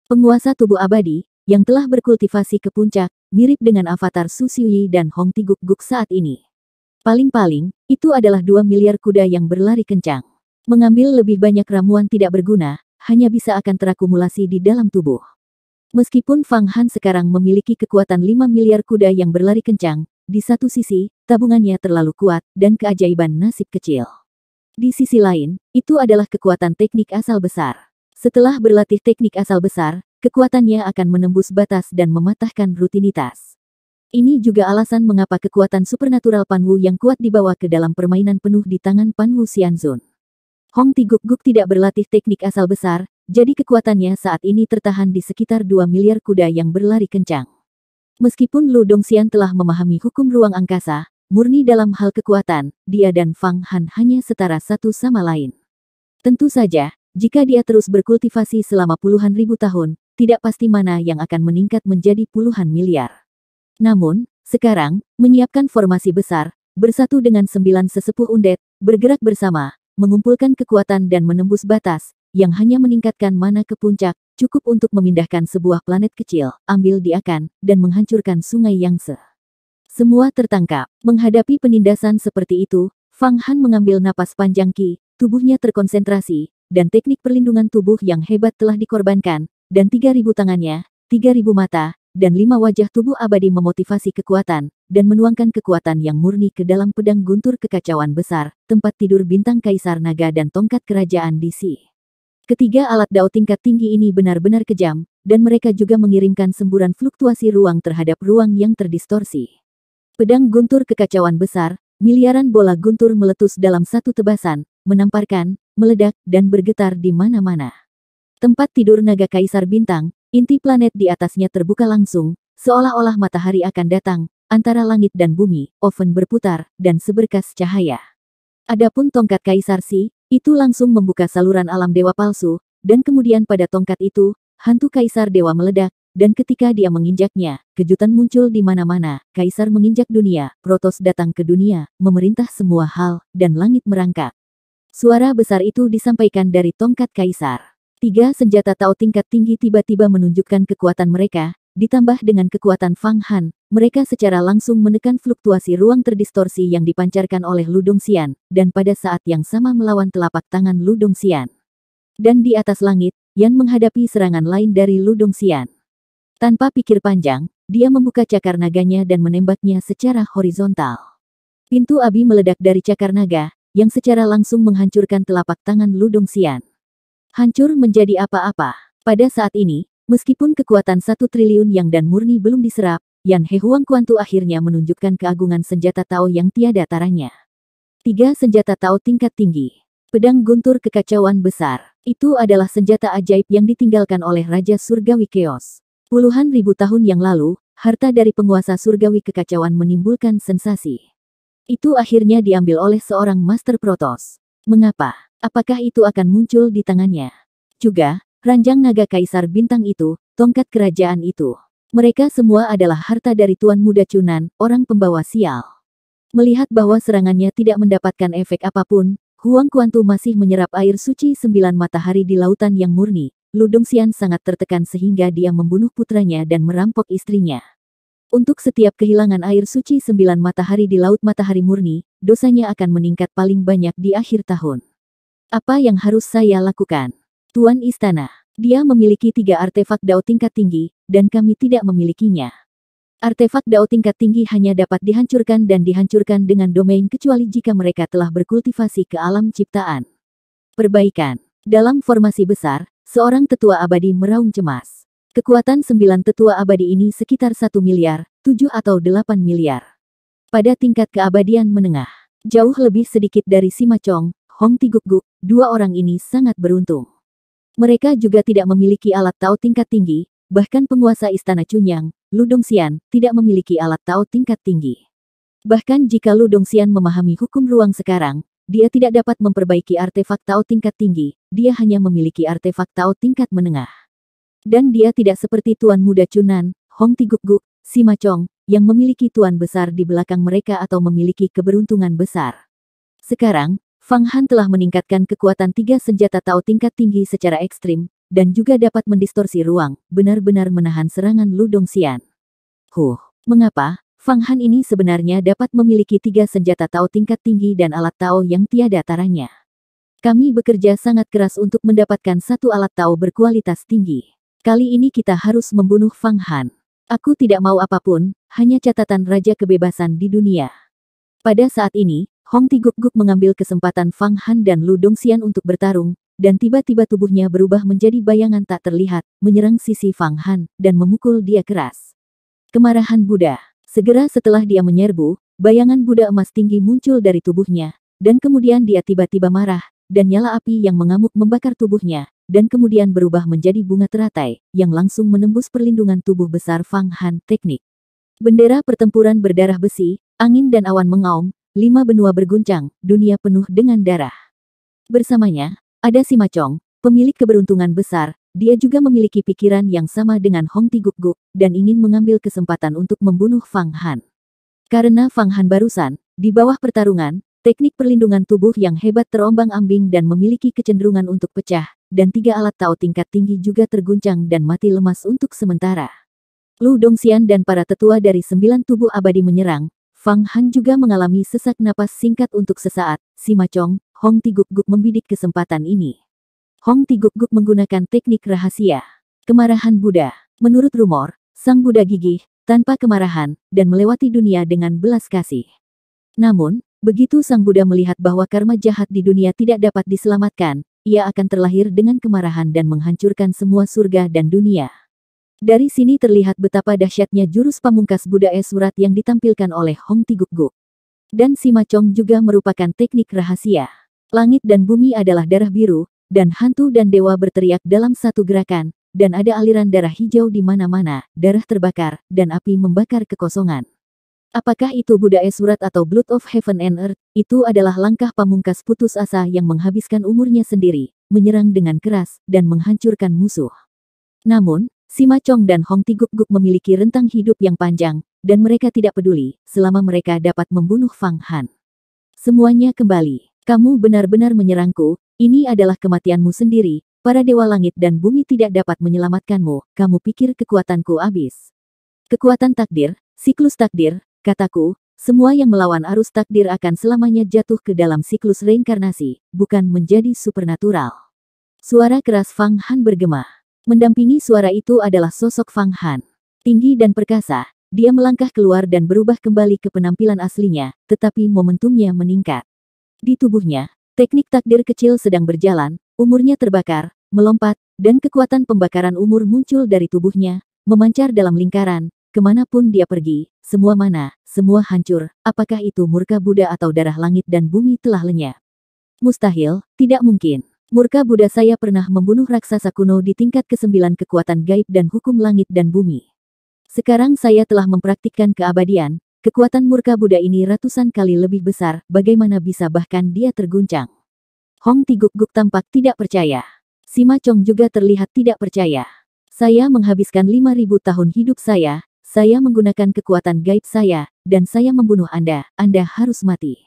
A: Penguasa tubuh abadi, yang telah berkultivasi ke puncak, mirip dengan avatar Su Xiuyi dan Hong Tiguk Guk saat ini. Paling-paling, itu adalah dua miliar kuda yang berlari kencang. Mengambil lebih banyak ramuan tidak berguna, hanya bisa akan terakumulasi di dalam tubuh. Meskipun Fang Han sekarang memiliki kekuatan 5 miliar kuda yang berlari kencang, di satu sisi, tabungannya terlalu kuat dan keajaiban nasib kecil. Di sisi lain, itu adalah kekuatan teknik asal besar. Setelah berlatih teknik asal besar, kekuatannya akan menembus batas dan mematahkan rutinitas. Ini juga alasan mengapa kekuatan supernatural Panwu yang kuat dibawa ke dalam permainan penuh di tangan Panwu Xianzun. Hong Tiguk Guk tidak berlatih teknik asal besar, jadi kekuatannya saat ini tertahan di sekitar 2 miliar kuda yang berlari kencang. Meskipun Lu Dongxian telah memahami hukum ruang angkasa, murni dalam hal kekuatan, dia dan Fang Han hanya setara satu sama lain. Tentu saja, jika dia terus berkultivasi selama puluhan ribu tahun, tidak pasti mana yang akan meningkat menjadi puluhan miliar. Namun, sekarang, menyiapkan formasi besar, bersatu dengan sembilan sesepuh undet, bergerak bersama, mengumpulkan kekuatan dan menembus batas, yang hanya meningkatkan mana ke puncak, cukup untuk memindahkan sebuah planet kecil, ambil di akan, dan menghancurkan sungai Yangtze. Semua tertangkap. Menghadapi penindasan seperti itu, Fang Han mengambil napas panjang Ki, tubuhnya terkonsentrasi, dan teknik perlindungan tubuh yang hebat telah dikorbankan, dan tiga ribu tangannya, tiga ribu mata, dan lima wajah tubuh abadi memotivasi kekuatan, dan menuangkan kekuatan yang murni ke dalam pedang guntur kekacauan besar, tempat tidur bintang kaisar naga dan tongkat kerajaan DC. Ketiga alat dao tingkat tinggi ini benar-benar kejam, dan mereka juga mengirimkan semburan fluktuasi ruang terhadap ruang yang terdistorsi. Pedang guntur kekacauan besar, miliaran bola guntur meletus dalam satu tebasan, menamparkan, meledak, dan bergetar di mana-mana. Tempat tidur naga kaisar bintang, inti planet di atasnya terbuka langsung, seolah-olah matahari akan datang, antara langit dan bumi, oven berputar, dan seberkas cahaya. Adapun tongkat kaisar Si, itu langsung membuka saluran alam dewa palsu, dan kemudian pada tongkat itu, hantu kaisar dewa meledak, dan ketika dia menginjaknya, kejutan muncul di mana-mana, kaisar menginjak dunia, Protos datang ke dunia, memerintah semua hal, dan langit merangkak. Suara besar itu disampaikan dari tongkat kaisar. Tiga senjata Tao tingkat tinggi tiba-tiba menunjukkan kekuatan mereka, ditambah dengan kekuatan Fang Han, mereka secara langsung menekan fluktuasi ruang terdistorsi yang dipancarkan oleh Ludong Xian, dan pada saat yang sama melawan telapak tangan Ludong Xian. Dan di atas langit, Yan menghadapi serangan lain dari Ludong Xian. Tanpa pikir panjang, dia membuka cakar naganya dan menembaknya secara horizontal. Pintu Abi meledak dari cakar naga, yang secara langsung menghancurkan telapak tangan Ludong Xian hancur menjadi apa-apa. Pada saat ini, meskipun kekuatan satu triliun yang dan murni belum diserap, Yan He Huang Kuantu akhirnya menunjukkan keagungan senjata Tao yang tiada taranya. Tiga senjata Tao tingkat tinggi. Pedang guntur kekacauan besar. Itu adalah senjata ajaib yang ditinggalkan oleh Raja Surgawi Keos. Puluhan ribu tahun yang lalu, harta dari penguasa surgawi kekacauan menimbulkan sensasi. Itu akhirnya diambil oleh seorang Master Protos. Mengapa? Apakah itu akan muncul di tangannya? Juga, ranjang naga kaisar bintang itu, tongkat kerajaan itu. Mereka semua adalah harta dari Tuan Muda Cunan, orang pembawa sial. Melihat bahwa serangannya tidak mendapatkan efek apapun, Huang Kuantu masih menyerap air suci sembilan matahari di lautan yang murni. Ludong Xian sangat tertekan sehingga dia membunuh putranya dan merampok istrinya. Untuk setiap kehilangan air suci sembilan matahari di Laut Matahari Murni, dosanya akan meningkat paling banyak di akhir tahun. Apa yang harus saya lakukan? Tuan Istana, dia memiliki tiga artefak dao tingkat tinggi, dan kami tidak memilikinya. Artefak dao tingkat tinggi hanya dapat dihancurkan dan dihancurkan dengan domain kecuali jika mereka telah berkultivasi ke alam ciptaan. Perbaikan. Dalam formasi besar, seorang tetua abadi meraung cemas. Kekuatan sembilan tetua abadi ini sekitar satu miliar, tujuh atau delapan miliar. Pada tingkat keabadian menengah, jauh lebih sedikit dari Simacong, Hong Tiguk-guk, dua orang ini sangat beruntung. Mereka juga tidak memiliki alat Tao tingkat tinggi, bahkan penguasa istana Chunyang, Lu Dongxian, tidak memiliki alat Tao tingkat tinggi. Bahkan jika Lu Dongxian memahami hukum ruang sekarang, dia tidak dapat memperbaiki artefak Tao tingkat tinggi, dia hanya memiliki artefak Tao tingkat menengah. Dan dia tidak seperti Tuan Muda Chunan, Hong Tiguk-guk, Sima Chong, yang memiliki tuan besar di belakang mereka atau memiliki keberuntungan besar. Sekarang, Fang Han telah meningkatkan kekuatan tiga senjata Tao tingkat tinggi secara ekstrim, dan juga dapat mendistorsi ruang, benar-benar menahan serangan Lu Dongxian. Huh, mengapa? Fang Han ini sebenarnya dapat memiliki tiga senjata Tao tingkat tinggi dan alat Tao yang tiada taranya. Kami bekerja sangat keras untuk mendapatkan satu alat Tao berkualitas tinggi. Kali ini kita harus membunuh Fang Han. Aku tidak mau apapun, hanya catatan Raja Kebebasan di dunia. Pada saat ini, Hong Ti Guk Guk mengambil kesempatan Fang Han dan Lu Dong Xian untuk bertarung, dan tiba-tiba tubuhnya berubah menjadi bayangan tak terlihat, menyerang sisi Fang Han, dan memukul dia keras. Kemarahan Buddha. Segera setelah dia menyerbu, bayangan Buddha emas tinggi muncul dari tubuhnya, dan kemudian dia tiba-tiba marah, dan nyala api yang mengamuk membakar tubuhnya, dan kemudian berubah menjadi bunga teratai, yang langsung menembus perlindungan tubuh besar Fang Han teknik. Bendera pertempuran berdarah besi, angin dan awan mengaum, lima benua berguncang, dunia penuh dengan darah. Bersamanya, ada si Macong, pemilik keberuntungan besar, dia juga memiliki pikiran yang sama dengan Hong Ti guk dan ingin mengambil kesempatan untuk membunuh Fang Han. Karena Fang Han barusan, di bawah pertarungan, teknik perlindungan tubuh yang hebat terombang-ambing dan memiliki kecenderungan untuk pecah, dan tiga alat Tao tingkat tinggi juga terguncang dan mati lemas untuk sementara. Lu Dongxian dan para tetua dari sembilan tubuh abadi menyerang, Fang Han juga mengalami sesak napas singkat untuk sesaat. Si Macong, Hong Tiguk-guk membidik kesempatan ini. Hong Tiguk-guk menggunakan teknik rahasia. Kemarahan Buddha. Menurut rumor, sang Buddha gigih, tanpa kemarahan, dan melewati dunia dengan belas kasih. Namun, begitu sang Buddha melihat bahwa karma jahat di dunia tidak dapat diselamatkan, ia akan terlahir dengan kemarahan dan menghancurkan semua surga dan dunia. Dari sini terlihat betapa dahsyatnya jurus pamungkas Buddha es surat yang ditampilkan oleh Hong Tigukguk. Dan Sima Chong juga merupakan teknik rahasia. Langit dan bumi adalah darah biru, dan hantu dan dewa berteriak dalam satu gerakan, dan ada aliran darah hijau di mana-mana, darah terbakar, dan api membakar kekosongan. Apakah itu Buddha es surat atau Blood of Heaven and Earth, itu adalah langkah pamungkas putus asa yang menghabiskan umurnya sendiri, menyerang dengan keras, dan menghancurkan musuh. Namun, Sima Chong dan Hong Tiguk-guk memiliki rentang hidup yang panjang, dan mereka tidak peduli selama mereka dapat membunuh Fang Han. Semuanya kembali. Kamu benar-benar menyerangku, ini adalah kematianmu sendiri, para dewa langit dan bumi tidak dapat menyelamatkanmu, kamu pikir kekuatanku habis. Kekuatan takdir, siklus takdir, kataku, semua yang melawan arus takdir akan selamanya jatuh ke dalam siklus reinkarnasi, bukan menjadi supernatural. Suara keras Fang Han bergema. Mendampingi suara itu adalah sosok Fang Han. Tinggi dan perkasa, dia melangkah keluar dan berubah kembali ke penampilan aslinya, tetapi momentumnya meningkat. Di tubuhnya, teknik takdir kecil sedang berjalan, umurnya terbakar, melompat, dan kekuatan pembakaran umur muncul dari tubuhnya, memancar dalam lingkaran, kemanapun dia pergi, semua mana, semua hancur, apakah itu murka Buddha atau darah langit dan bumi telah lenyap. Mustahil, tidak mungkin. Murka Buddha saya pernah membunuh raksasa kuno di tingkat kesembilan kekuatan gaib dan hukum langit dan bumi. Sekarang saya telah mempraktikkan keabadian, kekuatan murka Buddha ini ratusan kali lebih besar, bagaimana bisa bahkan dia terguncang. Hong Tiguk-guk tampak tidak percaya. Sima Chong juga terlihat tidak percaya. Saya menghabiskan 5000 tahun hidup saya, saya menggunakan kekuatan gaib saya, dan saya membunuh Anda, Anda harus mati.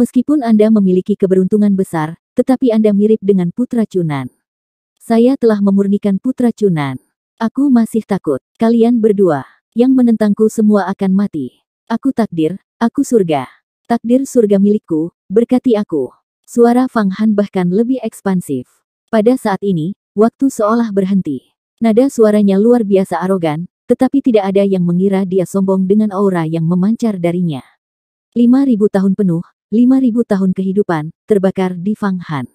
A: Meskipun Anda memiliki keberuntungan besar, tetapi Anda mirip dengan Putra Cunan. Saya telah memurnikan Putra Cunan. Aku masih takut. Kalian berdua, yang menentangku semua akan mati. Aku takdir, aku surga. Takdir surga milikku, berkati aku. Suara Fang Han bahkan lebih ekspansif. Pada saat ini, waktu seolah berhenti. Nada suaranya luar biasa arogan, tetapi tidak ada yang mengira dia sombong dengan aura yang memancar darinya. 5000 tahun penuh, 5000 tahun kehidupan, terbakar di Fang Han.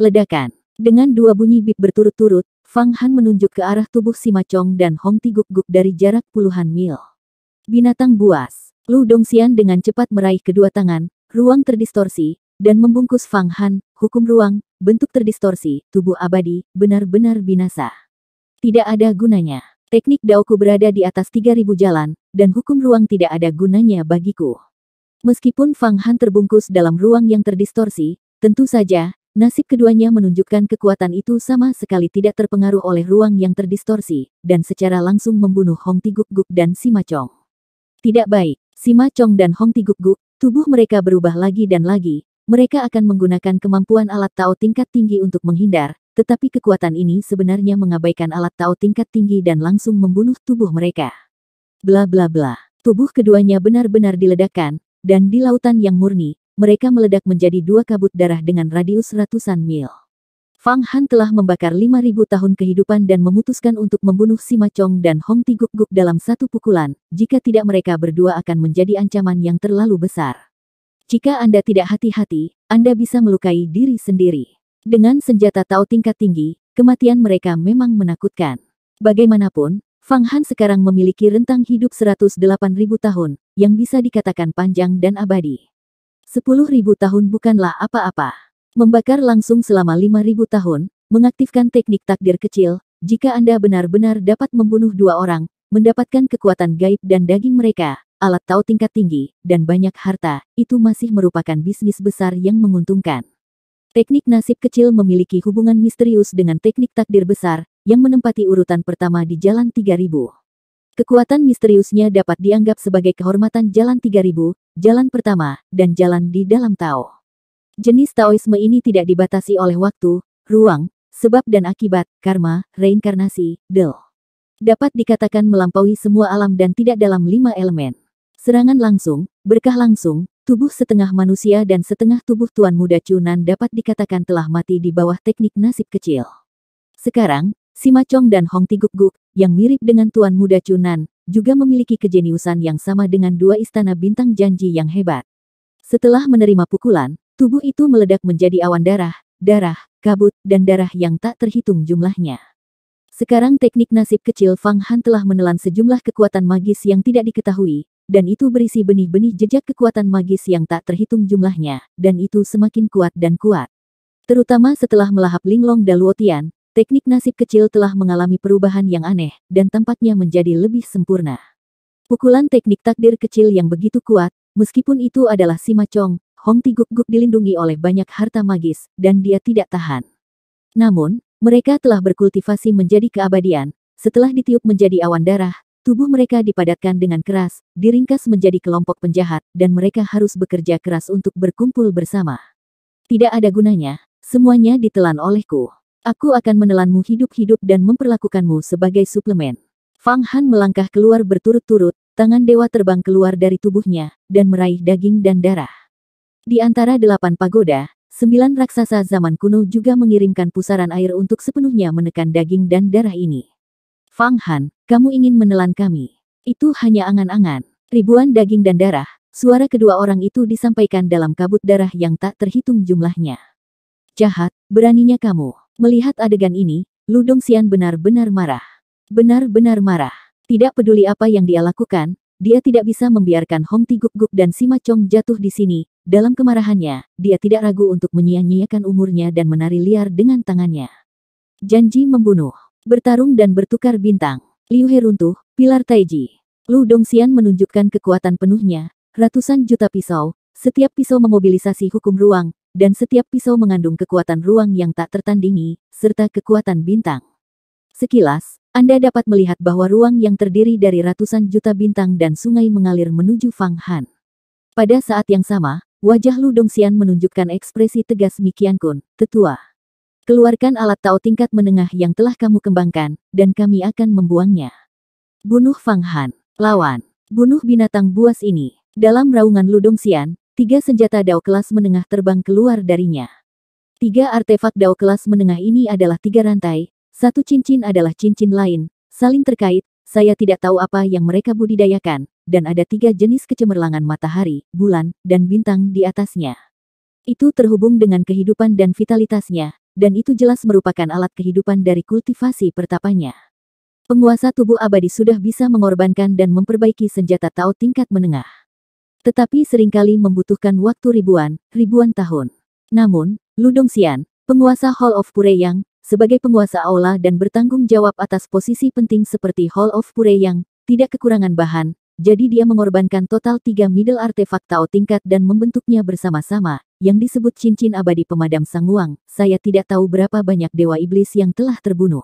A: Ledakan. Dengan dua bunyi bip berturut-turut, Fang Han menunjuk ke arah tubuh si Macong dan Hong Ti Guk dari jarak puluhan mil. Binatang buas. Lu Dongxian dengan cepat meraih kedua tangan, ruang terdistorsi, dan membungkus Fang Han, hukum ruang, bentuk terdistorsi, tubuh abadi, benar-benar binasa. Tidak ada gunanya. Teknik Daoku berada di atas 3000 jalan, dan hukum ruang tidak ada gunanya bagiku. Meskipun Fang Han terbungkus dalam ruang yang terdistorsi, tentu saja, nasib keduanya menunjukkan kekuatan itu sama sekali tidak terpengaruh oleh ruang yang terdistorsi, dan secara langsung membunuh Hong Tiguk-guk dan Sima Chong. Tidak baik, Sima Chong dan Hong Tiguk-guk, tubuh mereka berubah lagi dan lagi, mereka akan menggunakan kemampuan alat Tao tingkat tinggi untuk menghindar, tetapi kekuatan ini sebenarnya mengabaikan alat Tao tingkat tinggi dan langsung membunuh tubuh mereka. Bla bla bla, tubuh keduanya benar-benar diledakkan, dan di lautan yang murni, mereka meledak menjadi dua kabut darah dengan radius ratusan mil. Fang Han telah membakar 5.000 tahun kehidupan dan memutuskan untuk membunuh Sima Chong dan Hong Ti Guk Guk dalam satu pukulan, jika tidak mereka berdua akan menjadi ancaman yang terlalu besar. Jika Anda tidak hati-hati, Anda bisa melukai diri sendiri. Dengan senjata Tao tingkat tinggi, kematian mereka memang menakutkan. Bagaimanapun, Fang Han sekarang memiliki rentang hidup 108.000 tahun, yang bisa dikatakan panjang dan abadi. Sepuluh ribu tahun bukanlah apa-apa. Membakar langsung selama lima ribu tahun, mengaktifkan teknik takdir kecil, jika Anda benar-benar dapat membunuh dua orang, mendapatkan kekuatan gaib dan daging mereka, alat tahu tingkat tinggi, dan banyak harta, itu masih merupakan bisnis besar yang menguntungkan. Teknik nasib kecil memiliki hubungan misterius dengan teknik takdir besar, yang menempati urutan pertama di jalan 3000. Kekuatan misteriusnya dapat dianggap sebagai kehormatan jalan 3000, jalan pertama, dan jalan di dalam Tao. Jenis Taoisme ini tidak dibatasi oleh waktu, ruang, sebab dan akibat, karma, reinkarnasi, del. Dapat dikatakan melampaui semua alam dan tidak dalam lima elemen. Serangan langsung, berkah langsung, tubuh setengah manusia dan setengah tubuh Tuan Muda Cunan dapat dikatakan telah mati di bawah teknik nasib kecil. Sekarang, Sima Chong dan Hong Tiguk Guk yang mirip dengan Tuan Muda Cunan, juga memiliki kejeniusan yang sama dengan dua istana bintang janji yang hebat. Setelah menerima pukulan, tubuh itu meledak menjadi awan darah, darah, kabut, dan darah yang tak terhitung jumlahnya. Sekarang teknik nasib kecil Fang Han telah menelan sejumlah kekuatan magis yang tidak diketahui, dan itu berisi benih-benih jejak kekuatan magis yang tak terhitung jumlahnya, dan itu semakin kuat dan kuat. Terutama setelah melahap Linglong Daluotian, Teknik nasib kecil telah mengalami perubahan yang aneh, dan tempatnya menjadi lebih sempurna. Pukulan teknik takdir kecil yang begitu kuat, meskipun itu adalah si macong, Hong Ti Guk Guk dilindungi oleh banyak harta magis, dan dia tidak tahan. Namun, mereka telah berkultivasi menjadi keabadian, setelah ditiup menjadi awan darah, tubuh mereka dipadatkan dengan keras, diringkas menjadi kelompok penjahat, dan mereka harus bekerja keras untuk berkumpul bersama. Tidak ada gunanya, semuanya ditelan olehku. Aku akan menelanmu hidup-hidup dan memperlakukanmu sebagai suplemen. Fang Han melangkah keluar berturut-turut, tangan dewa terbang keluar dari tubuhnya, dan meraih daging dan darah. Di antara delapan pagoda, sembilan raksasa zaman kuno juga mengirimkan pusaran air untuk sepenuhnya menekan daging dan darah ini. Fang Han, kamu ingin menelan kami. Itu hanya angan-angan. Ribuan daging dan darah, suara kedua orang itu disampaikan dalam kabut darah yang tak terhitung jumlahnya. Jahat, beraninya kamu. Melihat adegan ini, Ludong Xian benar-benar marah. Benar-benar marah. Tidak peduli apa yang dia lakukan, dia tidak bisa membiarkan Hong Ti Guk Guk dan Sima Chong jatuh di sini. Dalam kemarahannya, dia tidak ragu untuk menyia-nyiakan umurnya dan menari liar dengan tangannya. Janji membunuh, bertarung dan bertukar bintang. Liu He runtuh, pilar Taiji. Lu Dongxian menunjukkan kekuatan penuhnya, ratusan juta pisau, setiap pisau memobilisasi hukum ruang, dan setiap pisau mengandung kekuatan ruang yang tak tertandingi, serta kekuatan bintang. Sekilas, Anda dapat melihat bahwa ruang yang terdiri dari ratusan juta bintang dan sungai mengalir menuju Fang Han. Pada saat yang sama, wajah Lu Dongxian menunjukkan ekspresi tegas Mikian Kun, tetua. Keluarkan alat tao tingkat menengah yang telah kamu kembangkan, dan kami akan membuangnya. Bunuh Fang Han, lawan. Bunuh binatang buas ini. Dalam raungan Lu Xian, Tiga senjata Dao kelas menengah terbang keluar darinya. Tiga artefak Dao kelas menengah ini adalah tiga rantai, satu cincin adalah cincin lain, saling terkait, saya tidak tahu apa yang mereka budidayakan, dan ada tiga jenis kecemerlangan matahari, bulan, dan bintang di atasnya. Itu terhubung dengan kehidupan dan vitalitasnya, dan itu jelas merupakan alat kehidupan dari kultivasi pertapanya. Penguasa tubuh abadi sudah bisa mengorbankan dan memperbaiki senjata Tao tingkat menengah tetapi seringkali membutuhkan waktu ribuan, ribuan tahun. Namun, Ludong Xian, penguasa Hall of Yang, sebagai penguasa aula dan bertanggung jawab atas posisi penting seperti Hall of Yang, tidak kekurangan bahan, jadi dia mengorbankan total tiga middle artefak Tao tingkat dan membentuknya bersama-sama, yang disebut cincin abadi pemadam sang uang. saya tidak tahu berapa banyak dewa iblis yang telah terbunuh.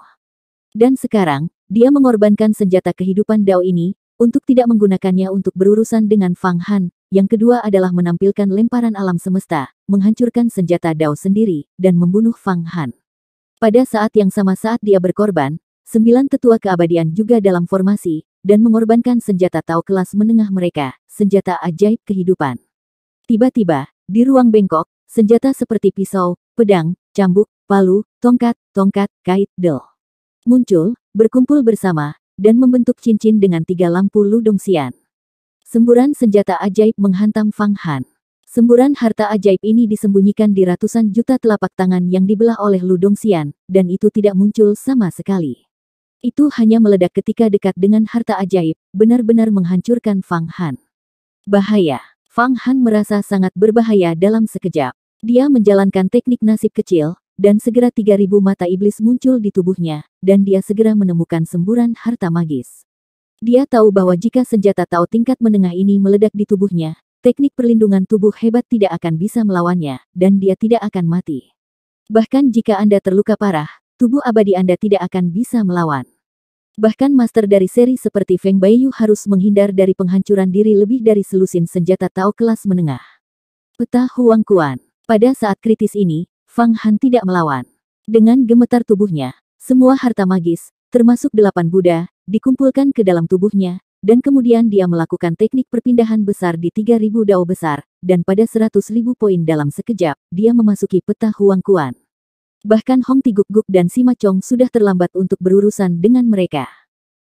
A: Dan sekarang, dia mengorbankan senjata kehidupan Dao ini, untuk tidak menggunakannya untuk berurusan dengan Fang Han, yang kedua adalah menampilkan lemparan alam semesta, menghancurkan senjata Dao sendiri, dan membunuh Fang Han. Pada saat yang sama saat dia berkorban, sembilan tetua keabadian juga dalam formasi, dan mengorbankan senjata Tao kelas menengah mereka, senjata ajaib kehidupan. Tiba-tiba, di ruang bengkok, senjata seperti pisau, pedang, cambuk, palu, tongkat, tongkat, kait, del. Muncul, berkumpul bersama, dan membentuk cincin dengan tiga lampu ludong sian. Semburan senjata ajaib menghantam Fang Han. Semburan harta ajaib ini disembunyikan di ratusan juta telapak tangan yang dibelah oleh Ludong sian, dan itu tidak muncul sama sekali. Itu hanya meledak ketika dekat dengan harta ajaib, benar-benar menghancurkan Fang Han. Bahaya. Fang Han merasa sangat berbahaya dalam sekejap. Dia menjalankan teknik nasib kecil, dan segera 3000 mata iblis muncul di tubuhnya, dan dia segera menemukan semburan harta magis. Dia tahu bahwa jika senjata Tao tingkat menengah ini meledak di tubuhnya, teknik perlindungan tubuh hebat tidak akan bisa melawannya, dan dia tidak akan mati. Bahkan jika Anda terluka parah, tubuh abadi Anda tidak akan bisa melawan. Bahkan master dari seri seperti Feng Baiyu harus menghindar dari penghancuran diri lebih dari selusin senjata Tao kelas menengah. Peta Huang Kuan. Pada saat kritis ini, Fang Han tidak melawan. Dengan gemetar tubuhnya, semua harta magis, termasuk delapan Buddha, dikumpulkan ke dalam tubuhnya, dan kemudian dia melakukan teknik perpindahan besar di 3000 dao besar, dan pada 100.000 poin dalam sekejap, dia memasuki peta Huang Kuan. Bahkan Hong Tiguk-guk dan Sima Chong sudah terlambat untuk berurusan dengan mereka.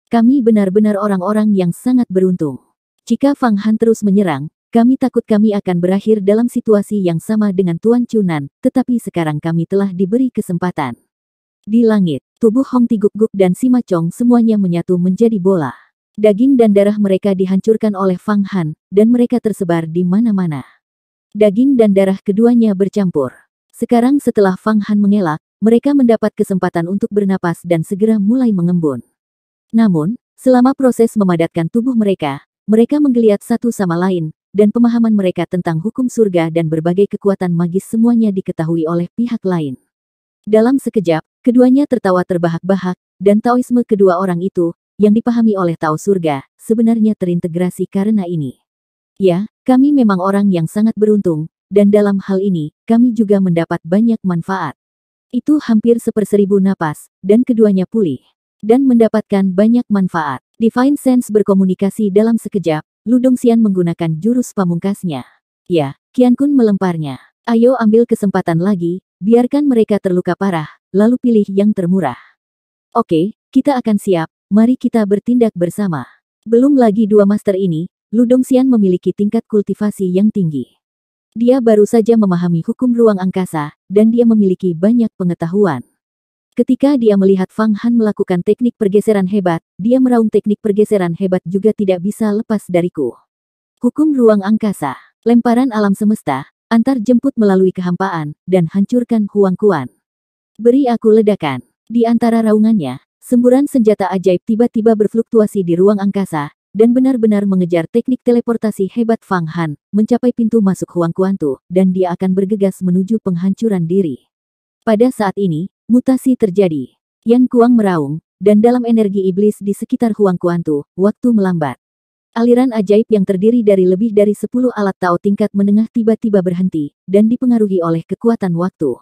A: Kami benar-benar orang-orang yang sangat beruntung. Jika Fang Han terus menyerang, kami takut kami akan berakhir dalam situasi yang sama dengan Tuan Chunan, tetapi sekarang kami telah diberi kesempatan. Di langit, tubuh Hong Tiguk-guk dan Sima Chong semuanya menyatu menjadi bola. Daging dan darah mereka dihancurkan oleh Fang Han, dan mereka tersebar di mana-mana. Daging dan darah keduanya bercampur. Sekarang setelah Fang Han mengelak, mereka mendapat kesempatan untuk bernapas dan segera mulai mengembun. Namun, selama proses memadatkan tubuh mereka, mereka menggeliat satu sama lain, dan pemahaman mereka tentang hukum surga dan berbagai kekuatan magis semuanya diketahui oleh pihak lain. Dalam sekejap, Keduanya tertawa terbahak-bahak, dan Taoisme kedua orang itu, yang dipahami oleh Tao Surga, sebenarnya terintegrasi karena ini. Ya, kami memang orang yang sangat beruntung, dan dalam hal ini, kami juga mendapat banyak manfaat. Itu hampir seperseribu napas, dan keduanya pulih. Dan mendapatkan banyak manfaat. Divine Sense berkomunikasi dalam sekejap, Ludong Xian menggunakan jurus pamungkasnya. Ya, Qian Kun melemparnya. Ayo ambil kesempatan lagi, biarkan mereka terluka parah, lalu pilih yang termurah. Oke, kita akan siap, mari kita bertindak bersama. Belum lagi dua master ini, Ludong Xian memiliki tingkat kultivasi yang tinggi. Dia baru saja memahami hukum ruang angkasa, dan dia memiliki banyak pengetahuan. Ketika dia melihat Fang Han melakukan teknik pergeseran hebat, dia meraung teknik pergeseran hebat juga tidak bisa lepas dariku. Hukum ruang angkasa, lemparan alam semesta, antar jemput melalui kehampaan, dan hancurkan Huang kuan. Beri aku ledakan. Di antara raungannya, semburan senjata ajaib tiba-tiba berfluktuasi di ruang angkasa, dan benar-benar mengejar teknik teleportasi hebat Fang Han, mencapai pintu masuk Huang Kuantu, dan dia akan bergegas menuju penghancuran diri. Pada saat ini, mutasi terjadi. yang Kuang meraung, dan dalam energi iblis di sekitar Huang Kuantu, waktu melambat. Aliran ajaib yang terdiri dari lebih dari 10 alat Tao tingkat menengah tiba-tiba berhenti, dan dipengaruhi oleh kekuatan waktu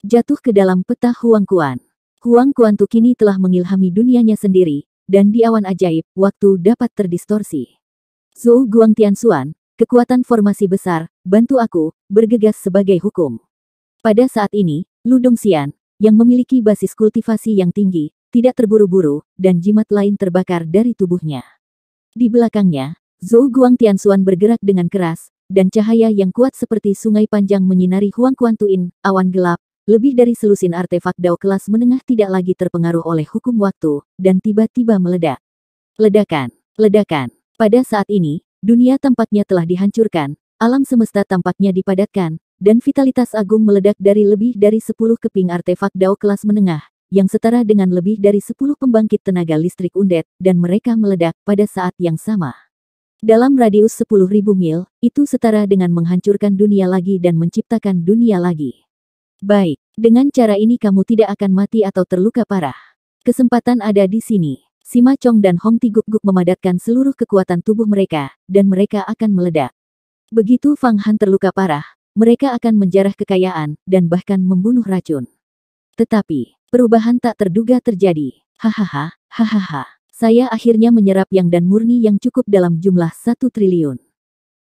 A: jatuh ke dalam peta Huang Kuan. Huang Kuan Tu kini telah mengilhami dunianya sendiri, dan di awan ajaib, waktu dapat terdistorsi. Zhou Guang Tian Tianxuan, kekuatan formasi besar, bantu aku, bergegas sebagai hukum. Pada saat ini, Lu Xian, yang memiliki basis kultivasi yang tinggi, tidak terburu-buru, dan jimat lain terbakar dari tubuhnya. Di belakangnya, Zhou Guang Tian Tianxuan bergerak dengan keras, dan cahaya yang kuat seperti sungai panjang menyinari Huang Kuan Tuin, awan gelap, lebih dari selusin artefak Dao kelas menengah tidak lagi terpengaruh oleh hukum waktu, dan tiba-tiba meledak. Ledakan, ledakan. Pada saat ini, dunia tempatnya telah dihancurkan, alam semesta tampaknya dipadatkan, dan vitalitas agung meledak dari lebih dari 10 keping artefak Dao kelas menengah, yang setara dengan lebih dari 10 pembangkit tenaga listrik undet, dan mereka meledak pada saat yang sama. Dalam radius 10.000 mil, itu setara dengan menghancurkan dunia lagi dan menciptakan dunia lagi. Baik, dengan cara ini kamu tidak akan mati atau terluka parah. Kesempatan ada di sini. Sima Chong dan Hong Ti Guk memadatkan seluruh kekuatan tubuh mereka, dan mereka akan meledak. Begitu Fang Han terluka parah, mereka akan menjarah kekayaan, dan bahkan membunuh racun. Tetapi, perubahan tak terduga terjadi. Hahaha, hahaha. Saya akhirnya menyerap yang dan murni yang cukup dalam jumlah satu triliun.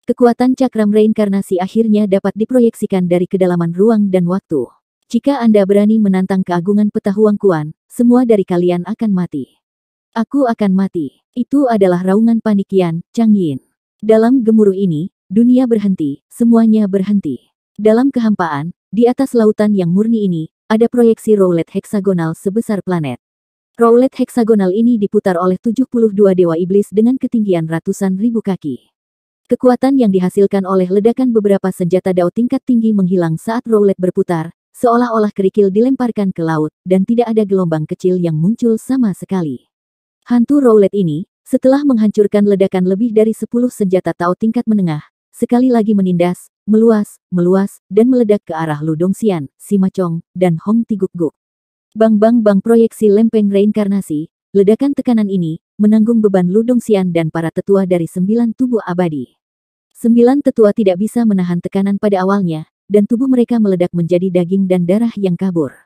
A: Kekuatan cakram reinkarnasi akhirnya dapat diproyeksikan dari kedalaman ruang dan waktu. Jika Anda berani menantang keagungan petahuang Kuan, semua dari kalian akan mati. Aku akan mati. Itu adalah raungan panikian, Chang Yin. Dalam gemuruh ini, dunia berhenti, semuanya berhenti. Dalam kehampaan, di atas lautan yang murni ini, ada proyeksi roulette heksagonal sebesar planet. Roulette heksagonal ini diputar oleh 72 dewa iblis dengan ketinggian ratusan ribu kaki. Kekuatan yang dihasilkan oleh ledakan beberapa senjata dao tingkat tinggi menghilang saat roulette berputar, seolah-olah kerikil dilemparkan ke laut, dan tidak ada gelombang kecil yang muncul sama sekali. Hantu roulette ini, setelah menghancurkan ledakan lebih dari 10 senjata Tao tingkat menengah, sekali lagi menindas, meluas, meluas, dan meledak ke arah Ludong Sima Simacong, dan Hong Tiguk-guk. Bang-bang-bang proyeksi lempeng reinkarnasi, ledakan tekanan ini, menanggung beban Ludong Xian dan para tetua dari sembilan tubuh abadi. Sembilan tetua tidak bisa menahan tekanan pada awalnya, dan tubuh mereka meledak menjadi daging dan darah yang kabur.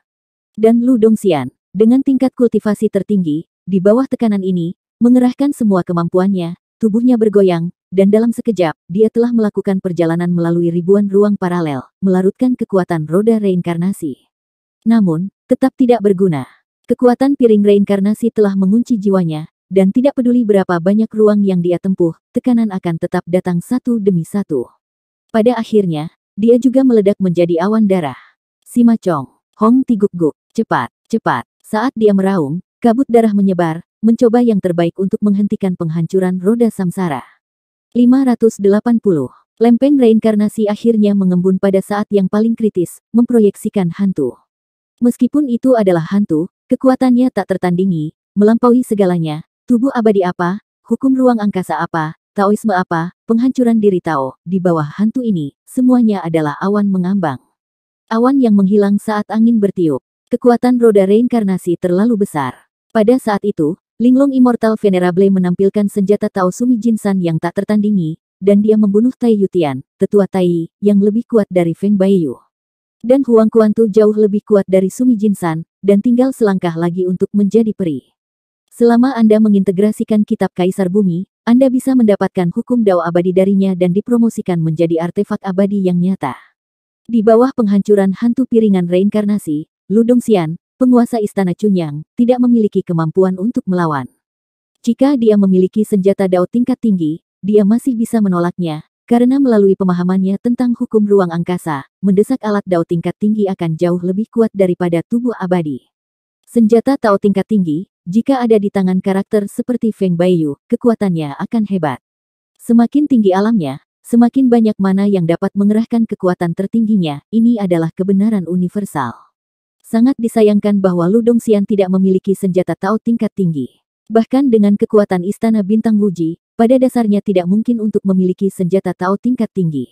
A: Dan Ludong Xian, dengan tingkat kultivasi tertinggi, di bawah tekanan ini, mengerahkan semua kemampuannya, tubuhnya bergoyang, dan dalam sekejap, dia telah melakukan perjalanan melalui ribuan ruang paralel, melarutkan kekuatan roda reinkarnasi. Namun, tetap tidak berguna. Kekuatan piring reinkarnasi telah mengunci jiwanya, dan tidak peduli berapa banyak ruang yang dia tempuh, tekanan akan tetap datang satu demi satu. Pada akhirnya, dia juga meledak menjadi awan darah. Sima Chong, Hong Tiguk-guk, cepat, cepat. Saat dia meraung, kabut darah menyebar, mencoba yang terbaik untuk menghentikan penghancuran roda samsara. 580. Lempeng reinkarnasi akhirnya mengembun pada saat yang paling kritis, memproyeksikan hantu. Meskipun itu adalah hantu, kekuatannya tak tertandingi, melampaui segalanya, Tubuh abadi apa? Hukum ruang angkasa apa? Taoisme apa? Penghancuran diri Tao, di bawah hantu ini, semuanya adalah awan mengambang. Awan yang menghilang saat angin bertiup. Kekuatan roda reinkarnasi terlalu besar. Pada saat itu, Linglong Immortal Venerable menampilkan senjata Tao Sumi Jinsan yang tak tertandingi, dan dia membunuh Tai Yutian, tetua Tai, yang lebih kuat dari Feng Baiyu. Dan Huang Kuantu jauh lebih kuat dari Sumi Jinsan, dan tinggal selangkah lagi untuk menjadi peri. Selama Anda mengintegrasikan kitab Kaisar Bumi, Anda bisa mendapatkan hukum Dao abadi darinya dan dipromosikan menjadi artefak abadi yang nyata. Di bawah penghancuran hantu piringan reinkarnasi, Ludong Xian, penguasa istana Chunyang, tidak memiliki kemampuan untuk melawan. Jika dia memiliki senjata Dao tingkat tinggi, dia masih bisa menolaknya, karena melalui pemahamannya tentang hukum ruang angkasa, mendesak alat Dao tingkat tinggi akan jauh lebih kuat daripada tubuh abadi. Senjata Tao tingkat tinggi, jika ada di tangan karakter seperti Feng Baiyu, kekuatannya akan hebat. Semakin tinggi alamnya, semakin banyak mana yang dapat mengerahkan kekuatan tertingginya, ini adalah kebenaran universal. Sangat disayangkan bahwa Ludong Xian tidak memiliki senjata Tao tingkat tinggi. Bahkan dengan kekuatan Istana Bintang Wuji, pada dasarnya tidak mungkin untuk memiliki senjata Tao tingkat tinggi.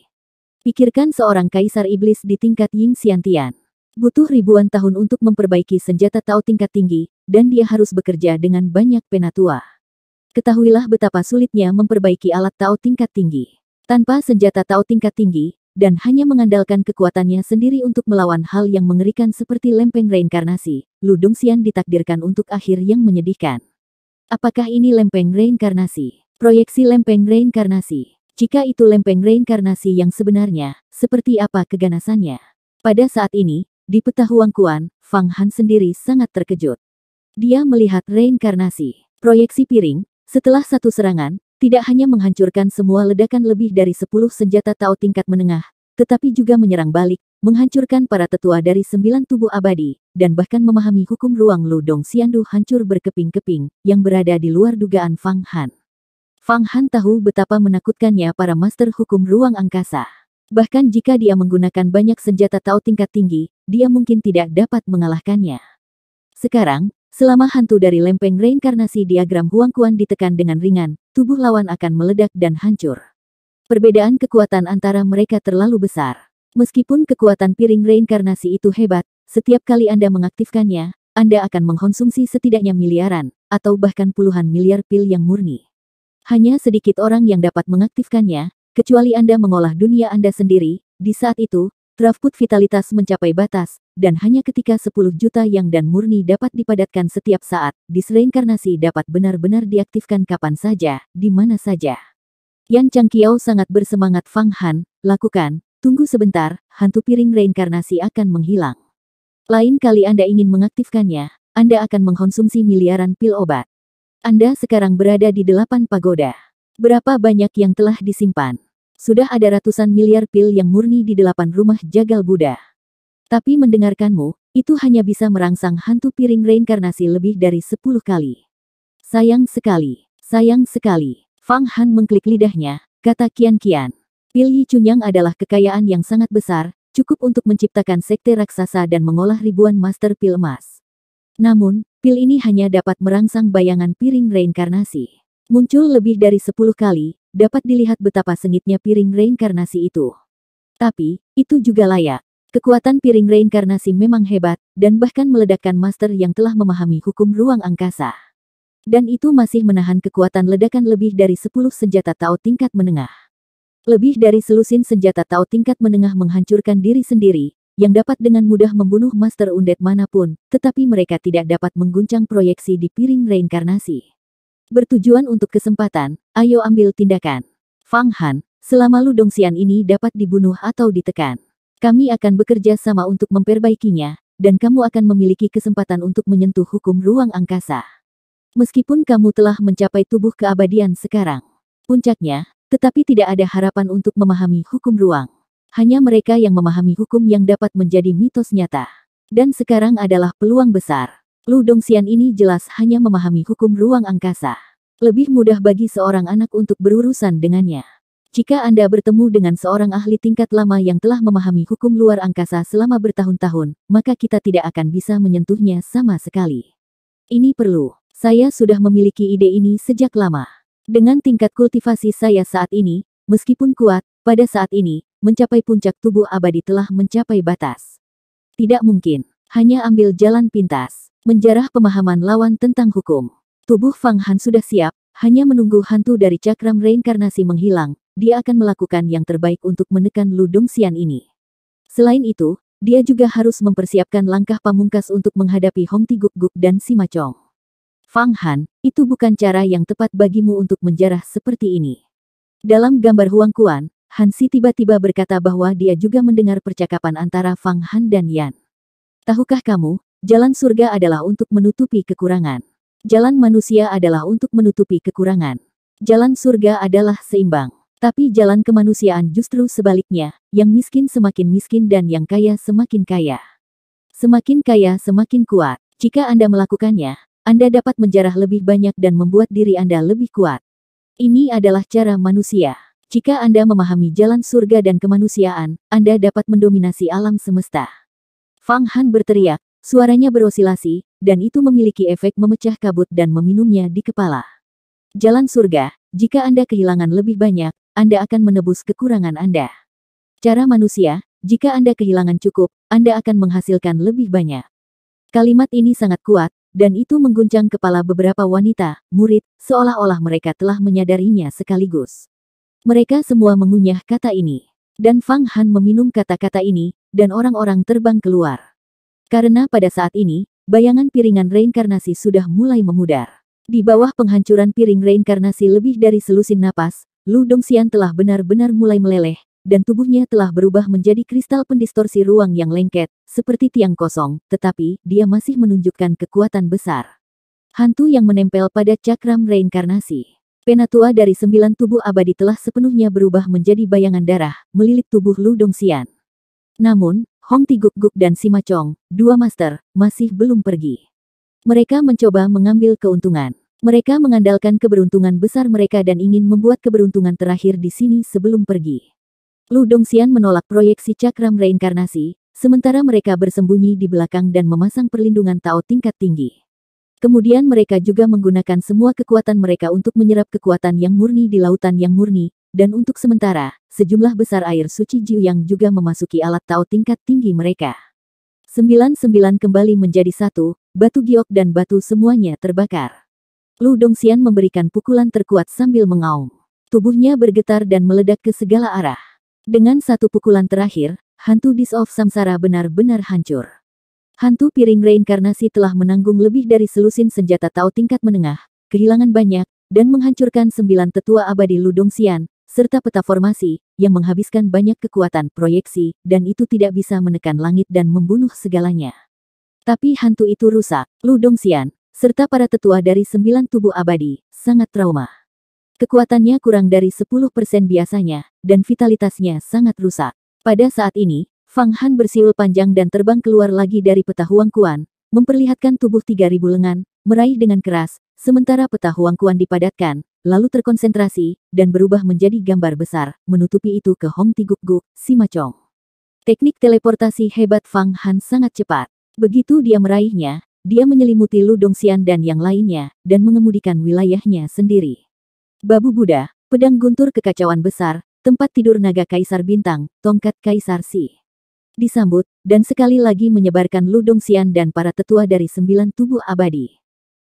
A: Pikirkan seorang kaisar iblis di tingkat Ying Xiantian. Butuh ribuan tahun untuk memperbaiki senjata Tao tingkat tinggi, dan dia harus bekerja dengan banyak penatua. Ketahuilah betapa sulitnya memperbaiki alat Tao tingkat tinggi. Tanpa senjata Tao tingkat tinggi, dan hanya mengandalkan kekuatannya sendiri untuk melawan hal yang mengerikan seperti lempeng reinkarnasi, Ludung Xian ditakdirkan untuk akhir yang menyedihkan. Apakah ini lempeng reinkarnasi? Proyeksi lempeng reinkarnasi. Jika itu lempeng reinkarnasi yang sebenarnya, seperti apa keganasannya? Pada saat ini, di peta Kuan, Fang Han sendiri sangat terkejut. Dia melihat reinkarnasi, proyeksi piring, setelah satu serangan, tidak hanya menghancurkan semua ledakan lebih dari sepuluh senjata Tao tingkat menengah, tetapi juga menyerang balik, menghancurkan para tetua dari sembilan tubuh abadi, dan bahkan memahami hukum ruang Ludong Xiandu hancur berkeping-keping, yang berada di luar dugaan Fang Han. Fang Han tahu betapa menakutkannya para master hukum ruang angkasa. Bahkan jika dia menggunakan banyak senjata Tao tingkat tinggi, dia mungkin tidak dapat mengalahkannya. Sekarang, Selama hantu dari lempeng reinkarnasi diagram Huang kuan ditekan dengan ringan, tubuh lawan akan meledak dan hancur. Perbedaan kekuatan antara mereka terlalu besar. Meskipun kekuatan piring reinkarnasi itu hebat, setiap kali Anda mengaktifkannya, Anda akan mengkonsumsi setidaknya miliaran, atau bahkan puluhan miliar pil yang murni. Hanya sedikit orang yang dapat mengaktifkannya, kecuali Anda mengolah dunia Anda sendiri, di saat itu, draft put vitalitas mencapai batas, dan hanya ketika 10 juta yang dan murni dapat dipadatkan setiap saat, disreinkarnasi dapat benar-benar diaktifkan kapan saja, di mana saja. Yan Changqiao sangat bersemangat Fang Han, lakukan, tunggu sebentar, hantu piring reinkarnasi akan menghilang. Lain kali Anda ingin mengaktifkannya, Anda akan mengkonsumsi miliaran pil obat. Anda sekarang berada di delapan pagoda. Berapa banyak yang telah disimpan? Sudah ada ratusan miliar pil yang murni di delapan rumah jagal Buddha. Tapi mendengarkanmu, itu hanya bisa merangsang hantu piring reinkarnasi lebih dari sepuluh kali. Sayang sekali, sayang sekali. Fang Han mengklik lidahnya, kata Kian Kian. Pil Yi Chunyang adalah kekayaan yang sangat besar, cukup untuk menciptakan sekte raksasa dan mengolah ribuan master pil emas. Namun, pil ini hanya dapat merangsang bayangan piring reinkarnasi. Muncul lebih dari sepuluh kali, dapat dilihat betapa sengitnya piring reinkarnasi itu. Tapi, itu juga layak. Kekuatan piring reinkarnasi memang hebat, dan bahkan meledakkan master yang telah memahami hukum ruang angkasa. Dan itu masih menahan kekuatan ledakan lebih dari 10 senjata Tao tingkat menengah. Lebih dari selusin senjata Tao tingkat menengah menghancurkan diri sendiri, yang dapat dengan mudah membunuh master undead manapun, tetapi mereka tidak dapat mengguncang proyeksi di piring reinkarnasi. Bertujuan untuk kesempatan, ayo ambil tindakan. Fang Han, selama Lu Dongxian ini dapat dibunuh atau ditekan. Kami akan bekerja sama untuk memperbaikinya, dan kamu akan memiliki kesempatan untuk menyentuh hukum ruang angkasa. Meskipun kamu telah mencapai tubuh keabadian sekarang, puncaknya, tetapi tidak ada harapan untuk memahami hukum ruang. Hanya mereka yang memahami hukum yang dapat menjadi mitos nyata. Dan sekarang adalah peluang besar. Lu Dongxian ini jelas hanya memahami hukum ruang angkasa. Lebih mudah bagi seorang anak untuk berurusan dengannya. Jika Anda bertemu dengan seorang ahli tingkat lama yang telah memahami hukum luar angkasa selama bertahun-tahun, maka kita tidak akan bisa menyentuhnya sama sekali. Ini perlu. Saya sudah memiliki ide ini sejak lama. Dengan tingkat kultivasi saya saat ini, meskipun kuat, pada saat ini, mencapai puncak tubuh abadi telah mencapai batas. Tidak mungkin. Hanya ambil jalan pintas. Menjarah pemahaman lawan tentang hukum. Tubuh Fang Han sudah siap, hanya menunggu hantu dari cakram reinkarnasi menghilang, dia akan melakukan yang terbaik untuk menekan Ludong Xian ini. Selain itu, dia juga harus mempersiapkan langkah pamungkas untuk menghadapi Hong Ti Guk Guk dan Sima Chong. Fang Han, itu bukan cara yang tepat bagimu untuk menjarah seperti ini. Dalam gambar Huang Kuan, Hansi tiba-tiba berkata bahwa dia juga mendengar percakapan antara Fang Han dan Yan. Tahukah kamu, jalan surga adalah untuk menutupi kekurangan. Jalan manusia adalah untuk menutupi kekurangan. Jalan surga adalah seimbang. Tapi jalan kemanusiaan justru sebaliknya, yang miskin semakin miskin dan yang kaya semakin kaya. Semakin kaya semakin kuat. Jika Anda melakukannya, Anda dapat menjarah lebih banyak dan membuat diri Anda lebih kuat. Ini adalah cara manusia. Jika Anda memahami jalan surga dan kemanusiaan, Anda dapat mendominasi alam semesta. Fang Han berteriak, suaranya berosilasi, dan itu memiliki efek memecah kabut dan meminumnya di kepala. Jalan surga, jika Anda kehilangan lebih banyak, anda akan menebus kekurangan Anda. Cara manusia, jika Anda kehilangan cukup, Anda akan menghasilkan lebih banyak. Kalimat ini sangat kuat, dan itu mengguncang kepala beberapa wanita, murid, seolah-olah mereka telah menyadarinya sekaligus. Mereka semua mengunyah kata ini. Dan Fang Han meminum kata-kata ini, dan orang-orang terbang keluar. Karena pada saat ini, bayangan piringan reinkarnasi sudah mulai memudar. Di bawah penghancuran piring reinkarnasi lebih dari selusin napas, Lu Dongxian telah benar-benar mulai meleleh, dan tubuhnya telah berubah menjadi kristal pendistorsi ruang yang lengket, seperti tiang kosong, tetapi dia masih menunjukkan kekuatan besar. Hantu yang menempel pada cakram reinkarnasi. Penatua dari sembilan tubuh abadi telah sepenuhnya berubah menjadi bayangan darah, melilit tubuh Lu Dongxian. Namun, Hong Tiguk-guk dan Sima Chong, dua master, masih belum pergi. Mereka mencoba mengambil keuntungan. Mereka mengandalkan keberuntungan besar mereka dan ingin membuat keberuntungan terakhir di sini sebelum pergi. Lu Dongxian menolak proyeksi cakram reinkarnasi, sementara mereka bersembunyi di belakang dan memasang perlindungan Tao tingkat tinggi. Kemudian mereka juga menggunakan semua kekuatan mereka untuk menyerap kekuatan yang murni di lautan yang murni, dan untuk sementara, sejumlah besar air suci Jiu yang juga memasuki alat Tao tingkat tinggi mereka. Sembilan-sembilan kembali menjadi satu, batu giok dan batu semuanya terbakar. Lu Dongxian memberikan pukulan terkuat sambil mengaum. Tubuhnya bergetar dan meledak ke segala arah. Dengan satu pukulan terakhir, hantu Dis of Samsara benar-benar hancur. Hantu piring reinkarnasi telah menanggung lebih dari selusin senjata Tao tingkat menengah, kehilangan banyak, dan menghancurkan sembilan tetua abadi Lu Dongxian, serta peta formasi, yang menghabiskan banyak kekuatan proyeksi, dan itu tidak bisa menekan langit dan membunuh segalanya. Tapi hantu itu rusak. Lu Dongxian, serta para tetua dari sembilan tubuh abadi, sangat trauma. Kekuatannya kurang dari 10% biasanya, dan vitalitasnya sangat rusak. Pada saat ini, Fang Han bersiul panjang dan terbang keluar lagi dari peta Huang Kuan, memperlihatkan tubuh 3000 lengan, meraih dengan keras, sementara peta Huang Kuan dipadatkan, lalu terkonsentrasi, dan berubah menjadi gambar besar, menutupi itu ke Hong Tiguk Sima Chong. Teknik teleportasi hebat Fang Han sangat cepat. Begitu dia meraihnya, dia menyelimuti Ludongsian dan yang lainnya, dan mengemudikan wilayahnya sendiri. Babu Buddha, pedang guntur kekacauan besar, tempat tidur naga Kaisar Bintang, tongkat Kaisar Si. Disambut, dan sekali lagi menyebarkan Ludongsian dan para tetua dari sembilan tubuh abadi.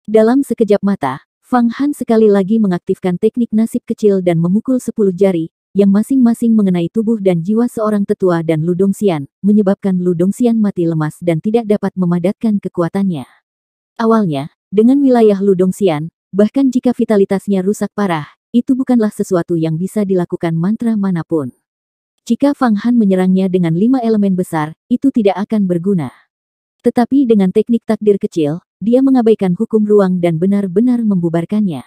A: Dalam sekejap mata, Fang Han sekali lagi mengaktifkan teknik nasib kecil dan memukul sepuluh jari, yang masing-masing mengenai tubuh dan jiwa seorang tetua dan Ludong Sian menyebabkan Ludong Sian mati lemas dan tidak dapat memadatkan kekuatannya. Awalnya, dengan wilayah Ludong Sian, bahkan jika vitalitasnya rusak parah, itu bukanlah sesuatu yang bisa dilakukan mantra manapun. Jika Fang Han menyerangnya dengan lima elemen besar, itu tidak akan berguna. Tetapi dengan teknik takdir kecil, dia mengabaikan hukum ruang dan benar-benar membubarkannya.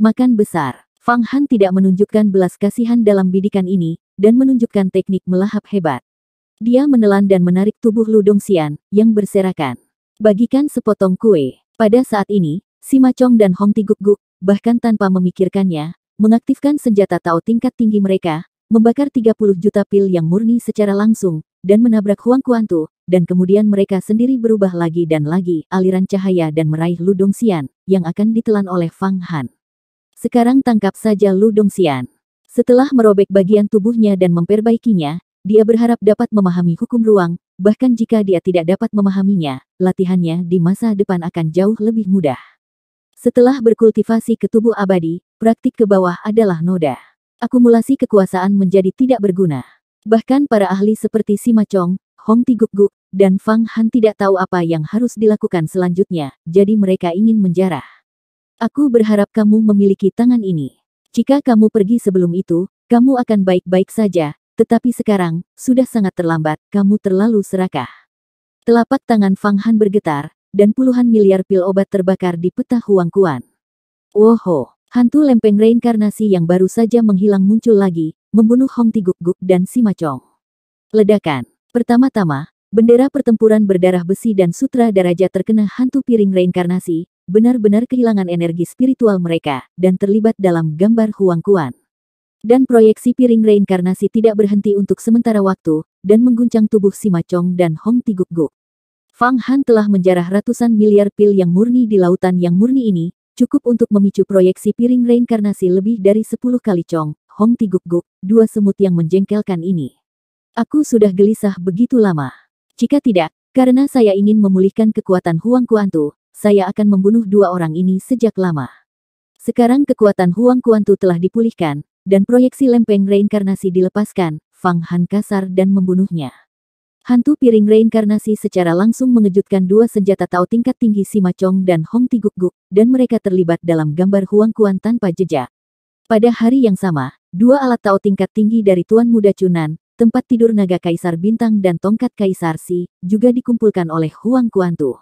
A: Makan besar. Fang Han tidak menunjukkan belas kasihan dalam bidikan ini, dan menunjukkan teknik melahap hebat. Dia menelan dan menarik tubuh Ludong Xian, yang berserakan. Bagikan sepotong kue. Pada saat ini, Si Macong dan Hong Tiguk-guk, bahkan tanpa memikirkannya, mengaktifkan senjata Tao tingkat tinggi mereka, membakar 30 juta pil yang murni secara langsung, dan menabrak Huang Kuantu, dan kemudian mereka sendiri berubah lagi dan lagi aliran cahaya dan meraih Ludong Xian, yang akan ditelan oleh Fang Han. Sekarang tangkap saja Lu Dongxian. Setelah merobek bagian tubuhnya dan memperbaikinya, dia berharap dapat memahami hukum ruang, bahkan jika dia tidak dapat memahaminya, latihannya di masa depan akan jauh lebih mudah. Setelah berkultivasi ke tubuh abadi, praktik ke bawah adalah noda. Akumulasi kekuasaan menjadi tidak berguna. Bahkan para ahli seperti Sima Chong, Hong Tigukgu, guk dan Fang Han tidak tahu apa yang harus dilakukan selanjutnya, jadi mereka ingin menjarah. Aku berharap kamu memiliki tangan ini. Jika kamu pergi sebelum itu, kamu akan baik-baik saja, tetapi sekarang, sudah sangat terlambat, kamu terlalu serakah. Telapak tangan Fang Han bergetar, dan puluhan miliar pil obat terbakar di peta Huang Kuan. Woho, hantu lempeng reinkarnasi yang baru saja menghilang muncul lagi, membunuh Hong Tiguk-guk dan Sima Chong. Ledakan. Pertama-tama, bendera pertempuran berdarah besi dan sutra daraja terkena hantu piring reinkarnasi, benar-benar kehilangan energi spiritual mereka, dan terlibat dalam gambar Huang Kuan. Dan proyeksi piring reinkarnasi tidak berhenti untuk sementara waktu, dan mengguncang tubuh Sima Chong dan Hong Tiguk-guk. Fang Han telah menjarah ratusan miliar pil yang murni di lautan yang murni ini, cukup untuk memicu proyeksi piring reinkarnasi lebih dari 10 kali Chong, Hong Tiguk-guk, dua semut yang menjengkelkan ini. Aku sudah gelisah begitu lama. Jika tidak, karena saya ingin memulihkan kekuatan Huang Kuantu, saya akan membunuh dua orang ini sejak lama. Sekarang kekuatan Huang Kuantu telah dipulihkan, dan proyeksi lempeng reinkarnasi dilepaskan, Fang Han kasar dan membunuhnya. Hantu piring reinkarnasi secara langsung mengejutkan dua senjata Tao tingkat tinggi Sima Chong dan Hong Ti Guk dan mereka terlibat dalam gambar Huang Kuan tanpa jejak. Pada hari yang sama, dua alat Tao tingkat tinggi dari Tuan Muda Chunan, tempat tidur naga Kaisar Bintang dan tongkat Kaisar Si, juga dikumpulkan oleh Huang Kuantu.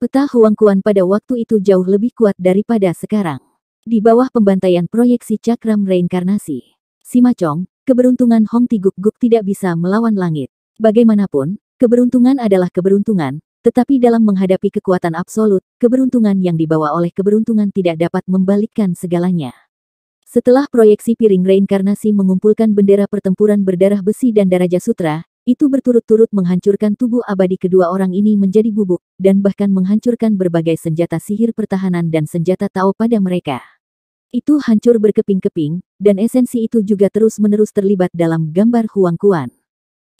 A: Peta Kuan pada waktu itu jauh lebih kuat daripada sekarang. Di bawah pembantaian proyeksi cakram reinkarnasi, Sima Chong, keberuntungan Hong Ti Guk Guk tidak bisa melawan langit. Bagaimanapun, keberuntungan adalah keberuntungan, tetapi dalam menghadapi kekuatan absolut, keberuntungan yang dibawa oleh keberuntungan tidak dapat membalikkan segalanya. Setelah proyeksi piring reinkarnasi mengumpulkan bendera pertempuran berdarah besi dan daraja sutra, itu berturut-turut menghancurkan tubuh abadi kedua orang ini menjadi bubuk, dan bahkan menghancurkan berbagai senjata sihir pertahanan dan senjata Tao pada mereka. Itu hancur berkeping-keping, dan esensi itu juga terus-menerus terlibat dalam gambar Huang Kuan.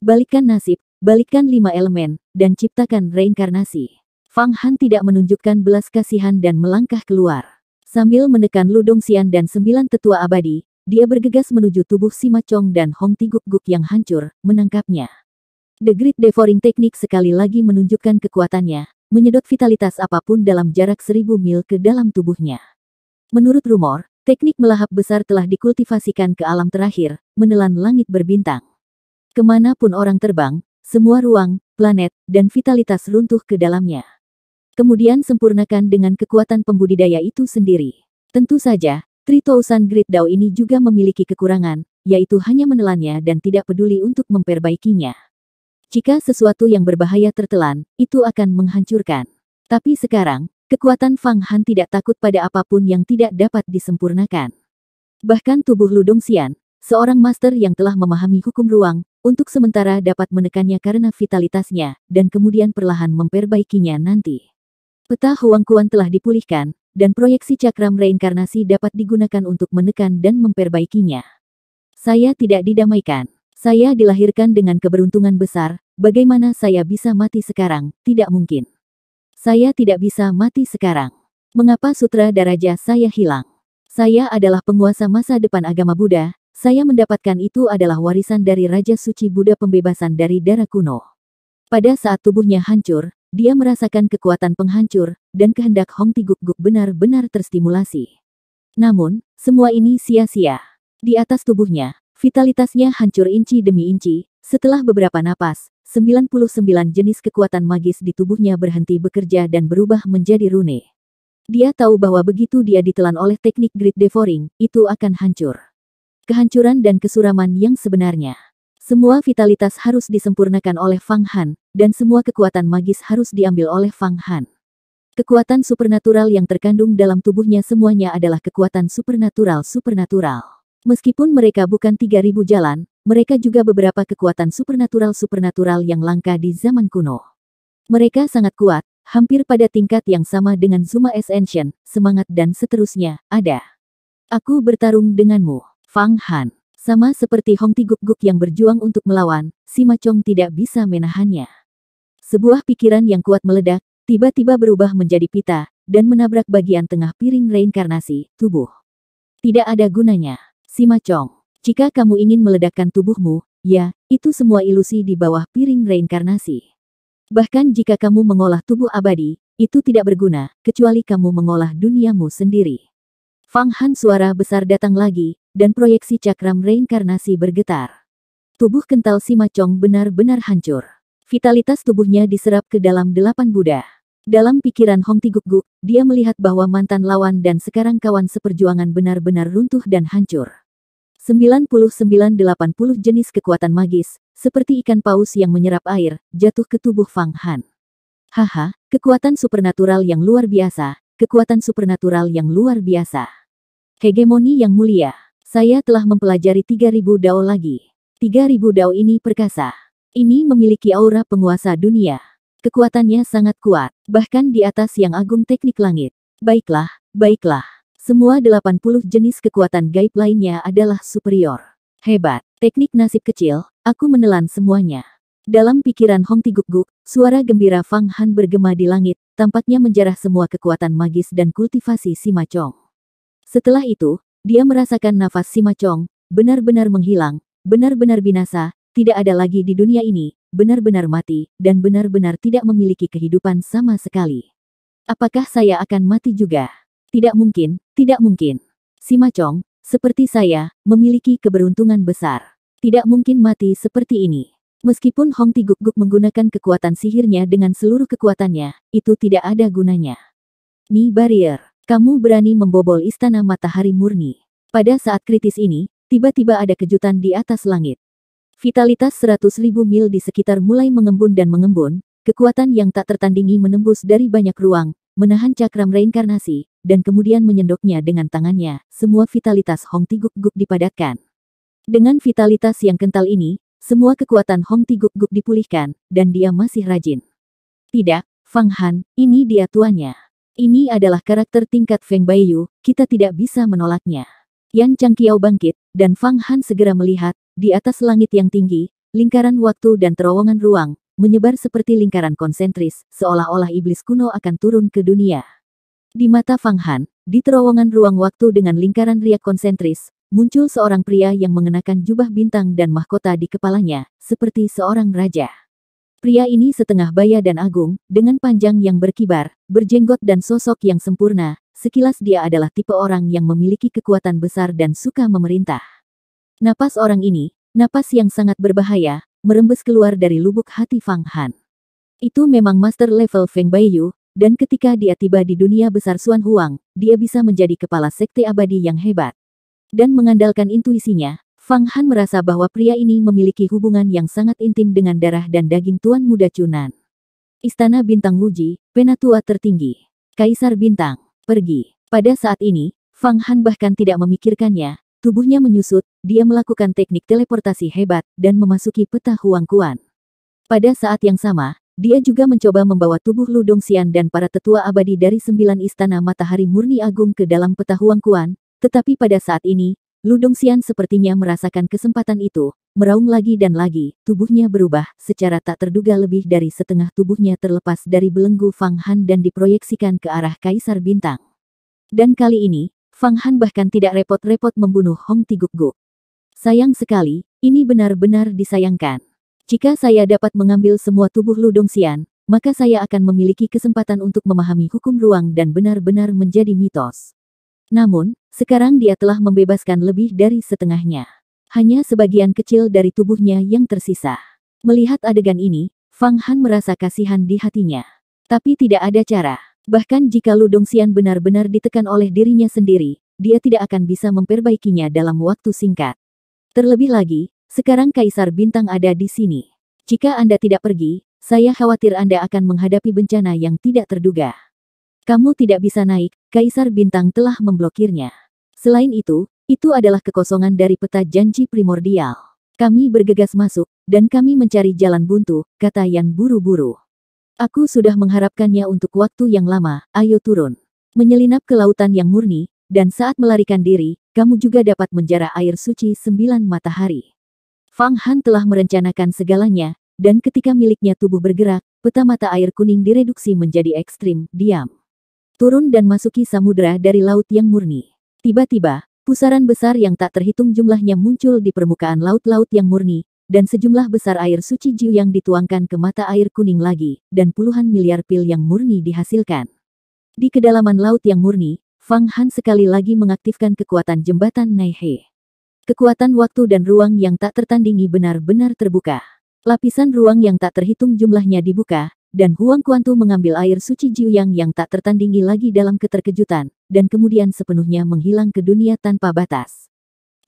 A: Balikan nasib, balikan lima elemen, dan ciptakan reinkarnasi. Fang Han tidak menunjukkan belas kasihan dan melangkah keluar. Sambil menekan Ludong Xian dan sembilan tetua abadi, dia bergegas menuju tubuh Sima Chong dan Hong Tiguk-guk yang hancur, menangkapnya. The Great Devouring Technique sekali lagi menunjukkan kekuatannya, menyedot vitalitas apapun dalam jarak seribu mil ke dalam tubuhnya. Menurut rumor, teknik melahap besar telah dikultivasikan ke alam terakhir, menelan langit berbintang. Kemanapun orang terbang, semua ruang, planet, dan vitalitas runtuh ke dalamnya. Kemudian sempurnakan dengan kekuatan pembudidaya itu sendiri. Tentu saja, Tritousan Great Dao ini juga memiliki kekurangan, yaitu hanya menelannya dan tidak peduli untuk memperbaikinya. Jika sesuatu yang berbahaya tertelan, itu akan menghancurkan. Tapi sekarang, kekuatan Fang Han tidak takut pada apapun yang tidak dapat disempurnakan. Bahkan tubuh Ludong Xian, seorang master yang telah memahami hukum ruang, untuk sementara dapat menekannya karena vitalitasnya, dan kemudian perlahan memperbaikinya nanti. Peta Huang Kuan telah dipulihkan, dan proyeksi cakram reinkarnasi dapat digunakan untuk menekan dan memperbaikinya. Saya tidak didamaikan. Saya dilahirkan dengan keberuntungan besar, bagaimana saya bisa mati sekarang, tidak mungkin. Saya tidak bisa mati sekarang. Mengapa sutra daraja saya hilang? Saya adalah penguasa masa depan agama Buddha, saya mendapatkan itu adalah warisan dari Raja Suci Buddha pembebasan dari darah kuno. Pada saat tubuhnya hancur, dia merasakan kekuatan penghancur, dan kehendak Hong Tiguk-guk benar-benar terstimulasi. Namun, semua ini sia-sia. Di atas tubuhnya, vitalitasnya hancur inci demi inci, setelah beberapa napas, 99 jenis kekuatan magis di tubuhnya berhenti bekerja dan berubah menjadi rune. Dia tahu bahwa begitu dia ditelan oleh teknik grid devouring, itu akan hancur. Kehancuran dan kesuraman yang sebenarnya. Semua vitalitas harus disempurnakan oleh Fang Han, dan semua kekuatan magis harus diambil oleh Fang Han. Kekuatan supernatural yang terkandung dalam tubuhnya semuanya adalah kekuatan supernatural-supernatural. Meskipun mereka bukan 3000 jalan, mereka juga beberapa kekuatan supernatural-supernatural yang langka di zaman kuno. Mereka sangat kuat, hampir pada tingkat yang sama dengan Zuma Ascension, semangat dan seterusnya, ada. Aku bertarung denganmu, Fang Han. Sama seperti Hong Ti Guk Guk yang berjuang untuk melawan, Sima Chong tidak bisa menahannya. Sebuah pikiran yang kuat meledak, tiba-tiba berubah menjadi pita, dan menabrak bagian tengah piring reinkarnasi, tubuh. Tidak ada gunanya, Sima Chong. Jika kamu ingin meledakkan tubuhmu, ya, itu semua ilusi di bawah piring reinkarnasi. Bahkan jika kamu mengolah tubuh abadi, itu tidak berguna, kecuali kamu mengolah duniamu sendiri. Fang Han suara besar datang lagi, dan proyeksi cakram reinkarnasi bergetar. Tubuh kental si Macong benar-benar hancur. Vitalitas tubuhnya diserap ke dalam delapan Buddha. Dalam pikiran Hong tiguk dia melihat bahwa mantan lawan dan sekarang kawan seperjuangan benar-benar runtuh dan hancur. 99-80 jenis kekuatan magis, seperti ikan paus yang menyerap air, jatuh ke tubuh Fang Han. Haha, kekuatan supernatural yang luar biasa, kekuatan supernatural yang luar biasa. Hegemoni yang mulia. Saya telah mempelajari 3000 dao lagi. 3000 dao ini perkasa. Ini memiliki aura penguasa dunia. Kekuatannya sangat kuat, bahkan di atas yang agung teknik langit. Baiklah, baiklah. Semua 80 jenis kekuatan gaib lainnya adalah superior. Hebat, teknik nasib kecil, aku menelan semuanya. Dalam pikiran Hong Tiguk-guk, suara gembira Fang Han bergema di langit, tampaknya menjarah semua kekuatan magis dan kultivasi Sima Chong. Setelah itu, dia merasakan nafas Sima Chong benar-benar menghilang, benar-benar binasa, tidak ada lagi di dunia ini, benar-benar mati, dan benar-benar tidak memiliki kehidupan sama sekali. Apakah saya akan mati juga? Tidak mungkin, tidak mungkin. Sima Chong, seperti saya, memiliki keberuntungan besar. Tidak mungkin mati seperti ini. Meskipun Hong Tiguk-guk menggunakan kekuatan sihirnya dengan seluruh kekuatannya, itu tidak ada gunanya. Ni Barrier kamu berani membobol istana matahari murni. Pada saat kritis ini, tiba-tiba ada kejutan di atas langit. Vitalitas 100.000 mil di sekitar mulai mengembun dan mengembun, kekuatan yang tak tertandingi menembus dari banyak ruang, menahan cakram reinkarnasi, dan kemudian menyendoknya dengan tangannya, semua vitalitas Hong Tiguk-guk dipadatkan. Dengan vitalitas yang kental ini, semua kekuatan Hong Tiguk-guk dipulihkan, dan dia masih rajin. Tidak, Fang Han, ini dia tuannya. Ini adalah karakter tingkat Feng Baiyu, kita tidak bisa menolaknya. Yang Changqiao bangkit, dan Fang Han segera melihat, di atas langit yang tinggi, lingkaran waktu dan terowongan ruang, menyebar seperti lingkaran konsentris, seolah-olah iblis kuno akan turun ke dunia. Di mata Fang Han, di terowongan ruang waktu dengan lingkaran riak konsentris, muncul seorang pria yang mengenakan jubah bintang dan mahkota di kepalanya, seperti seorang raja. Pria ini setengah baya dan agung, dengan panjang yang berkibar, berjenggot dan sosok yang sempurna, sekilas dia adalah tipe orang yang memiliki kekuatan besar dan suka memerintah. Napas orang ini, napas yang sangat berbahaya, merembes keluar dari lubuk hati Fang Han. Itu memang master level Feng Baiyu, dan ketika dia tiba di dunia besar Xuan Huang, dia bisa menjadi kepala sekte abadi yang hebat. Dan mengandalkan intuisinya, Fang Han merasa bahwa pria ini memiliki hubungan yang sangat intim dengan darah dan daging Tuan Muda Chunan. Istana Bintang Wuji, penatua tertinggi. Kaisar Bintang, pergi. Pada saat ini, Fang Han bahkan tidak memikirkannya. Tubuhnya menyusut, dia melakukan teknik teleportasi hebat dan memasuki peta Kuan. Pada saat yang sama, dia juga mencoba membawa tubuh Ludong Xian dan para tetua abadi dari sembilan istana matahari murni agung ke dalam peta Kuan, tetapi pada saat ini, Xian sepertinya merasakan kesempatan itu, meraung lagi dan lagi, tubuhnya berubah, secara tak terduga lebih dari setengah tubuhnya terlepas dari belenggu Fang Han dan diproyeksikan ke arah Kaisar Bintang. Dan kali ini, Fang Han bahkan tidak repot-repot membunuh Hong Gu. Sayang sekali, ini benar-benar disayangkan. Jika saya dapat mengambil semua tubuh Xian, maka saya akan memiliki kesempatan untuk memahami hukum ruang dan benar-benar menjadi mitos. Namun, sekarang dia telah membebaskan lebih dari setengahnya. Hanya sebagian kecil dari tubuhnya yang tersisa. Melihat adegan ini, Fang Han merasa kasihan di hatinya. Tapi tidak ada cara. Bahkan jika Ludong Xian benar-benar ditekan oleh dirinya sendiri, dia tidak akan bisa memperbaikinya dalam waktu singkat. Terlebih lagi, sekarang Kaisar Bintang ada di sini. Jika Anda tidak pergi, saya khawatir Anda akan menghadapi bencana yang tidak terduga. Kamu tidak bisa naik, Kaisar Bintang telah memblokirnya. Selain itu, itu adalah kekosongan dari peta janji primordial. Kami bergegas masuk, dan kami mencari jalan buntu, kata Yan buru-buru. Aku sudah mengharapkannya untuk waktu yang lama, ayo turun. Menyelinap ke lautan yang murni, dan saat melarikan diri, kamu juga dapat menjara air suci sembilan matahari. Fang Han telah merencanakan segalanya, dan ketika miliknya tubuh bergerak, peta mata air kuning direduksi menjadi ekstrim, diam turun dan masuki samudera dari laut yang murni. Tiba-tiba, pusaran besar yang tak terhitung jumlahnya muncul di permukaan laut-laut yang murni, dan sejumlah besar air suci Jiu yang dituangkan ke mata air kuning lagi, dan puluhan miliar pil yang murni dihasilkan. Di kedalaman laut yang murni, Fang Han sekali lagi mengaktifkan kekuatan jembatan Naihe. Kekuatan waktu dan ruang yang tak tertandingi benar-benar terbuka. Lapisan ruang yang tak terhitung jumlahnya dibuka, dan Huang Kuantu mengambil air suci Jiuyang yang tak tertandingi lagi dalam keterkejutan, dan kemudian sepenuhnya menghilang ke dunia tanpa batas.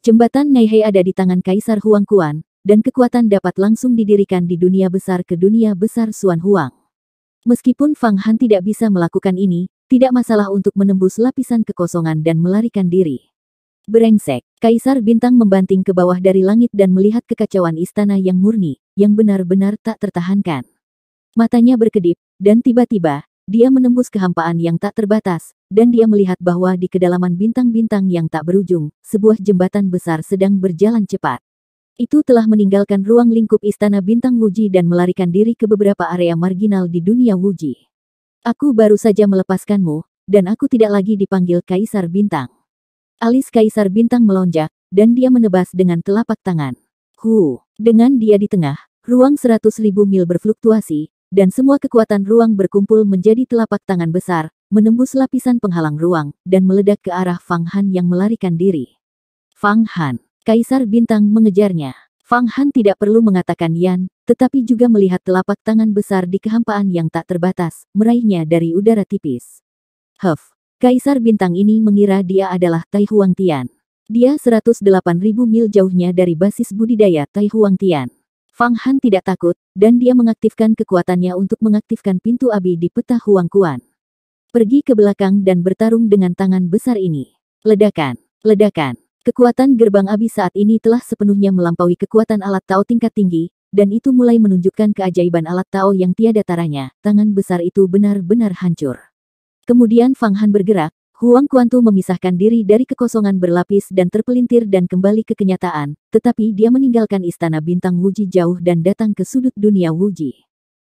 A: Jembatan Neihei ada di tangan Kaisar Huang Kuan, dan kekuatan dapat langsung didirikan di dunia besar ke dunia besar Suan Huang. Meskipun Fang Han tidak bisa melakukan ini, tidak masalah untuk menembus lapisan kekosongan dan melarikan diri. Berengsek, Kaisar Bintang membanting ke bawah dari langit dan melihat kekacauan istana yang murni, yang benar-benar tak tertahankan. Matanya berkedip, dan tiba-tiba, dia menembus kehampaan yang tak terbatas, dan dia melihat bahwa di kedalaman bintang-bintang yang tak berujung, sebuah jembatan besar sedang berjalan cepat. Itu telah meninggalkan ruang lingkup istana bintang Wuji dan melarikan diri ke beberapa area marginal di dunia Wuji. Aku baru saja melepaskanmu, dan aku tidak lagi dipanggil Kaisar Bintang. Alis Kaisar Bintang melonjak, dan dia menebas dengan telapak tangan. Hu, dengan dia di tengah, ruang seratus ribu mil berfluktuasi, dan semua kekuatan ruang berkumpul menjadi telapak tangan besar, menembus lapisan penghalang ruang, dan meledak ke arah Fang Han yang melarikan diri. Fang Han, Kaisar Bintang mengejarnya. Fang Han tidak perlu mengatakan Yan, tetapi juga melihat telapak tangan besar di kehampaan yang tak terbatas, meraihnya dari udara tipis. Huff, Kaisar Bintang ini mengira dia adalah Tai Huang Tian. Dia 108.000 mil jauhnya dari basis budidaya Tai Huang Tian. Fang Han tidak takut, dan dia mengaktifkan kekuatannya untuk mengaktifkan pintu abi di peta Huang Kuan. Pergi ke belakang dan bertarung dengan tangan besar ini. Ledakan, ledakan. Kekuatan gerbang abi saat ini telah sepenuhnya melampaui kekuatan alat Tao tingkat tinggi, dan itu mulai menunjukkan keajaiban alat Tao yang tiada taranya. Tangan besar itu benar-benar hancur. Kemudian Fang Han bergerak, Huang Kuantu memisahkan diri dari kekosongan berlapis dan terpelintir dan kembali ke kenyataan, tetapi dia meninggalkan istana bintang Wuji jauh dan datang ke sudut dunia Wuji.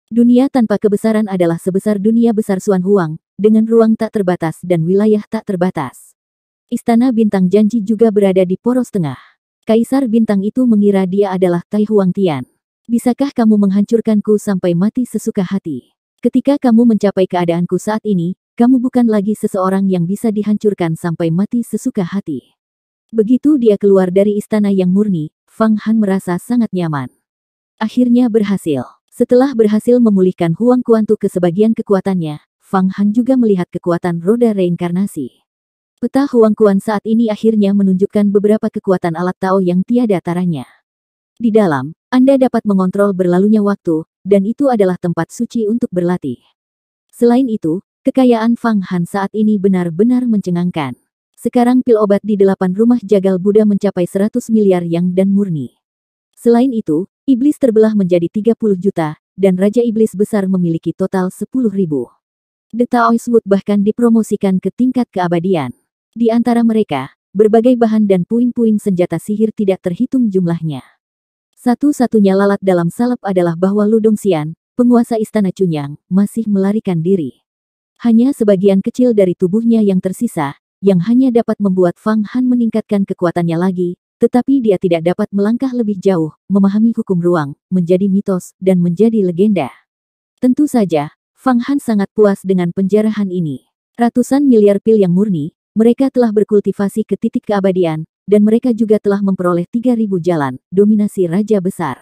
A: Dunia tanpa kebesaran adalah sebesar dunia besar Suan Huang, dengan ruang tak terbatas dan wilayah tak terbatas. Istana Bintang Janji juga berada di poros tengah. Kaisar Bintang itu mengira dia adalah Tai Huang Tian. Bisakah kamu menghancurkanku sampai mati sesuka hati? Ketika kamu mencapai keadaanku saat ini, kamu bukan lagi seseorang yang bisa dihancurkan sampai mati sesuka hati. Begitu dia keluar dari istana yang murni, Fang Han merasa sangat nyaman. Akhirnya berhasil. Setelah berhasil memulihkan Huang Kuantu ke sebagian kekuatannya, Fang Han juga melihat kekuatan roda reinkarnasi. Peta Huang Kuan saat ini akhirnya menunjukkan beberapa kekuatan alat Tao yang tiada taranya. Di dalam, Anda dapat mengontrol berlalunya waktu, dan itu adalah tempat suci untuk berlatih. Selain itu, Kekayaan Fang Han saat ini benar-benar mencengangkan. Sekarang pil obat di delapan rumah jagal Buddha mencapai 100 miliar yang dan murni. Selain itu, iblis terbelah menjadi 30 juta, dan Raja Iblis Besar memiliki total 10 ribu. The Taoist Wood bahkan dipromosikan ke tingkat keabadian. Di antara mereka, berbagai bahan dan puing-puing senjata sihir tidak terhitung jumlahnya. Satu-satunya lalat dalam salep adalah bahwa Ludong Xian, penguasa istana Cunyang, masih melarikan diri. Hanya sebagian kecil dari tubuhnya yang tersisa, yang hanya dapat membuat Fang Han meningkatkan kekuatannya lagi, tetapi dia tidak dapat melangkah lebih jauh, memahami hukum ruang, menjadi mitos, dan menjadi legenda. Tentu saja, Fang Han sangat puas dengan penjarahan ini. Ratusan miliar pil yang murni, mereka telah berkultivasi ke titik keabadian, dan mereka juga telah memperoleh 3.000 jalan, dominasi Raja Besar.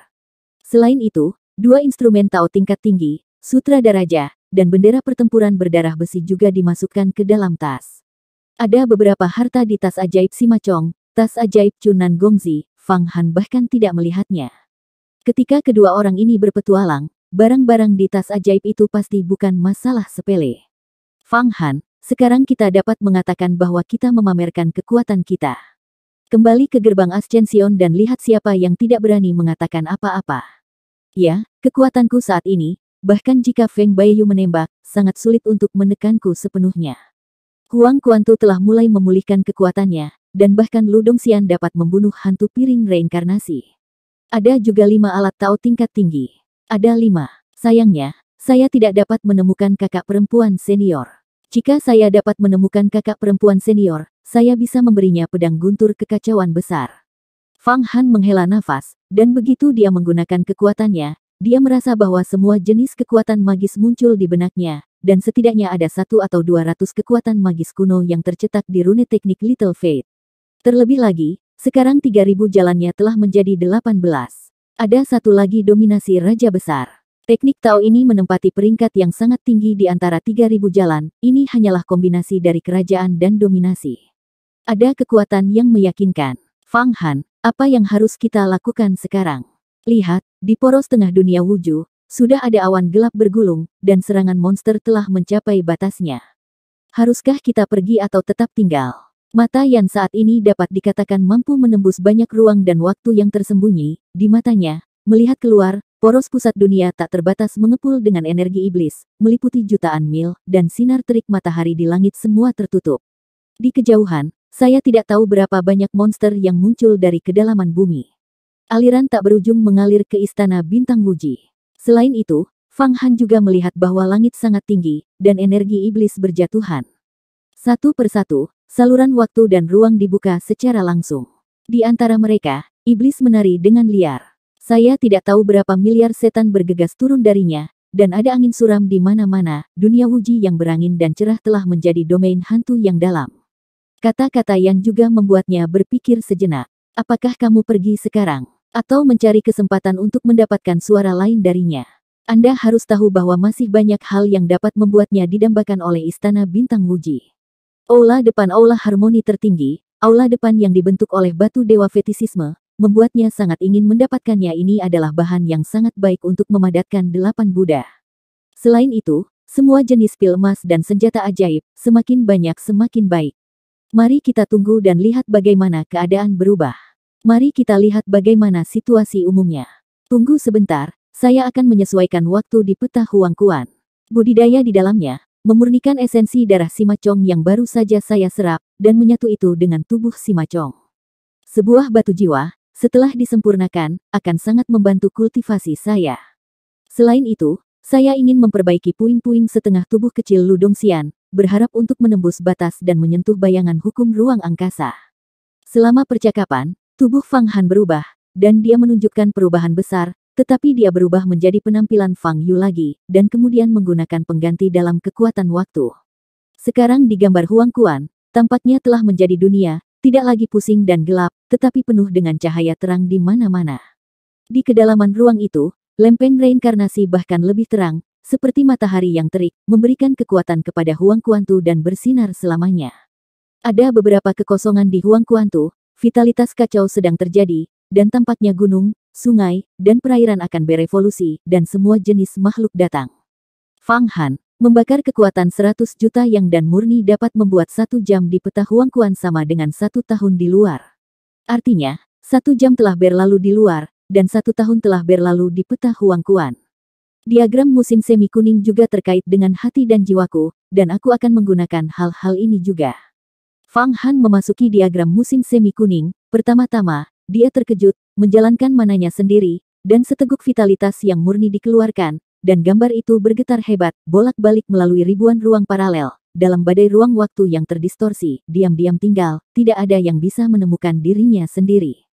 A: Selain itu, dua instrumen Tao tingkat tinggi, Sutra Daraja, dan bendera pertempuran berdarah besi juga dimasukkan ke dalam tas. Ada beberapa harta di tas ajaib Chong, tas ajaib Chunan Gongzi, Fang Han bahkan tidak melihatnya. Ketika kedua orang ini berpetualang, barang-barang di tas ajaib itu pasti bukan masalah sepele. Fang Han, sekarang kita dapat mengatakan bahwa kita memamerkan kekuatan kita. Kembali ke gerbang Ascension dan lihat siapa yang tidak berani mengatakan apa-apa. Ya, kekuatanku saat ini, Bahkan jika Feng Baiyu menembak, sangat sulit untuk menekanku sepenuhnya. Huang Kuantu telah mulai memulihkan kekuatannya, dan bahkan Ludong Xian dapat membunuh hantu piring reinkarnasi. Ada juga lima alat Tao tingkat tinggi. Ada lima. Sayangnya, saya tidak dapat menemukan kakak perempuan senior. Jika saya dapat menemukan kakak perempuan senior, saya bisa memberinya pedang guntur kekacauan besar. Fang Han menghela nafas, dan begitu dia menggunakan kekuatannya, dia merasa bahwa semua jenis kekuatan magis muncul di benaknya, dan setidaknya ada satu atau dua ratus kekuatan magis kuno yang tercetak di rune teknik Little Fate. Terlebih lagi, sekarang 3000 jalannya telah menjadi 18. Ada satu lagi dominasi Raja Besar. Teknik Tao ini menempati peringkat yang sangat tinggi di antara 3000 jalan, ini hanyalah kombinasi dari kerajaan dan dominasi. Ada kekuatan yang meyakinkan. Fang Han, apa yang harus kita lakukan sekarang? Lihat, di poros tengah dunia wujud, sudah ada awan gelap bergulung, dan serangan monster telah mencapai batasnya. Haruskah kita pergi atau tetap tinggal? Mata Yan saat ini dapat dikatakan mampu menembus banyak ruang dan waktu yang tersembunyi, di matanya, melihat keluar, poros pusat dunia tak terbatas mengepul dengan energi iblis, meliputi jutaan mil, dan sinar terik matahari di langit semua tertutup. Di kejauhan, saya tidak tahu berapa banyak monster yang muncul dari kedalaman bumi aliran tak berujung mengalir ke istana bintang Wuji. Selain itu, Fang Han juga melihat bahwa langit sangat tinggi, dan energi iblis berjatuhan. Satu persatu, saluran waktu dan ruang dibuka secara langsung. Di antara mereka, iblis menari dengan liar. Saya tidak tahu berapa miliar setan bergegas turun darinya, dan ada angin suram di mana-mana, dunia Wuji yang berangin dan cerah telah menjadi domain hantu yang dalam. Kata-kata yang juga membuatnya berpikir sejenak. Apakah kamu pergi sekarang? atau mencari kesempatan untuk mendapatkan suara lain darinya. Anda harus tahu bahwa masih banyak hal yang dapat membuatnya didambakan oleh Istana Bintang Muji. Aula depan Aula Harmoni tertinggi, aula depan yang dibentuk oleh batu dewa fetisisme, membuatnya sangat ingin mendapatkannya ini adalah bahan yang sangat baik untuk memadatkan delapan Buddha. Selain itu, semua jenis pil emas dan senjata ajaib, semakin banyak semakin baik. Mari kita tunggu dan lihat bagaimana keadaan berubah. Mari kita lihat bagaimana situasi umumnya. Tunggu sebentar, saya akan menyesuaikan waktu di peta Huang Kuan. Budidaya di dalamnya, memurnikan esensi darah Sima Chong yang baru saja saya serap, dan menyatu itu dengan tubuh Sima Chong. Sebuah batu jiwa, setelah disempurnakan, akan sangat membantu kultivasi saya. Selain itu, saya ingin memperbaiki puing-puing setengah tubuh kecil Ludong Xian, berharap untuk menembus batas dan menyentuh bayangan hukum ruang angkasa. Selama percakapan, Tubuh Fang Han berubah, dan dia menunjukkan perubahan besar, tetapi dia berubah menjadi penampilan Fang Yu lagi, dan kemudian menggunakan pengganti dalam kekuatan waktu. Sekarang di gambar Huang Kuan, tampaknya telah menjadi dunia, tidak lagi pusing dan gelap, tetapi penuh dengan cahaya terang di mana-mana. Di kedalaman ruang itu, lempeng reinkarnasi bahkan lebih terang, seperti matahari yang terik, memberikan kekuatan kepada Huang Kuantu dan bersinar selamanya. Ada beberapa kekosongan di Huang Kuantu, Vitalitas kacau sedang terjadi, dan tempatnya gunung, sungai, dan perairan akan berevolusi, dan semua jenis makhluk datang. Fang Han, membakar kekuatan 100 juta yang dan murni dapat membuat satu jam di peta Kuan sama dengan satu tahun di luar. Artinya, satu jam telah berlalu di luar, dan satu tahun telah berlalu di peta Kuan. Diagram musim semi kuning juga terkait dengan hati dan jiwaku, dan aku akan menggunakan hal-hal ini juga. Fang Han memasuki diagram musim semi kuning, pertama-tama, dia terkejut, menjalankan mananya sendiri, dan seteguk vitalitas yang murni dikeluarkan, dan gambar itu bergetar hebat, bolak-balik melalui ribuan ruang paralel. Dalam badai ruang waktu yang terdistorsi, diam-diam tinggal, tidak ada yang bisa menemukan dirinya sendiri.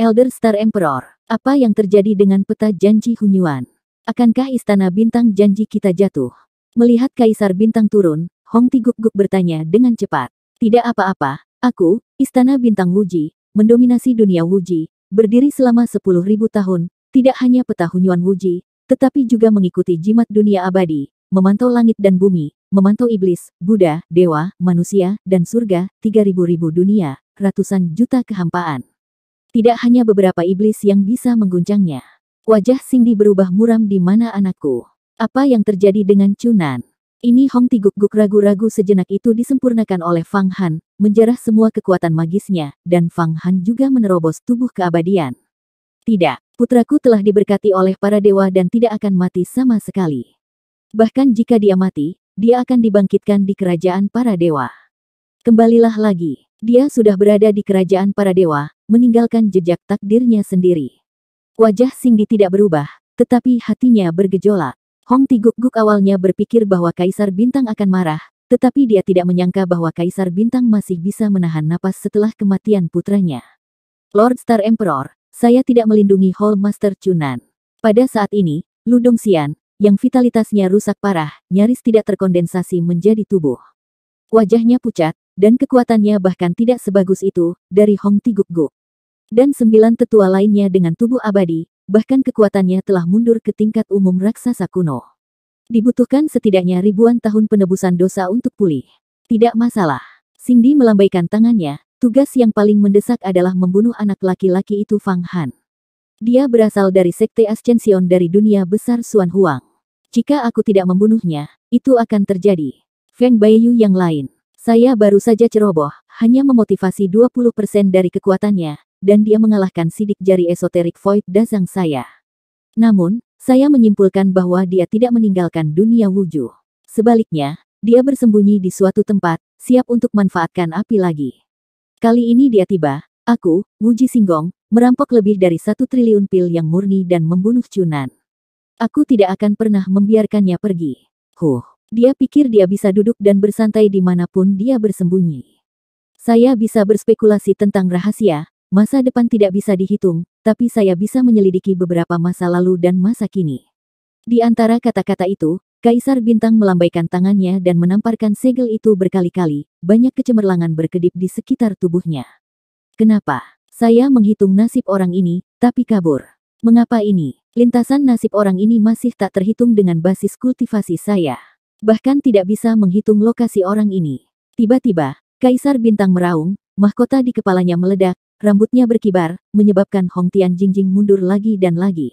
A: Elder Star Emperor, apa yang terjadi dengan peta janji Hunyuan? Akankah istana bintang janji kita jatuh? Melihat kaisar bintang turun, Hong Ti guk bertanya dengan cepat. Tidak apa-apa, aku, Istana Bintang Wuji, mendominasi dunia Wuji, berdiri selama sepuluh ribu tahun, tidak hanya Hunyuan Wuji, tetapi juga mengikuti jimat dunia abadi, memantau langit dan bumi, memantau iblis, Buddha, dewa, manusia, dan surga, tiga ribu dunia, ratusan juta kehampaan. Tidak hanya beberapa iblis yang bisa mengguncangnya. Wajah Singdi berubah muram di mana anakku. Apa yang terjadi dengan Cunan? Ini Hong tiguk guk ragu-ragu sejenak itu disempurnakan oleh Fang Han, menjarah semua kekuatan magisnya, dan Fang Han juga menerobos tubuh keabadian. Tidak, putraku telah diberkati oleh para dewa dan tidak akan mati sama sekali. Bahkan jika dia mati, dia akan dibangkitkan di kerajaan para dewa. Kembalilah lagi, dia sudah berada di kerajaan para dewa, meninggalkan jejak takdirnya sendiri. Wajah Singdi tidak berubah, tetapi hatinya bergejolak. Hong Tiguk-guk awalnya berpikir bahwa Kaisar Bintang akan marah, tetapi dia tidak menyangka bahwa Kaisar Bintang masih bisa menahan napas setelah kematian putranya. Lord Star Emperor, saya tidak melindungi Hall Master Chunan. Pada saat ini, Ludong Xian, yang vitalitasnya rusak parah, nyaris tidak terkondensasi menjadi tubuh. Wajahnya pucat, dan kekuatannya bahkan tidak sebagus itu, dari Hong Tiguk-guk. Dan sembilan tetua lainnya dengan tubuh abadi, bahkan kekuatannya telah mundur ke tingkat umum raksasa kuno. Dibutuhkan setidaknya ribuan tahun penebusan dosa untuk pulih. Tidak masalah. Cindy melambaikan tangannya, tugas yang paling mendesak adalah membunuh anak laki-laki itu Fang Han. Dia berasal dari sekte Ascension dari dunia besar Suan Huang. Jika aku tidak membunuhnya, itu akan terjadi. Feng Baiyu yang lain. Saya baru saja ceroboh, hanya memotivasi 20% dari kekuatannya, dan dia mengalahkan sidik jari esoterik void dazang saya. Namun, saya menyimpulkan bahwa dia tidak meninggalkan dunia wujud. Sebaliknya, dia bersembunyi di suatu tempat, siap untuk manfaatkan api lagi. Kali ini dia tiba, aku, Wuji Singgong, merampok lebih dari satu triliun pil yang murni dan membunuh Cunan. Aku tidak akan pernah membiarkannya pergi. Huh, dia pikir dia bisa duduk dan bersantai di dimanapun dia bersembunyi. Saya bisa berspekulasi tentang rahasia, Masa depan tidak bisa dihitung, tapi saya bisa menyelidiki beberapa masa lalu dan masa kini. Di antara kata-kata itu, Kaisar Bintang melambaikan tangannya dan menamparkan segel itu berkali-kali, banyak kecemerlangan berkedip di sekitar tubuhnya. Kenapa? Saya menghitung nasib orang ini, tapi kabur. Mengapa ini? Lintasan nasib orang ini masih tak terhitung dengan basis kultivasi saya. Bahkan tidak bisa menghitung lokasi orang ini. Tiba-tiba, Kaisar Bintang meraung, mahkota di kepalanya meledak, Rambutnya berkibar, menyebabkan Hong Tian Jingjing mundur lagi dan lagi.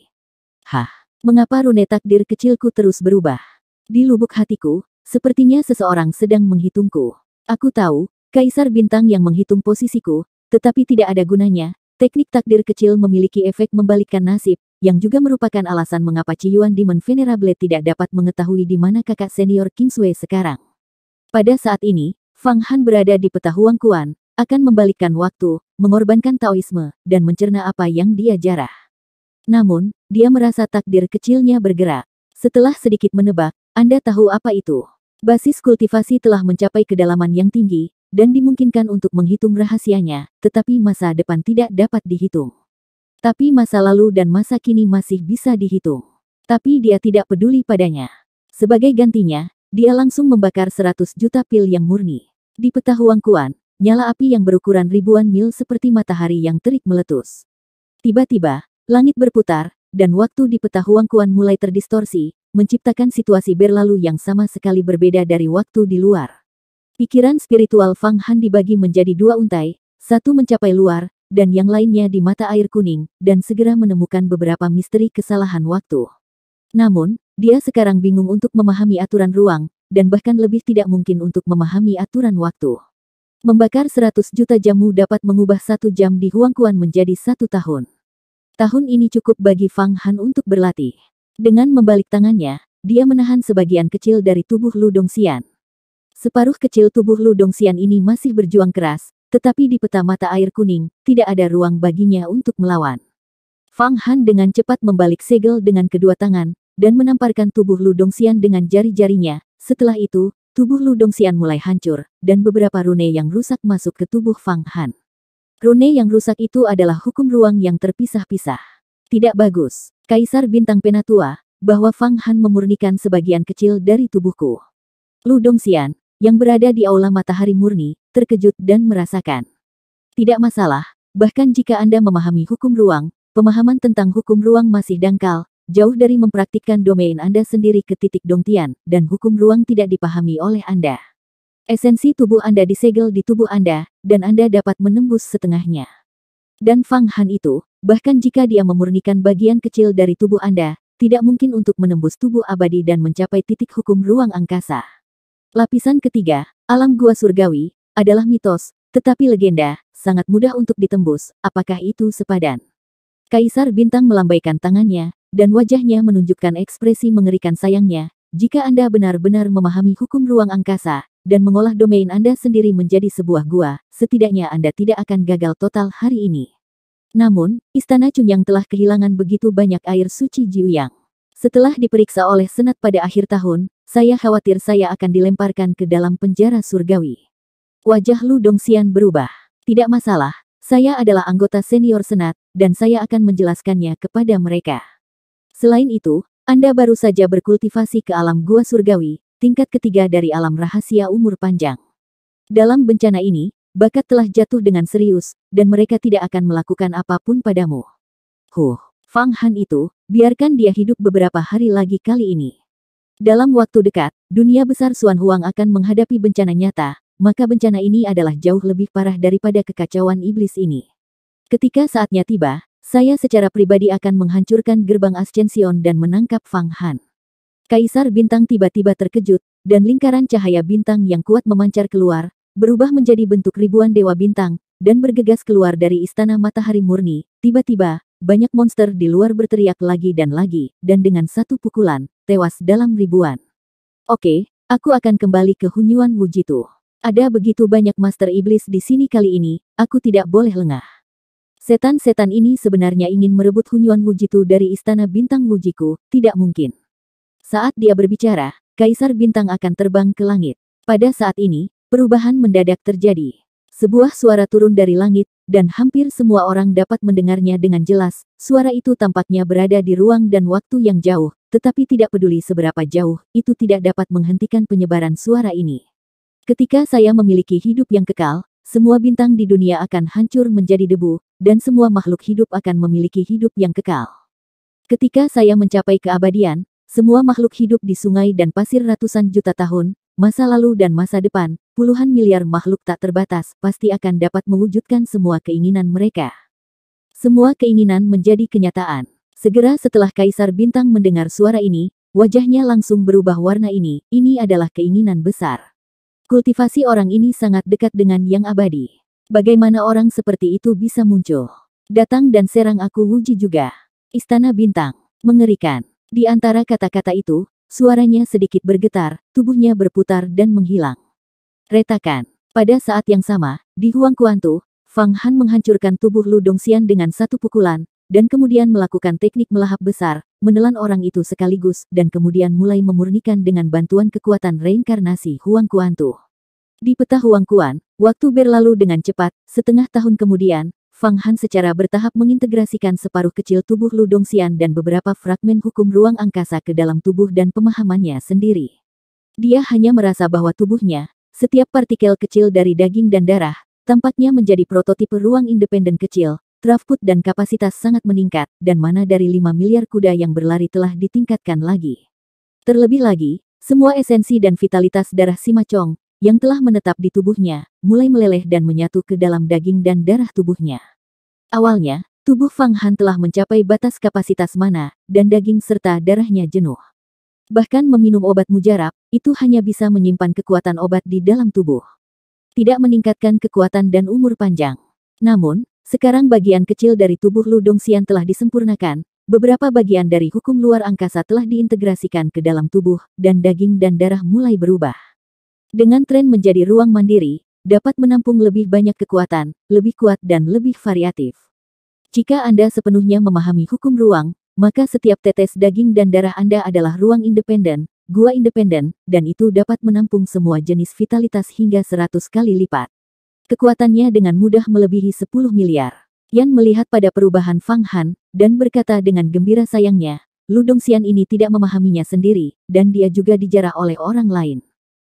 A: Hah, mengapa rune takdir kecilku terus berubah? Di lubuk hatiku, sepertinya seseorang sedang menghitungku. Aku tahu, Kaisar Bintang yang menghitung posisiku, tetapi tidak ada gunanya, teknik takdir kecil memiliki efek membalikkan nasib, yang juga merupakan alasan mengapa Ciyuan Demon Venerable tidak dapat mengetahui di mana kakak senior Kingsway sekarang. Pada saat ini, Fang Han berada di peta Kuan, akan membalikkan waktu, mengorbankan Taoisme, dan mencerna apa yang dia jarah. Namun, dia merasa takdir kecilnya bergerak. Setelah sedikit menebak, Anda tahu apa itu. Basis kultivasi telah mencapai kedalaman yang tinggi, dan dimungkinkan untuk menghitung rahasianya, tetapi masa depan tidak dapat dihitung. Tapi masa lalu dan masa kini masih bisa dihitung. Tapi dia tidak peduli padanya. Sebagai gantinya, dia langsung membakar 100 juta pil yang murni. Di peta Huang Kuan, nyala api yang berukuran ribuan mil seperti matahari yang terik meletus. Tiba-tiba, langit berputar, dan waktu di peta kuan mulai terdistorsi, menciptakan situasi berlalu yang sama sekali berbeda dari waktu di luar. Pikiran spiritual Fang Han dibagi menjadi dua untai, satu mencapai luar, dan yang lainnya di mata air kuning, dan segera menemukan beberapa misteri kesalahan waktu. Namun, dia sekarang bingung untuk memahami aturan ruang, dan bahkan lebih tidak mungkin untuk memahami aturan waktu. Membakar 100 juta jamu dapat mengubah satu jam di Huangkuan menjadi satu tahun. Tahun ini cukup bagi Fang Han untuk berlatih. Dengan membalik tangannya, dia menahan sebagian kecil dari tubuh Lu Dongxian. Separuh kecil tubuh Lu Dongxian ini masih berjuang keras, tetapi di peta mata air kuning, tidak ada ruang baginya untuk melawan. Fang Han dengan cepat membalik segel dengan kedua tangan, dan menamparkan tubuh Lu Dongxian dengan jari-jarinya. Setelah itu, tubuh Ludong Xian mulai hancur, dan beberapa rune yang rusak masuk ke tubuh Fang Han. Rune yang rusak itu adalah hukum ruang yang terpisah-pisah. Tidak bagus, Kaisar Bintang Penatua, bahwa Fang Han memurnikan sebagian kecil dari tubuhku. Ludong Xian, yang berada di aula matahari murni, terkejut dan merasakan. Tidak masalah, bahkan jika Anda memahami hukum ruang, pemahaman tentang hukum ruang masih dangkal, Jauh dari mempraktikkan domain Anda sendiri ke titik dongtian, dan hukum ruang tidak dipahami oleh Anda. Esensi tubuh Anda disegel di tubuh Anda, dan Anda dapat menembus setengahnya. Dan Fang Han itu, bahkan jika dia memurnikan bagian kecil dari tubuh Anda, tidak mungkin untuk menembus tubuh abadi dan mencapai titik hukum ruang angkasa. Lapisan ketiga, alam gua surgawi, adalah mitos, tetapi legenda, sangat mudah untuk ditembus, apakah itu sepadan? Kaisar Bintang melambaikan tangannya, dan wajahnya menunjukkan ekspresi mengerikan sayangnya, jika Anda benar-benar memahami hukum ruang angkasa, dan mengolah domain Anda sendiri menjadi sebuah gua, setidaknya Anda tidak akan gagal total hari ini. Namun, Istana Chunyang telah kehilangan begitu banyak air suci Jiuyang. Setelah diperiksa oleh Senat pada akhir tahun, saya khawatir saya akan dilemparkan ke dalam penjara surgawi. Wajah Lu Dongxian berubah. Tidak masalah, saya adalah anggota senior Senat, dan saya akan menjelaskannya kepada mereka. Selain itu, Anda baru saja berkultivasi ke alam gua surgawi, tingkat ketiga dari alam rahasia umur panjang. Dalam bencana ini, bakat telah jatuh dengan serius, dan mereka tidak akan melakukan apapun padamu. Huh, Fang Han itu, biarkan dia hidup beberapa hari lagi kali ini. Dalam waktu dekat, dunia besar Suan Huang akan menghadapi bencana nyata, maka bencana ini adalah jauh lebih parah daripada kekacauan iblis ini. Ketika saatnya tiba, saya secara pribadi akan menghancurkan gerbang Ascension dan menangkap Fang Han. Kaisar Bintang tiba-tiba terkejut, dan lingkaran cahaya bintang yang kuat memancar keluar, berubah menjadi bentuk ribuan dewa bintang, dan bergegas keluar dari Istana Matahari Murni. Tiba-tiba, banyak monster di luar berteriak lagi dan lagi, dan dengan satu pukulan, tewas dalam ribuan. Oke, aku akan kembali ke Hunyuan Wujitu. Ada begitu banyak master iblis di sini kali ini, aku tidak boleh lengah. Setan-setan ini sebenarnya ingin merebut Hunyuan Wujitu dari istana bintang Wujiku, tidak mungkin. Saat dia berbicara, Kaisar Bintang akan terbang ke langit. Pada saat ini, perubahan mendadak terjadi. Sebuah suara turun dari langit, dan hampir semua orang dapat mendengarnya dengan jelas. Suara itu tampaknya berada di ruang dan waktu yang jauh, tetapi tidak peduli seberapa jauh, itu tidak dapat menghentikan penyebaran suara ini. Ketika saya memiliki hidup yang kekal, semua bintang di dunia akan hancur menjadi debu, dan semua makhluk hidup akan memiliki hidup yang kekal. Ketika saya mencapai keabadian, semua makhluk hidup di sungai dan pasir ratusan juta tahun, masa lalu dan masa depan, puluhan miliar makhluk tak terbatas pasti akan dapat mewujudkan semua keinginan mereka. Semua keinginan menjadi kenyataan. Segera setelah Kaisar Bintang mendengar suara ini, wajahnya langsung berubah warna ini, ini adalah keinginan besar. Kultivasi orang ini sangat dekat dengan yang abadi. Bagaimana orang seperti itu bisa muncul? Datang dan serang aku Wuji juga. Istana Bintang. Mengerikan. Di antara kata-kata itu, suaranya sedikit bergetar, tubuhnya berputar dan menghilang. Retakan. Pada saat yang sama, di Huang Kuantu, Fang Han menghancurkan tubuh Lu Dongxian dengan satu pukulan, dan kemudian melakukan teknik melahap besar, menelan orang itu sekaligus, dan kemudian mulai memurnikan dengan bantuan kekuatan reinkarnasi Huang Kuantu. Di peta Huang Kuan, waktu berlalu dengan cepat, setengah tahun kemudian, Fang Han secara bertahap mengintegrasikan separuh kecil tubuh Lu Dongxian dan beberapa fragmen hukum ruang angkasa ke dalam tubuh dan pemahamannya sendiri. Dia hanya merasa bahwa tubuhnya, setiap partikel kecil dari daging dan darah, tampaknya menjadi prototipe ruang independen kecil, Trafput dan kapasitas sangat meningkat, dan mana dari 5 miliar kuda yang berlari telah ditingkatkan lagi. Terlebih lagi, semua esensi dan vitalitas darah Simacong, yang telah menetap di tubuhnya, mulai meleleh dan menyatu ke dalam daging dan darah tubuhnya. Awalnya, tubuh Fang Han telah mencapai batas kapasitas mana, dan daging serta darahnya jenuh. Bahkan meminum obat mujarab, itu hanya bisa menyimpan kekuatan obat di dalam tubuh. Tidak meningkatkan kekuatan dan umur panjang. Namun, sekarang bagian kecil dari tubuh Ludong Sian telah disempurnakan, beberapa bagian dari hukum luar angkasa telah diintegrasikan ke dalam tubuh, dan daging dan darah mulai berubah. Dengan tren menjadi ruang mandiri, dapat menampung lebih banyak kekuatan, lebih kuat dan lebih variatif. Jika Anda sepenuhnya memahami hukum ruang, maka setiap tetes daging dan darah Anda adalah ruang independen, gua independen, dan itu dapat menampung semua jenis vitalitas hingga 100 kali lipat. Kekuatannya dengan mudah melebihi 10 miliar. Yan melihat pada perubahan Fang Han, dan berkata dengan gembira sayangnya, Ludong Xian ini tidak memahaminya sendiri, dan dia juga dijarah oleh orang lain.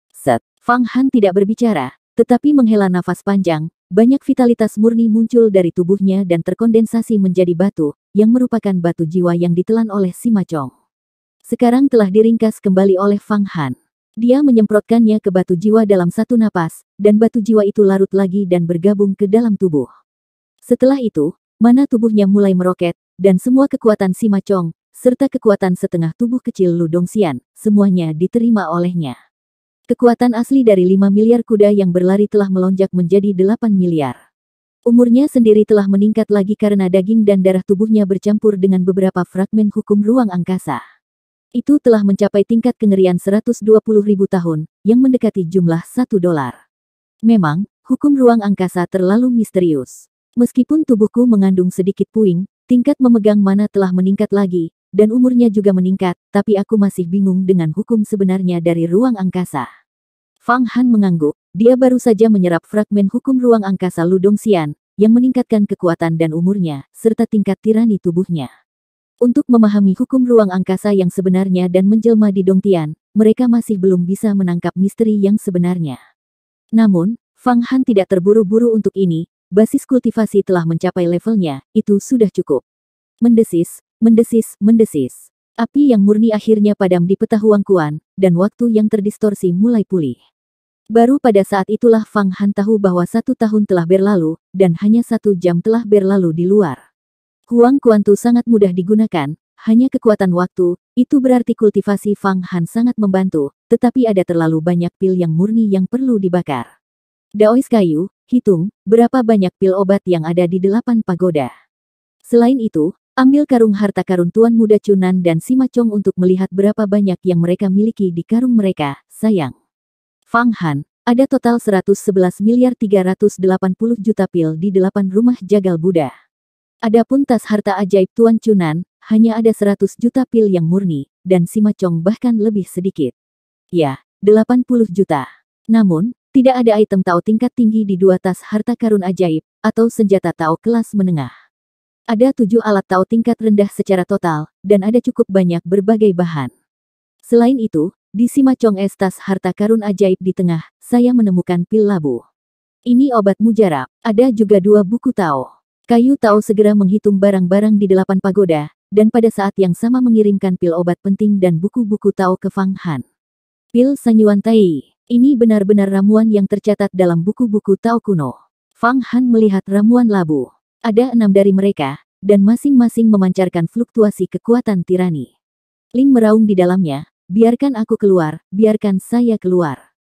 A: Set, Fang Han tidak berbicara, tetapi menghela nafas panjang, banyak vitalitas murni muncul dari tubuhnya dan terkondensasi menjadi batu, yang merupakan batu jiwa yang ditelan oleh Sima Chong. Sekarang telah diringkas kembali oleh Fang Han. Dia menyemprotkannya ke batu jiwa dalam satu napas, dan batu jiwa itu larut lagi dan bergabung ke dalam tubuh. Setelah itu, mana tubuhnya mulai meroket, dan semua kekuatan si Macong, serta kekuatan setengah tubuh kecil Ludong Dongxian, semuanya diterima olehnya. Kekuatan asli dari 5 miliar kuda yang berlari telah melonjak menjadi 8 miliar. Umurnya sendiri telah meningkat lagi karena daging dan darah tubuhnya bercampur dengan beberapa fragmen hukum ruang angkasa. Itu telah mencapai tingkat kengerian 120 ribu tahun, yang mendekati jumlah 1 dolar. Memang, hukum ruang angkasa terlalu misterius. Meskipun tubuhku mengandung sedikit puing, tingkat memegang mana telah meningkat lagi, dan umurnya juga meningkat, tapi aku masih bingung dengan hukum sebenarnya dari ruang angkasa. Fang Han mengangguk, dia baru saja menyerap fragmen hukum ruang angkasa Ludong Xian, yang meningkatkan kekuatan dan umurnya, serta tingkat tirani tubuhnya. Untuk memahami hukum ruang angkasa yang sebenarnya dan menjelma di Dongtian, mereka masih belum bisa menangkap misteri yang sebenarnya. Namun, Fang Han tidak terburu-buru untuk ini, basis kultivasi telah mencapai levelnya, itu sudah cukup. Mendesis, mendesis, mendesis. Api yang murni akhirnya padam di peta Kuan, dan waktu yang terdistorsi mulai pulih. Baru pada saat itulah Fang Han tahu bahwa satu tahun telah berlalu, dan hanya satu jam telah berlalu di luar. Huang Kuantu sangat mudah digunakan, hanya kekuatan waktu, itu berarti kultivasi Fang Han sangat membantu, tetapi ada terlalu banyak pil yang murni yang perlu dibakar. Daois kayu, hitung, berapa banyak pil obat yang ada di delapan pagoda. Selain itu, ambil karung harta karun Tuan Muda Cunan dan Sima Chong untuk melihat berapa banyak yang mereka miliki di karung mereka, sayang. Fang Han, ada total 111 miliar 380 juta pil di delapan rumah jagal Buddha. Adapun tas harta ajaib Tuan Cunan, hanya ada 100 juta pil yang murni, dan si Macong bahkan lebih sedikit. Ya, 80 juta. Namun, tidak ada item Tao tingkat tinggi di dua tas harta karun ajaib, atau senjata Tao kelas menengah. Ada tujuh alat Tao tingkat rendah secara total, dan ada cukup banyak berbagai bahan. Selain itu, di Simacong Es tas harta karun ajaib di tengah, saya menemukan pil labu. Ini obat mujarab, ada juga dua buku Tao. Kayu Tao segera menghitung barang-barang di delapan pagoda, dan pada saat yang sama mengirimkan pil obat penting dan buku-buku Tao ke Fang Han. Pil Sanyuan Tai, ini benar-benar ramuan yang tercatat dalam buku-buku Tao kuno. Fang Han melihat ramuan labu. Ada enam dari mereka, dan masing-masing memancarkan fluktuasi kekuatan tirani. Ling meraung di dalamnya, biarkan aku keluar, biarkan saya keluar.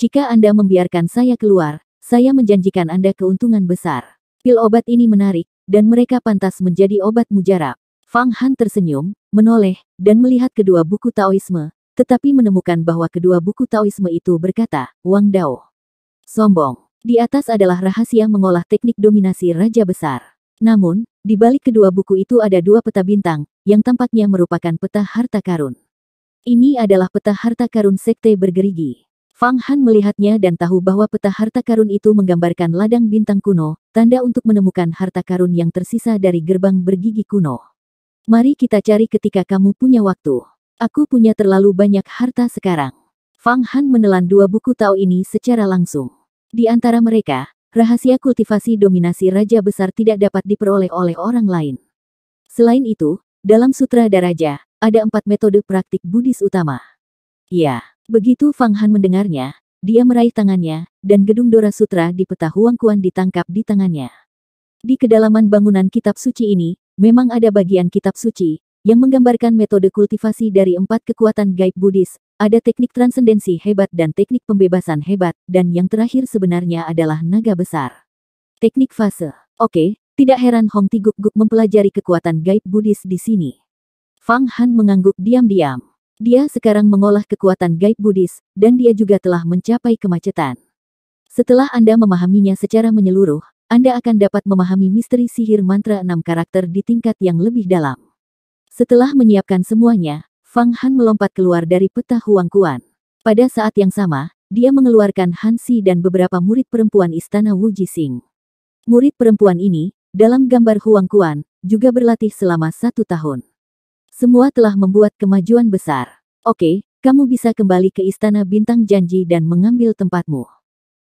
A: Jika Anda membiarkan saya keluar, saya menjanjikan Anda keuntungan besar. Pil obat ini menarik, dan mereka pantas menjadi obat mujarab. Fang Han tersenyum, menoleh, dan melihat kedua buku Taoisme, tetapi menemukan bahwa kedua buku Taoisme itu berkata, Wang Dao. Sombong. Di atas adalah rahasia mengolah teknik dominasi Raja Besar. Namun, di balik kedua buku itu ada dua peta bintang, yang tampaknya merupakan peta harta karun. Ini adalah peta harta karun sekte bergerigi. Fang Han melihatnya dan tahu bahwa peta harta karun itu menggambarkan ladang bintang kuno, tanda untuk menemukan harta karun yang tersisa dari gerbang bergigi kuno. Mari kita cari ketika kamu punya waktu. Aku punya terlalu banyak harta sekarang. Fang Han menelan dua buku Tao ini secara langsung. Di antara mereka, rahasia kultivasi dominasi Raja Besar tidak dapat diperoleh oleh orang lain. Selain itu, dalam Sutra Daraja, ada empat metode praktik Buddhis utama. Ya, begitu Fang Han mendengarnya, dia meraih tangannya, dan gedung Dora Sutra di peta Kuan ditangkap di tangannya. Di kedalaman bangunan kitab suci ini, Memang ada bagian kitab suci, yang menggambarkan metode kultivasi dari empat kekuatan gaib Buddhis, ada teknik transendensi hebat dan teknik pembebasan hebat, dan yang terakhir sebenarnya adalah naga besar. Teknik fase. Oke, tidak heran Hong Ti Guk mempelajari kekuatan gaib Buddhis di sini. Fang Han mengangguk diam-diam. Dia sekarang mengolah kekuatan gaib Buddhis, dan dia juga telah mencapai kemacetan. Setelah Anda memahaminya secara menyeluruh, anda akan dapat memahami misteri sihir mantra enam karakter di tingkat yang lebih dalam. Setelah menyiapkan semuanya, Fang Han melompat keluar dari peta Huang Kuan. Pada saat yang sama, dia mengeluarkan Hansi dan beberapa murid perempuan istana Wu Jixing. Murid perempuan ini, dalam gambar Huang Kuan, juga berlatih selama satu tahun. Semua telah membuat kemajuan besar. Oke, kamu bisa kembali ke Istana Bintang Janji dan mengambil tempatmu.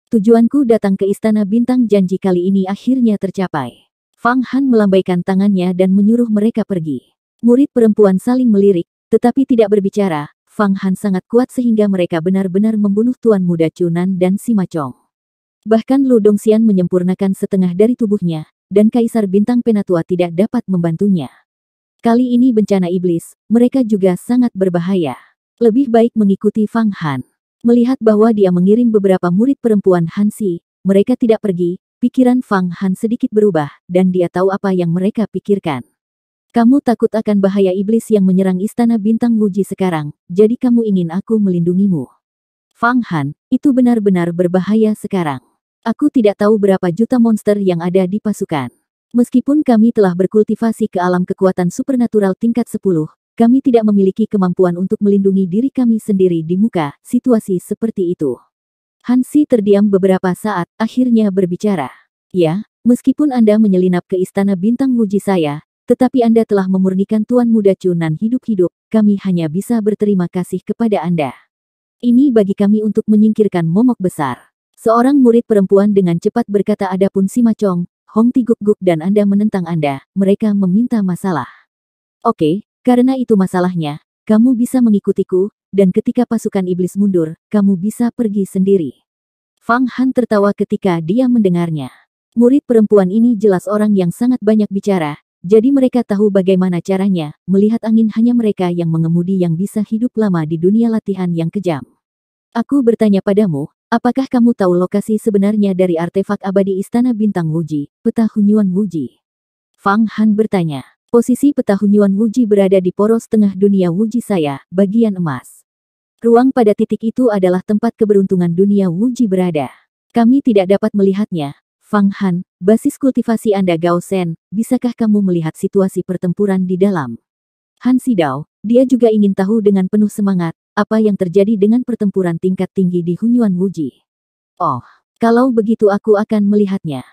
A: Tujuanku datang ke Istana Bintang janji kali ini akhirnya tercapai. Fang Han melambaikan tangannya dan menyuruh mereka pergi. Murid perempuan saling melirik, tetapi tidak berbicara. Fang Han sangat kuat sehingga mereka benar-benar membunuh Tuan Muda Cunan dan Sima Chong. Bahkan Lu Dongxian menyempurnakan setengah dari tubuhnya, dan Kaisar Bintang Penatua tidak dapat membantunya. Kali ini bencana iblis, mereka juga sangat berbahaya. Lebih baik mengikuti Fang Han. Melihat bahwa dia mengirim beberapa murid perempuan Hansi, mereka tidak pergi, pikiran Fang Han sedikit berubah, dan dia tahu apa yang mereka pikirkan. Kamu takut akan bahaya iblis yang menyerang istana bintang Wuji sekarang, jadi kamu ingin aku melindungimu. Fang Han, itu benar-benar berbahaya sekarang. Aku tidak tahu berapa juta monster yang ada di pasukan. Meskipun kami telah berkultivasi ke alam kekuatan supernatural tingkat 10, kami tidak memiliki kemampuan untuk melindungi diri kami sendiri di muka situasi seperti itu. Hansi terdiam beberapa saat, akhirnya berbicara. Ya, meskipun Anda menyelinap ke istana bintang muji saya, tetapi Anda telah memurnikan Tuan Muda Chunan hidup-hidup, kami hanya bisa berterima kasih kepada Anda. Ini bagi kami untuk menyingkirkan momok besar. Seorang murid perempuan dengan cepat berkata adapun Sima Chong, Hong Tiguk Guk dan Anda menentang Anda, mereka meminta masalah. Oke, karena itu masalahnya, kamu bisa mengikutiku, dan ketika pasukan iblis mundur, kamu bisa pergi sendiri. Fang Han tertawa ketika dia mendengarnya. Murid perempuan ini jelas orang yang sangat banyak bicara, jadi mereka tahu bagaimana caranya, melihat angin hanya mereka yang mengemudi yang bisa hidup lama di dunia latihan yang kejam. Aku bertanya padamu, apakah kamu tahu lokasi sebenarnya dari artefak abadi Istana Bintang Wuji, peta Hunyuan Wuji? Fang Han bertanya. Posisi Hunyuan Wuji berada di poros tengah dunia Wuji saya, bagian emas. Ruang pada titik itu adalah tempat keberuntungan dunia Wuji berada. Kami tidak dapat melihatnya. Fang Han, basis kultivasi Anda Gao Shen, bisakah kamu melihat situasi pertempuran di dalam? Han Sidao, dia juga ingin tahu dengan penuh semangat, apa yang terjadi dengan pertempuran tingkat tinggi di Hunyuan Wuji. Oh, kalau begitu aku akan melihatnya.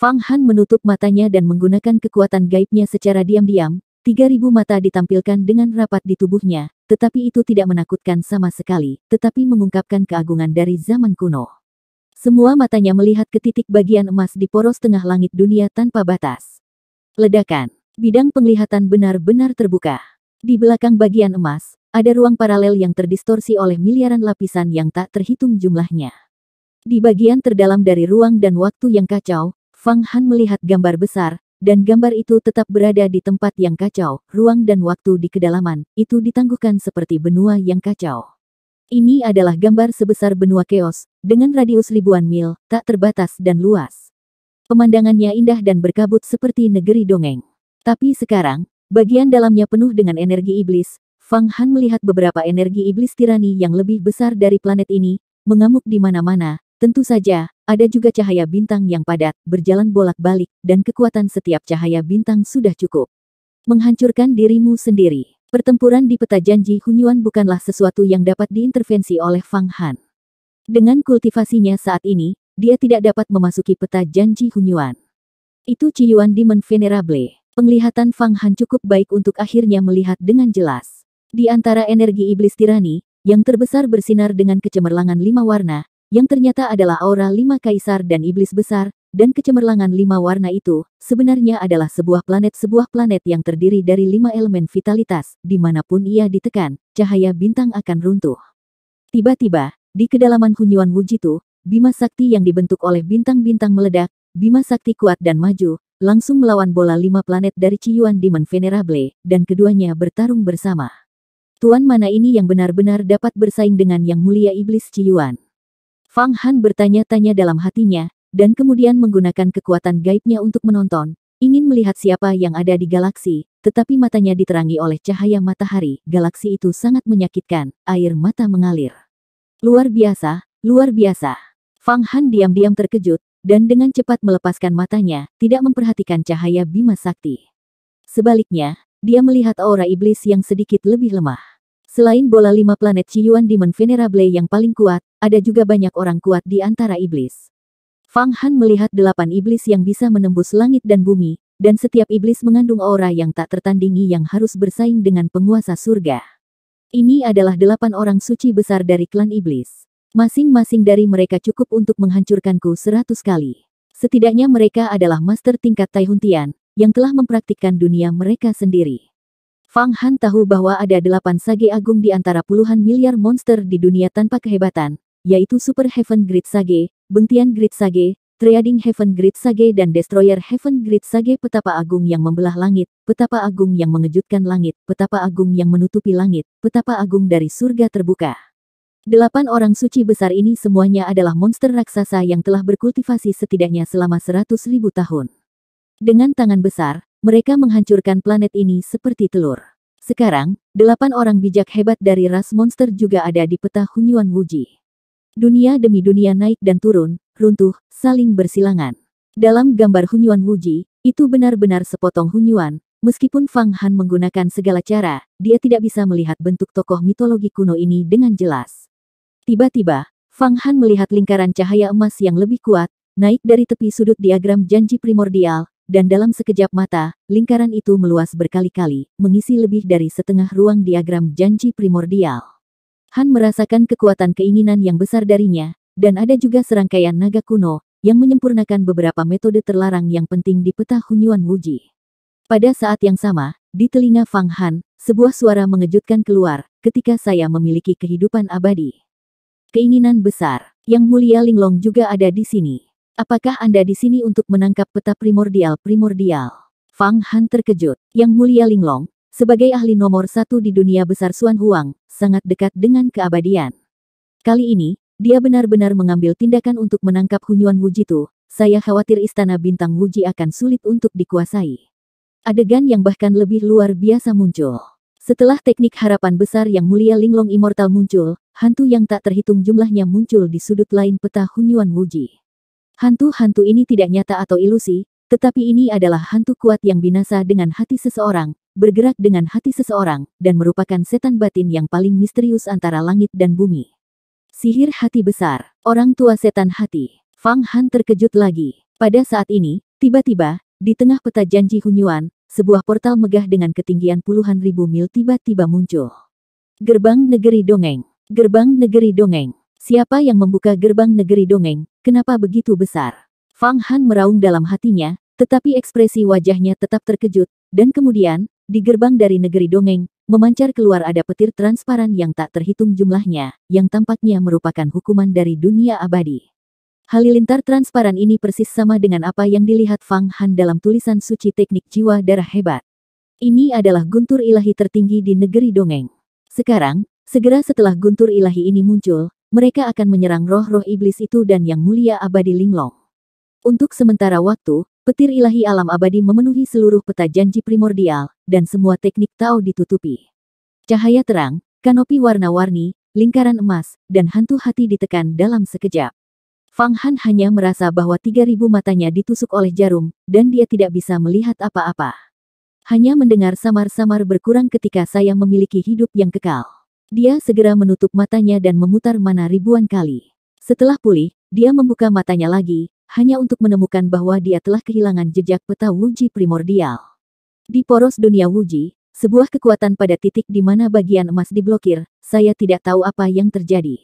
A: Fang Han menutup matanya dan menggunakan kekuatan gaibnya secara diam-diam, 3000 mata ditampilkan dengan rapat di tubuhnya, tetapi itu tidak menakutkan sama sekali, tetapi mengungkapkan keagungan dari zaman kuno. Semua matanya melihat ke titik bagian emas di poros tengah langit dunia tanpa batas. Ledakan, bidang penglihatan benar-benar terbuka. Di belakang bagian emas, ada ruang paralel yang terdistorsi oleh miliaran lapisan yang tak terhitung jumlahnya. Di bagian terdalam dari ruang dan waktu yang kacau, Fang Han melihat gambar besar, dan gambar itu tetap berada di tempat yang kacau, ruang dan waktu di kedalaman, itu ditangguhkan seperti benua yang kacau. Ini adalah gambar sebesar benua keos, dengan radius ribuan mil, tak terbatas dan luas. Pemandangannya indah dan berkabut seperti negeri dongeng. Tapi sekarang, bagian dalamnya penuh dengan energi iblis, Fang Han melihat beberapa energi iblis tirani yang lebih besar dari planet ini, mengamuk di mana-mana, tentu saja, ada juga cahaya bintang yang padat, berjalan bolak-balik, dan kekuatan setiap cahaya bintang sudah cukup. Menghancurkan dirimu sendiri. Pertempuran di peta janji Hunyuan bukanlah sesuatu yang dapat diintervensi oleh Fang Han. Dengan kultivasinya saat ini, dia tidak dapat memasuki peta janji Hunyuan. Itu Ciyuan Demon Venerable. Penglihatan Fang Han cukup baik untuk akhirnya melihat dengan jelas. Di antara energi iblis tirani, yang terbesar bersinar dengan kecemerlangan lima warna, yang ternyata adalah aura lima kaisar dan iblis besar, dan kecemerlangan lima warna itu, sebenarnya adalah sebuah planet sebuah planet yang terdiri dari lima elemen vitalitas, dimanapun ia ditekan, cahaya bintang akan runtuh. Tiba-tiba, di kedalaman Hunyuan Wujitu, Bima Sakti yang dibentuk oleh bintang-bintang meledak, Bima Sakti kuat dan maju, langsung melawan bola lima planet dari Ciyuan Demon Venerable, dan keduanya bertarung bersama. Tuan mana ini yang benar-benar dapat bersaing dengan yang mulia iblis Ciyuan? Fang Han bertanya-tanya dalam hatinya, dan kemudian menggunakan kekuatan gaibnya untuk menonton, ingin melihat siapa yang ada di galaksi, tetapi matanya diterangi oleh cahaya matahari, galaksi itu sangat menyakitkan, air mata mengalir. Luar biasa, luar biasa. Fang Han diam-diam terkejut, dan dengan cepat melepaskan matanya, tidak memperhatikan cahaya Bima Sakti. Sebaliknya, dia melihat aura iblis yang sedikit lebih lemah. Selain bola lima planet Ciyuan Demon Venerable yang paling kuat, ada juga banyak orang kuat di antara iblis. Fang Han melihat delapan iblis yang bisa menembus langit dan bumi, dan setiap iblis mengandung aura yang tak tertandingi yang harus bersaing dengan penguasa surga. Ini adalah delapan orang suci besar dari klan iblis. Masing-masing dari mereka cukup untuk menghancurkanku seratus kali. Setidaknya mereka adalah master tingkat Taihuntian, yang telah mempraktikkan dunia mereka sendiri. Fang Han tahu bahwa ada delapan sage agung di antara puluhan miliar monster di dunia tanpa kehebatan, yaitu Super Heaven Grid Sage, Bentian Grid Sage, Triading Heaven Grid Sage dan Destroyer Heaven Grid Sage Petapa Agung yang membelah langit, Petapa Agung yang mengejutkan langit, Petapa Agung yang menutupi langit, Petapa Agung dari surga terbuka. Delapan orang suci besar ini semuanya adalah monster raksasa yang telah berkultivasi setidaknya selama seratus ribu tahun. Dengan tangan besar, mereka menghancurkan planet ini seperti telur. Sekarang, delapan orang bijak hebat dari ras monster juga ada di peta Hunyuan Wuji. Dunia demi dunia naik dan turun, runtuh, saling bersilangan. Dalam gambar Hunyuan Wuji, itu benar-benar sepotong Hunyuan. Meskipun Fang Han menggunakan segala cara, dia tidak bisa melihat bentuk tokoh mitologi kuno ini dengan jelas. Tiba-tiba, Fang Han melihat lingkaran cahaya emas yang lebih kuat, naik dari tepi sudut diagram janji primordial, dan dalam sekejap mata, lingkaran itu meluas berkali-kali, mengisi lebih dari setengah ruang diagram janji primordial. Han merasakan kekuatan keinginan yang besar darinya, dan ada juga serangkaian naga kuno, yang menyempurnakan beberapa metode terlarang yang penting di peta Hunyuan Wuji. Pada saat yang sama, di telinga Fang Han, sebuah suara mengejutkan keluar, ketika saya memiliki kehidupan abadi. Keinginan besar, yang mulia Linglong juga ada di sini. Apakah Anda di sini untuk menangkap peta primordial-primordial? Fang Han terkejut, yang mulia Linglong, sebagai ahli nomor satu di dunia besar Xuan Huang, sangat dekat dengan keabadian. Kali ini, dia benar-benar mengambil tindakan untuk menangkap Hunyuan Wujitu, saya khawatir istana bintang Wuji akan sulit untuk dikuasai. Adegan yang bahkan lebih luar biasa muncul. Setelah teknik harapan besar yang mulia Linglong Immortal muncul, hantu yang tak terhitung jumlahnya muncul di sudut lain peta Hunyuan Wuji. Hantu-hantu ini tidak nyata atau ilusi, tetapi ini adalah hantu kuat yang binasa dengan hati seseorang, bergerak dengan hati seseorang, dan merupakan setan batin yang paling misterius antara langit dan bumi. Sihir hati besar, orang tua setan hati. Fang Han terkejut lagi. Pada saat ini, tiba-tiba, di tengah peta janji Hunyuan, sebuah portal megah dengan ketinggian puluhan ribu mil tiba-tiba muncul. Gerbang Negeri Dongeng. Gerbang Negeri Dongeng. Siapa yang membuka gerbang negeri dongeng? Kenapa begitu besar? Fang Han meraung dalam hatinya, tetapi ekspresi wajahnya tetap terkejut, dan kemudian, di gerbang dari negeri dongeng, memancar keluar ada petir transparan yang tak terhitung jumlahnya, yang tampaknya merupakan hukuman dari dunia abadi. Halilintar transparan ini persis sama dengan apa yang dilihat Fang Han dalam tulisan suci teknik jiwa darah hebat. Ini adalah guntur ilahi tertinggi di negeri dongeng. Sekarang, segera setelah guntur ilahi ini muncul, mereka akan menyerang roh-roh iblis itu dan yang mulia abadi linglong. Untuk sementara waktu, Petir ilahi alam abadi memenuhi seluruh peta janji primordial, dan semua teknik Tao ditutupi. Cahaya terang, kanopi warna-warni, lingkaran emas, dan hantu hati ditekan dalam sekejap. Fang Han hanya merasa bahwa 3000 matanya ditusuk oleh jarum, dan dia tidak bisa melihat apa-apa. Hanya mendengar samar-samar berkurang ketika saya memiliki hidup yang kekal. Dia segera menutup matanya dan memutar mana ribuan kali. Setelah pulih, dia membuka matanya lagi, hanya untuk menemukan bahwa dia telah kehilangan jejak peta Wuji primordial. Di poros dunia Wuji, sebuah kekuatan pada titik di mana bagian emas diblokir, saya tidak tahu apa yang terjadi.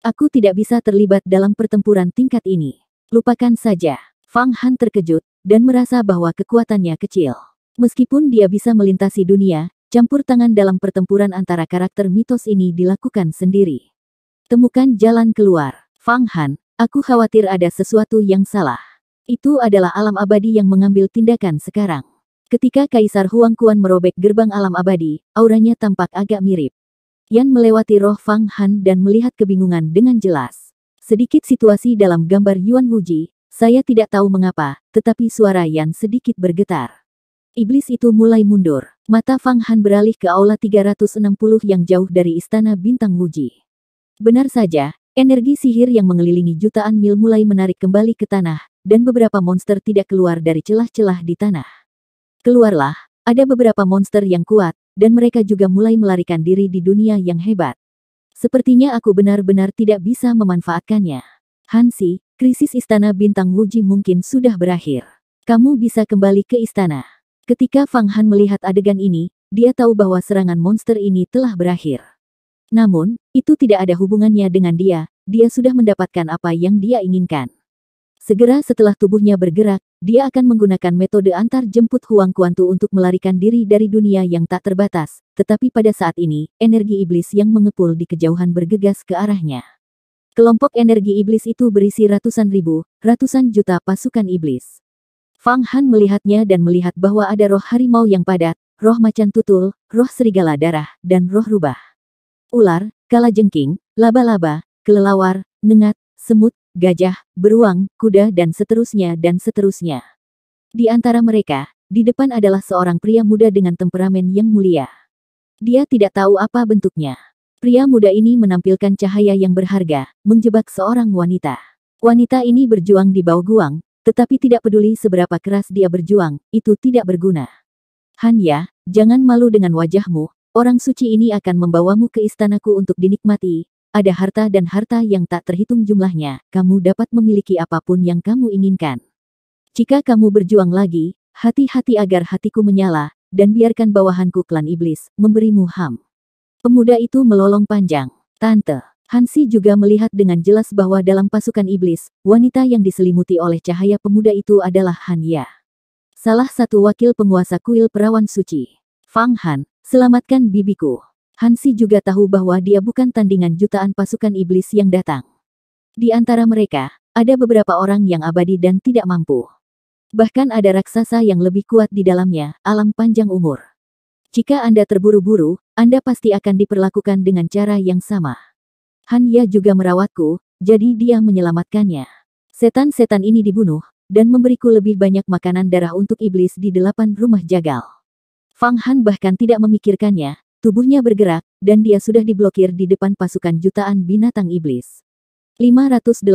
A: Aku tidak bisa terlibat dalam pertempuran tingkat ini. Lupakan saja. Fang Han terkejut, dan merasa bahwa kekuatannya kecil. Meskipun dia bisa melintasi dunia, campur tangan dalam pertempuran antara karakter mitos ini dilakukan sendiri. Temukan jalan keluar. Fang Han, Aku khawatir ada sesuatu yang salah. Itu adalah alam abadi yang mengambil tindakan sekarang. Ketika Kaisar Huang Kuan merobek gerbang alam abadi, auranya tampak agak mirip. Yan melewati roh Fang Han dan melihat kebingungan dengan jelas. Sedikit situasi dalam gambar Yuan Wuji, saya tidak tahu mengapa, tetapi suara Yan sedikit bergetar. Iblis itu mulai mundur. Mata Fang Han beralih ke aula 360 yang jauh dari istana bintang Wuji. Benar saja, Energi sihir yang mengelilingi jutaan mil mulai menarik kembali ke tanah, dan beberapa monster tidak keluar dari celah-celah di tanah. Keluarlah, ada beberapa monster yang kuat, dan mereka juga mulai melarikan diri di dunia yang hebat. Sepertinya aku benar-benar tidak bisa memanfaatkannya. Hansi, krisis istana bintang Wuji mungkin sudah berakhir. Kamu bisa kembali ke istana. Ketika Fang Han melihat adegan ini, dia tahu bahwa serangan monster ini telah berakhir. Namun, itu tidak ada hubungannya dengan dia, dia sudah mendapatkan apa yang dia inginkan. Segera setelah tubuhnya bergerak, dia akan menggunakan metode antar jemput Huang Kuantu untuk melarikan diri dari dunia yang tak terbatas, tetapi pada saat ini, energi iblis yang mengepul di kejauhan bergegas ke arahnya. Kelompok energi iblis itu berisi ratusan ribu, ratusan juta pasukan iblis. Fang Han melihatnya dan melihat bahwa ada roh harimau yang padat, roh macan tutul, roh serigala darah, dan roh rubah ular, kalajengking, laba-laba, kelelawar, nengat, semut, gajah, beruang, kuda dan seterusnya dan seterusnya. Di antara mereka, di depan adalah seorang pria muda dengan temperamen yang mulia. Dia tidak tahu apa bentuknya. Pria muda ini menampilkan cahaya yang berharga, menjebak seorang wanita. Wanita ini berjuang di bawah guang, tetapi tidak peduli seberapa keras dia berjuang, itu tidak berguna. Hanya, jangan malu dengan wajahmu, Orang suci ini akan membawamu ke istanaku untuk dinikmati. Ada harta dan harta yang tak terhitung jumlahnya. Kamu dapat memiliki apapun yang kamu inginkan. Jika kamu berjuang lagi, hati-hati agar hatiku menyala, dan biarkan bawahanku klan iblis memberimu ham. Pemuda itu melolong panjang. Tante, Hansi juga melihat dengan jelas bahwa dalam pasukan iblis, wanita yang diselimuti oleh cahaya pemuda itu adalah Ya. Salah satu wakil penguasa kuil perawan suci. Fang Han, Selamatkan bibiku. Hansi juga tahu bahwa dia bukan tandingan jutaan pasukan iblis yang datang. Di antara mereka, ada beberapa orang yang abadi dan tidak mampu. Bahkan ada raksasa yang lebih kuat di dalamnya, alam panjang umur. Jika Anda terburu-buru, Anda pasti akan diperlakukan dengan cara yang sama. Hanya juga merawatku, jadi dia menyelamatkannya. Setan-setan ini dibunuh, dan memberiku lebih banyak makanan darah untuk iblis di delapan rumah jagal. Fang Han bahkan tidak memikirkannya, tubuhnya bergerak, dan dia sudah diblokir di depan pasukan jutaan binatang iblis. 585